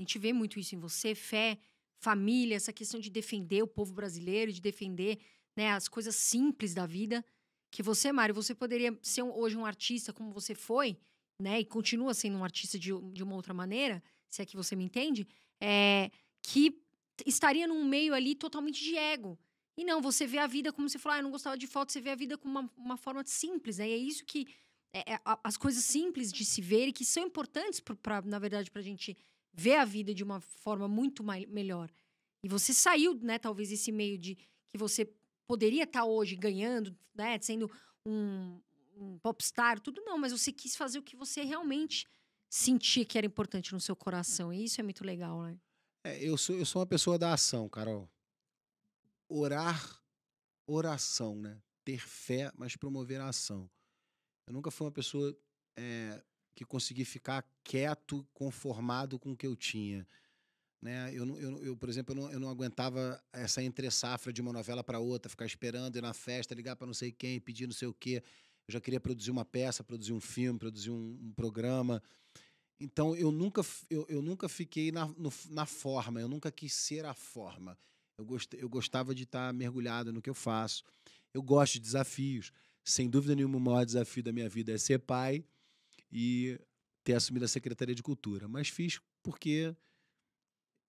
a gente vê muito isso em você, fé, família, essa questão de defender o povo brasileiro, de defender né, as coisas simples da vida. Que você, Mário, você poderia ser um, hoje um artista como você foi, né? E continua sendo um artista de, de uma outra maneira, se é que você me entende, é, que estaria num meio ali totalmente de ego. E não, você vê a vida como você falou, ah, eu não gostava de foto, você vê a vida com uma, uma forma simples, né? E é isso que. É, é, as coisas simples de se ver e que são importantes, pra, pra na verdade, para a gente vê a vida de uma forma muito mais, melhor. E você saiu, né, talvez esse meio de que você poderia estar tá hoje ganhando, né, sendo um, um popstar, tudo não, mas você quis fazer o que você realmente sentia que era importante no seu coração. E isso é muito legal, né? É, eu sou, eu sou uma pessoa da ação, Carol. Orar, oração, né? Ter fé, mas promover a ação. Eu nunca fui uma pessoa é, que consegui ficar quieto, conformado com o que eu tinha. Né? Eu, eu, eu, por exemplo, eu não, eu não aguentava essa entre-safra de uma novela para outra, ficar esperando, ir na festa, ligar para não sei quem, pedir não sei o quê. Eu já queria produzir uma peça, produzir um filme, produzir um, um programa. Então, eu nunca, eu, eu nunca fiquei na, no, na forma, eu nunca quis ser a forma. Eu, gost, eu gostava de estar tá mergulhado no que eu faço. Eu gosto de desafios. Sem dúvida nenhuma, o maior desafio da minha vida é ser pai e ter assumido a Secretaria de Cultura. Mas fiz porque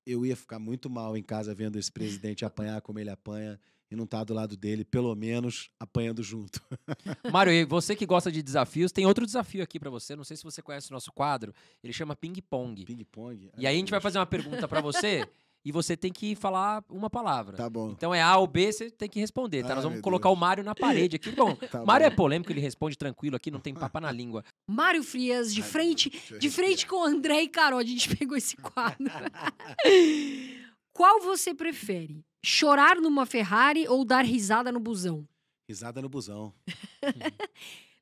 eu ia ficar muito mal em casa vendo esse presidente apanhar como ele apanha e não estar tá do lado dele, pelo menos apanhando junto. Mário, você que gosta de desafios, tem outro desafio aqui para você. Não sei se você conhece o nosso quadro. Ele chama Ping Pong. Ping Pong? e aí a gente vai fazer uma pergunta para você e você tem que falar uma palavra. Tá bom. Então é A ou B, você tem que responder, tá? Ai, Nós vamos colocar Deus. o Mário na parede aqui. Bom, tá Mário bom. é polêmico, ele responde tranquilo aqui, não tem papa na língua. Mário Frias, de frente, de frente com André e Carol, a gente pegou esse quadro. Qual você prefere? Chorar numa Ferrari ou dar risada no busão? Risada no busão.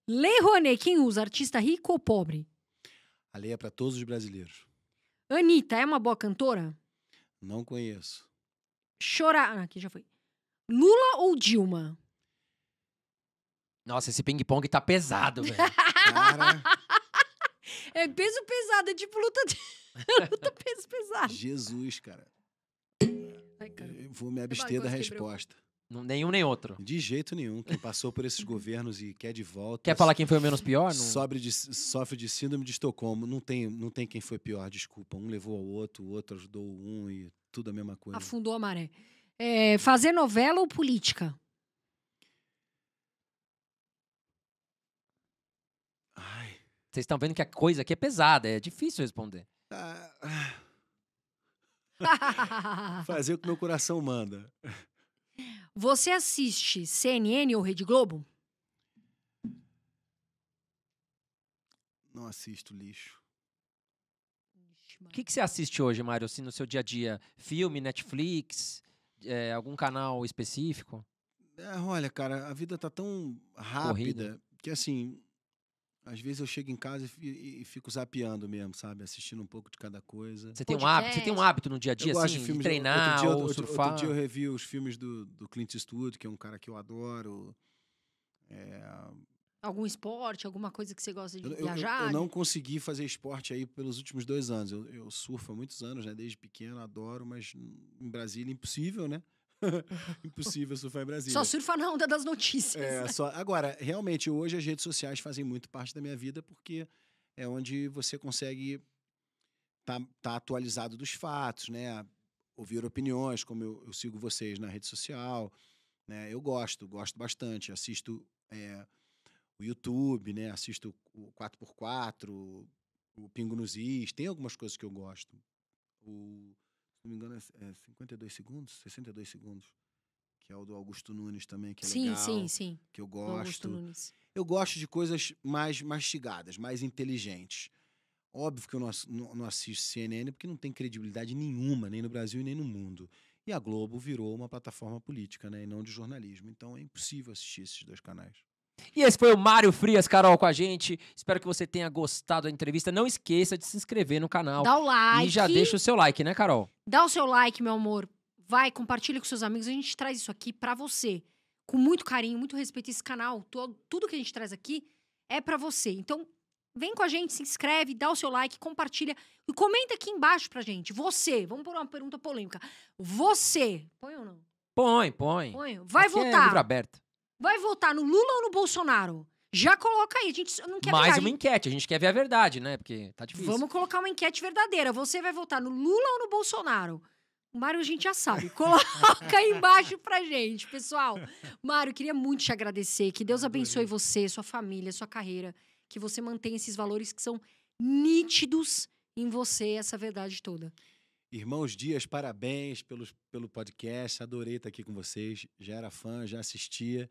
Lei Rouanet, quem usa? Artista rico ou pobre? A lei é para todos os brasileiros. Anitta é uma boa cantora? Não conheço. Chorar. Ah, aqui já foi. Lula ou Dilma? Nossa, esse ping-pong tá pesado, velho. Cara... É peso pesado, é tipo luta, luta peso pesado. Jesus, cara. Ai, cara. Eu vou me abster da resposta. Quebrou nenhum nem outro. De jeito nenhum. Quem passou por esses governos e quer de volta. Quer falar quem foi o menos pior? sobre de, sofre de síndrome de Estocolmo. Não tem, não tem quem foi pior, desculpa. Um levou ao outro, o outro ajudou um e tudo a mesma coisa. Afundou a maré. É, fazer novela ou política? Ai. Vocês estão vendo que a coisa aqui é pesada, é difícil responder. ah. ah. fazer o que meu coração manda. Você assiste CNN ou Rede Globo? Não assisto lixo. O que, que você assiste hoje, Mário, assim, no seu dia a dia? Filme, Netflix, é, algum canal específico? É, olha, cara, a vida tá tão rápida Corrida. que, assim, às vezes eu chego em casa e, fico zapeando mesmo, sabe? Assistindo um pouco de cada coisa. Você tem, um hábito, você tem um hábito no dia a assim, dia, eu assim, de, de treinar dia, ou outro, surfar? Outro dia eu revi os filmes do, do Clint Eastwood, que é um cara que eu adoro. É... Algum esporte, alguma coisa que você gosta de eu, viajar? Eu, eu, não consegui fazer esporte aí pelos últimos dois anos. Eu, eu surfo há muitos anos, né? Desde pequeno, adoro, mas em Brasília impossível, né? Impossível surfar em Brasília. Só surfa na onda das notícias. É, só... Agora, realmente, hoje as redes sociais fazem muito parte da minha vida porque é onde você consegue estar tá, tá atualizado dos fatos, né? Ouvir opiniões, como eu, eu, sigo vocês na rede social. Né? Eu gosto, gosto bastante. Assisto é, o YouTube, né? Assisto o 4x4, o Pingo nos Is. Tem algumas coisas que eu gosto. O se não me engano, é, 52 é segundos, 62 segundos. Que é o do Augusto Nunes também, que é sim, legal. Sim, sim, Que eu gosto. Augusto Nunes. Eu gosto de coisas mais mastigadas, mais inteligentes. Óbvio que eu não, não, não assisto CNN porque não tem credibilidade nenhuma, nem no Brasil nem no mundo. E a Globo virou uma plataforma política, né? E não de jornalismo. Então é impossível assistir esses dois canais. E esse foi o Mário Frias, Carol, com a gente. Espero que você tenha gostado da entrevista. Não esqueça de se inscrever no canal. Dá o like. E já deixa o seu like, né, Carol? Dá o seu like, meu amor. Vai, compartilha com seus amigos. A gente traz isso aqui para você. Com muito carinho, muito respeito esse canal. tudo que a gente traz aqui é para você. Então, vem com a gente, se inscreve, dá o seu like, compartilha e comenta aqui embaixo pra gente. Você, vamos por uma pergunta polêmica. Você, põe ou não? Põe, põe. põe. Vai aqui é votar. É livro aberto. Vai votar no Lula ou no Bolsonaro? Já coloca aí, a gente não quer Mais brigar, uma gente... enquete, a gente quer ver a verdade, né? Porque tá difícil. Vamos colocar uma enquete verdadeira. Você vai votar no Lula ou no Bolsonaro? O Mário a gente já sabe. Coloca aí embaixo pra gente, pessoal. Mário, queria muito te agradecer. Que Deus abençoe você, sua família, sua carreira. Que você mantenha esses valores que são nítidos em você, essa verdade toda. Irmãos Dias, parabéns pelos, pelo podcast. Adorei estar aqui com vocês. Já era fã, já assistia.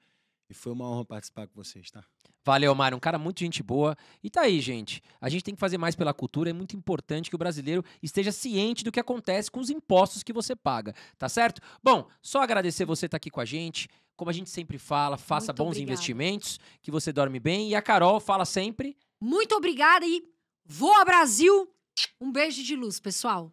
E foi uma honra participar com vocês, tá? Valeu, Mário. Um cara muito gente boa. E tá aí, gente. A gente tem que fazer mais pela cultura. É muito importante que o brasileiro esteja ciente do que acontece com os impostos que você paga, tá certo? Bom, só agradecer você estar tá aqui com a gente. Como a gente sempre fala, faça muito bons obrigada. investimentos, que você dorme bem. E a Carol fala sempre. Muito obrigada e voa Brasil! Um beijo de luz, pessoal.